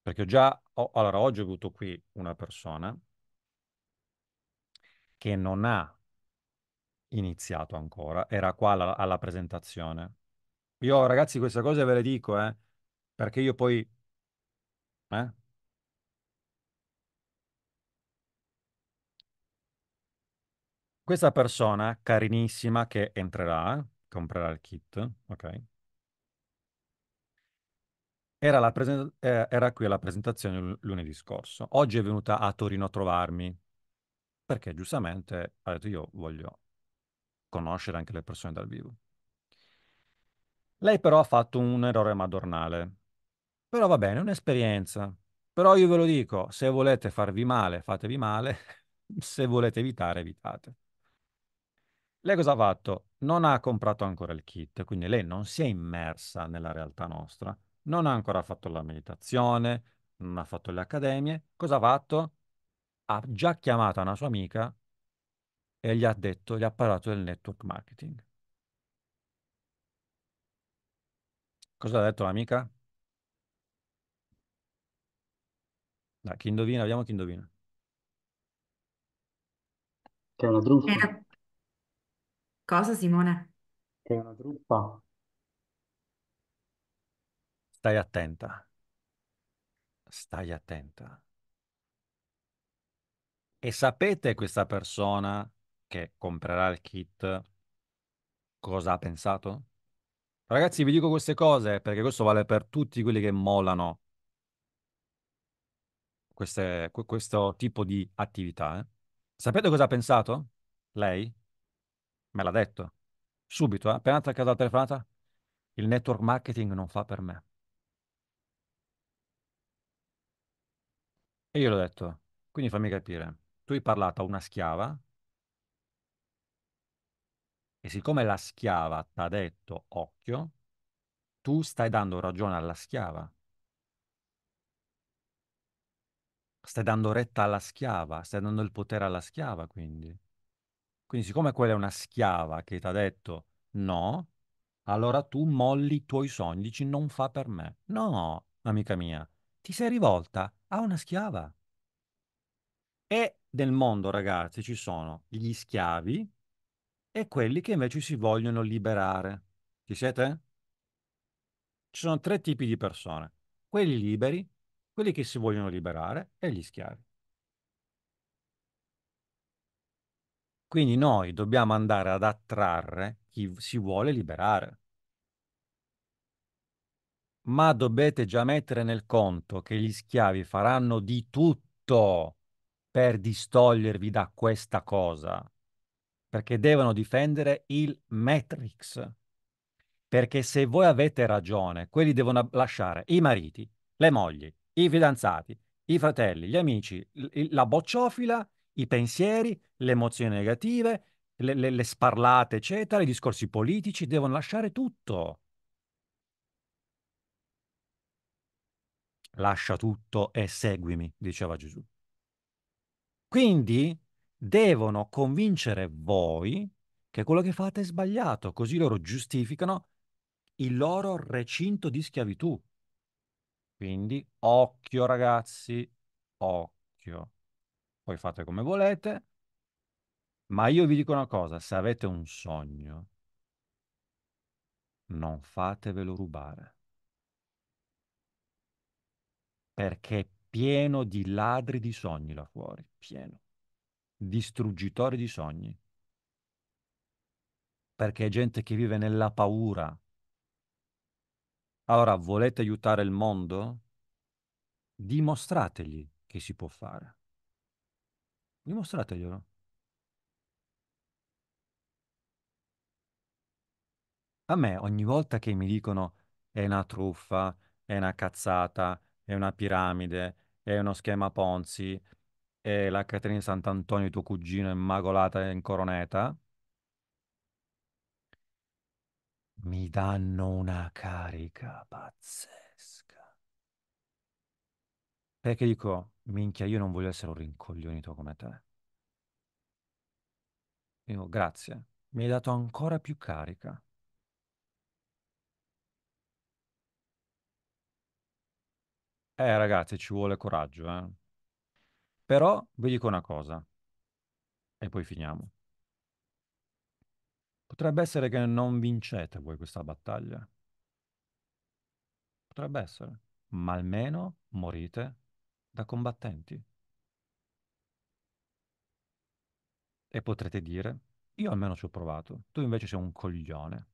perché ho già, ho, allora oggi ho avuto qui una persona che non ha iniziato ancora, era qua alla, alla presentazione. Io ragazzi questa cosa ve le dico, eh perché io poi... Eh? Questa persona carinissima che entrerà, eh, comprerà il kit, ok? Era, presen- eh, era qui alla presentazione lunedì scorso. Oggi è venuta a Torino a trovarmi perché giustamente ha detto io voglio conoscere anche le persone dal vivo. Lei però ha fatto un errore madornale però va bene, è un'esperienza. Però io ve lo dico, se volete farvi male, fatevi male, se volete evitare, evitate. Lei cosa ha fatto? Non ha comprato ancora il kit, quindi lei non si è immersa nella realtà nostra, non ha ancora fatto la meditazione, non ha fatto le accademie. Cosa ha fatto? Ha già chiamato una sua amica e gli ha detto, gli ha parlato del network marketing. Cosa ha detto l'amica? Dai, chi indovina, vediamo chi indovina. Che è una truffa, Era- Cosa, Simone? che è una truffa. Stai attenta, stai attenta. E sapete questa persona che comprerà il kit cosa ha pensato? Ragazzi, vi dico queste cose perché questo vale per tutti quelli che mollano queste, questo tipo di attività. Eh? Sapete cosa ha pensato? Lei? Me l'ha detto. Subito, eh? appena attaccato la telefonata, il network marketing non fa per me. E io l'ho detto, quindi fammi capire, tu hai parlato a una schiava e siccome la schiava ti ha detto occhio, tu stai dando ragione alla schiava. Stai dando retta alla schiava, stai dando il potere alla schiava, quindi. Quindi siccome quella è una schiava che ti ha detto no, allora tu molli i tuoi sogni, dici non fa per me. No, amica mia, ti sei rivolta a una schiava. E nel mondo, ragazzi, ci sono gli schiavi e quelli che invece si vogliono liberare. Ci siete? Ci sono tre tipi di persone. Quelli liberi quelli che si vogliono liberare e gli schiavi. Quindi noi dobbiamo andare ad attrarre chi si vuole liberare. Ma dovete già mettere nel conto che gli schiavi faranno di tutto per distogliervi da questa cosa, perché devono difendere il Matrix. Perché se voi avete ragione, quelli devono lasciare i mariti, le mogli, i fidanzati, i fratelli, gli amici, la bocciofila, i pensieri, le emozioni negative, le, le, le sparlate, eccetera, i discorsi politici, devono lasciare tutto. Lascia tutto e seguimi, diceva Gesù. Quindi devono convincere voi che quello che fate è sbagliato, così loro giustificano il loro recinto di schiavitù. Quindi occhio ragazzi, occhio. Poi fate come volete. Ma io vi dico una cosa, se avete un sogno, non fatevelo rubare. Perché è pieno di ladri di sogni là fuori, pieno. Distruggitori di sogni. Perché è gente che vive nella paura, allora, volete aiutare il mondo? Dimostrategli che si può fare. Dimostrateglielo. A me ogni volta che mi dicono è una truffa, è una cazzata, è una piramide, è uno schema Ponzi, è la Caterina Sant'Antonio, tuo cugino, immacolata e coroneta, mi danno una carica pazzesca. Perché dico, minchia, io non voglio essere un rincoglionito come te. Dico, grazie, mi hai dato ancora più carica. Eh, ragazzi, ci vuole coraggio, eh. Però vi dico una cosa, e poi finiamo. Potrebbe essere che non vincete voi questa battaglia. Potrebbe essere. Ma almeno morite da combattenti. E potrete dire, io almeno ci ho provato, tu invece sei un coglione.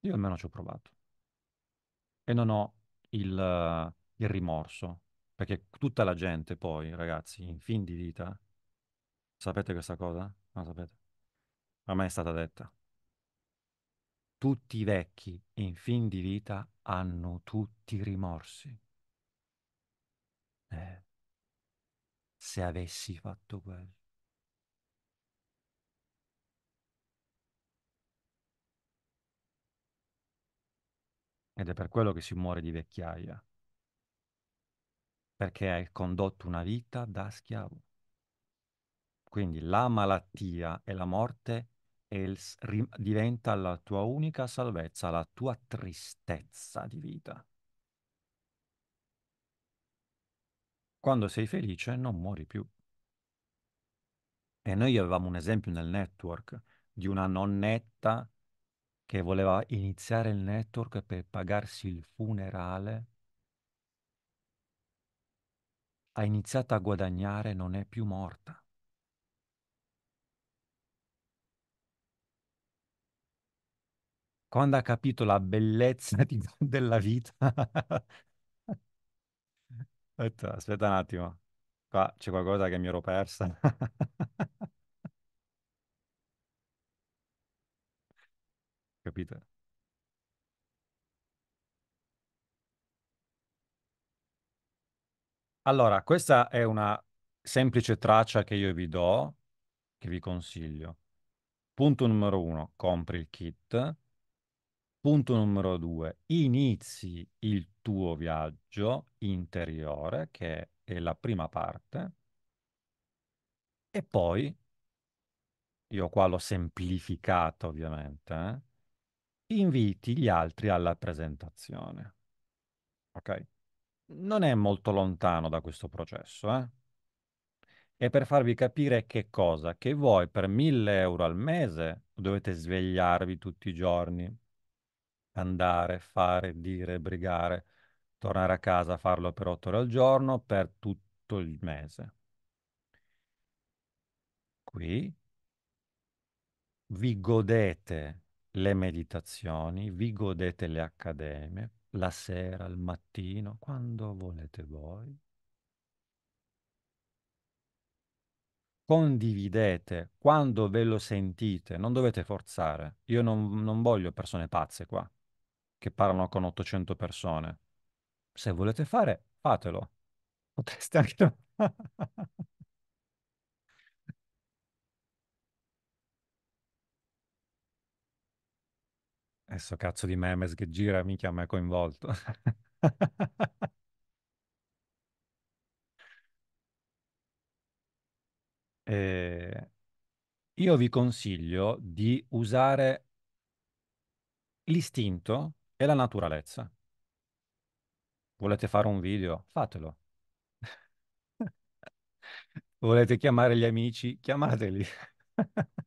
Io almeno ci ho provato. E non ho il, il rimorso perché tutta la gente poi, ragazzi, in fin di vita, sapete questa cosa? Non sapete? Ormai è stata detta. Tutti i vecchi in fin di vita hanno tutti rimorsi. Eh, se avessi fatto quello. Ed è per quello che si muore di vecchiaia perché hai condotto una vita da schiavo. Quindi la malattia e la morte il, ri, diventa la tua unica salvezza, la tua tristezza di vita. Quando sei felice non muori più. E noi avevamo un esempio nel network di una nonnetta che voleva iniziare il network per pagarsi il funerale ha iniziato a guadagnare non è più morta. Quando ha capito la bellezza di, della vita, aspetta, aspetta un attimo, qua c'è qualcosa che mi ero persa. Capito? Allora, questa è una semplice traccia che io vi do, che vi consiglio. Punto numero uno, compri il kit. Punto numero due, inizi il tuo viaggio interiore, che è la prima parte. E poi, io qua l'ho semplificato ovviamente, eh? inviti gli altri alla presentazione. Ok? non è molto lontano da questo processo. Eh? E per farvi capire che cosa, che voi per 1000 euro al mese dovete svegliarvi tutti i giorni, andare, fare, dire, brigare, tornare a casa, farlo per 8 ore al giorno, per tutto il mese. Qui vi godete le meditazioni, vi godete le accademie, la sera, il mattino, quando volete voi. Condividete quando ve lo sentite, non dovete forzare. Io non, non voglio persone pazze qua, che parlano con 800 persone. Se volete fare, fatelo. Potreste anche... Adesso eh, cazzo di memes che gira, mica me ha coinvolto. eh, io vi consiglio di usare l'istinto e la naturalezza. Volete fare un video? Fatelo. Volete chiamare gli amici? Chiamateli.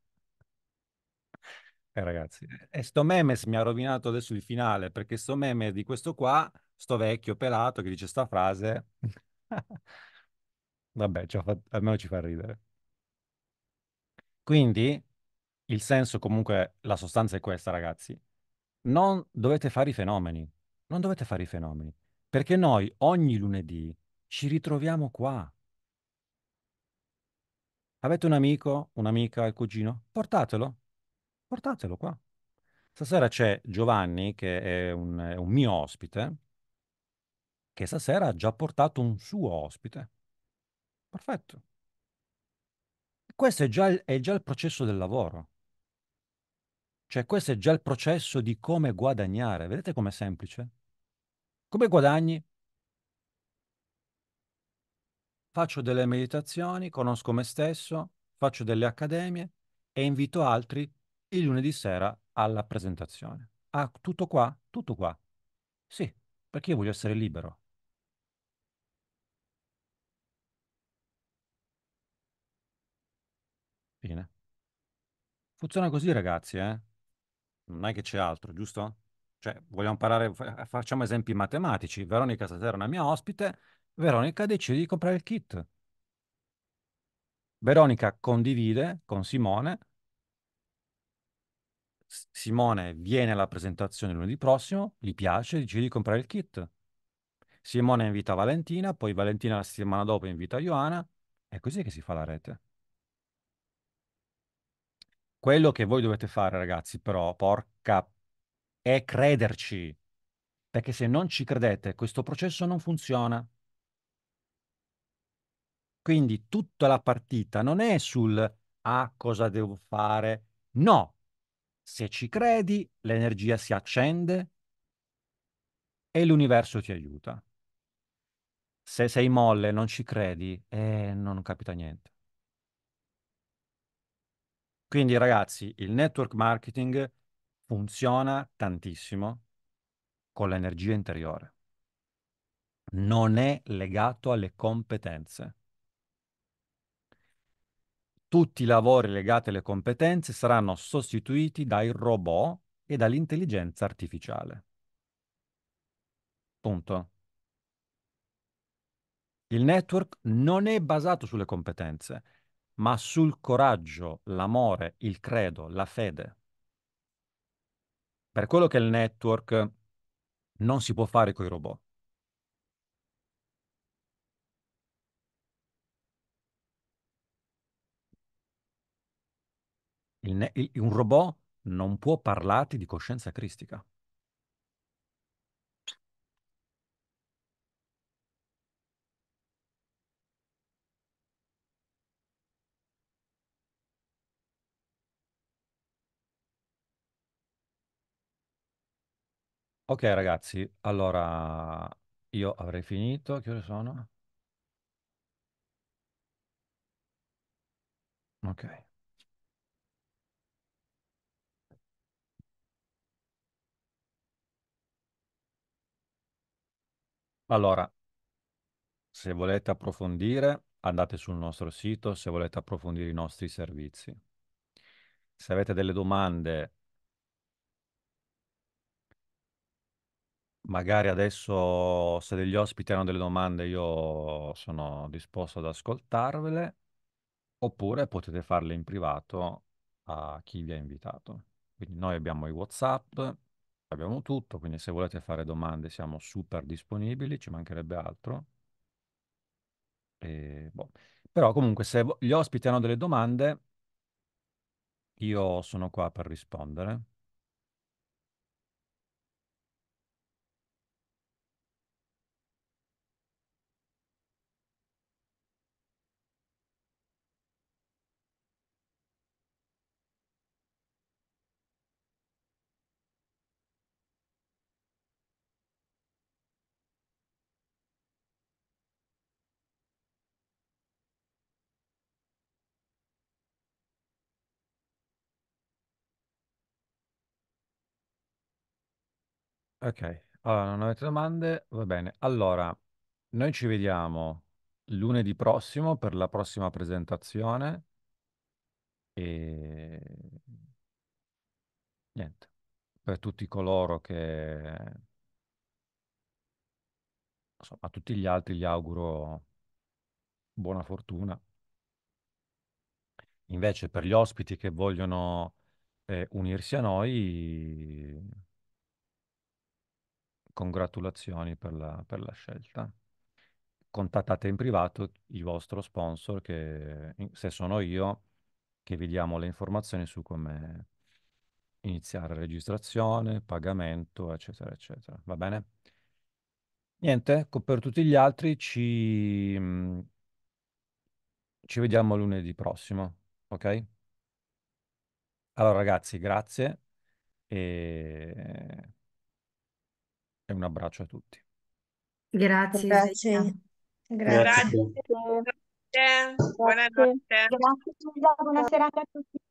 Eh, ragazzi, e eh, eh, sto memes mi ha rovinato adesso il finale perché sto meme di questo qua, sto vecchio pelato che dice sta frase. Vabbè, ci fatto, almeno ci fa ridere. Quindi il senso comunque, la sostanza è questa, ragazzi. Non dovete fare i fenomeni, non dovete fare i fenomeni, perché noi ogni lunedì ci ritroviamo qua. Avete un amico, un'amica, il cugino? Portatelo, portatelo qua. Stasera c'è Giovanni, che è un, è un mio ospite, che stasera ha già portato un suo ospite. Perfetto. Questo è già, il, è già il processo del lavoro. Cioè, questo è già il processo di come guadagnare. Vedete com'è semplice? Come guadagni? Faccio delle meditazioni, conosco me stesso, faccio delle accademie e invito altri il lunedì sera alla presentazione. Ah, tutto qua? Tutto qua. Sì, perché io voglio essere libero. Fine. Funziona così, ragazzi, eh? Non è che c'è altro, giusto? Cioè, vogliamo parlare, facciamo esempi matematici. Veronica stasera è una mia ospite. Veronica decide di comprare il kit. Veronica condivide con Simone Simone viene alla presentazione lunedì prossimo, gli piace, decide di comprare il kit. Simone invita Valentina, poi Valentina la settimana dopo invita Ioana, è così che si fa la rete. Quello che voi dovete fare, ragazzi, però, porca, è crederci. Perché se non ci credete, questo processo non funziona. Quindi tutta la partita non è sul ah, cosa devo fare. No, se ci credi, l'energia si accende e l'universo ti aiuta. Se sei molle, non ci credi, eh, non capita niente. Quindi ragazzi, il network marketing funziona tantissimo con l'energia interiore. Non è legato alle competenze. Tutti i lavori legati alle competenze saranno sostituiti dai robot e dall'intelligenza artificiale. Punto. Il network non è basato sulle competenze, ma sul coraggio, l'amore, il credo, la fede. Per quello che il network non si può fare con i robot. Il, il, un robot non può parlarti di coscienza cristica. Ok ragazzi, allora io avrei finito. Che ore sono? Ok. Allora, se volete approfondire, andate sul nostro sito, se volete approfondire i nostri servizi. Se avete delle domande, magari adesso se degli ospiti hanno delle domande, io sono disposto ad ascoltarvele, oppure potete farle in privato a chi vi ha invitato. Quindi noi abbiamo i WhatsApp, Abbiamo tutto, quindi se volete fare domande siamo super disponibili, ci mancherebbe altro. E, boh. Però comunque se gli ospiti hanno delle domande, io sono qua per rispondere. Ok, allora non avete domande? Va bene. Allora, noi ci vediamo lunedì prossimo per la prossima presentazione e niente, per tutti coloro che, insomma, a tutti gli altri gli auguro buona fortuna. Invece per gli ospiti che vogliono eh, unirsi a noi congratulazioni per la, per la scelta. Contattate in privato il vostro sponsor, che se sono io, che vi diamo le informazioni su come iniziare registrazione, pagamento, eccetera, eccetera. Va bene? Niente, per tutti gli altri ci, mm, ci vediamo lunedì prossimo, ok? Allora ragazzi, grazie e e un abbraccio a tutti. Grazie. Grazie. Grazie. Grazie. Grazie. Buonanotte. Grazie. Buona a tutti.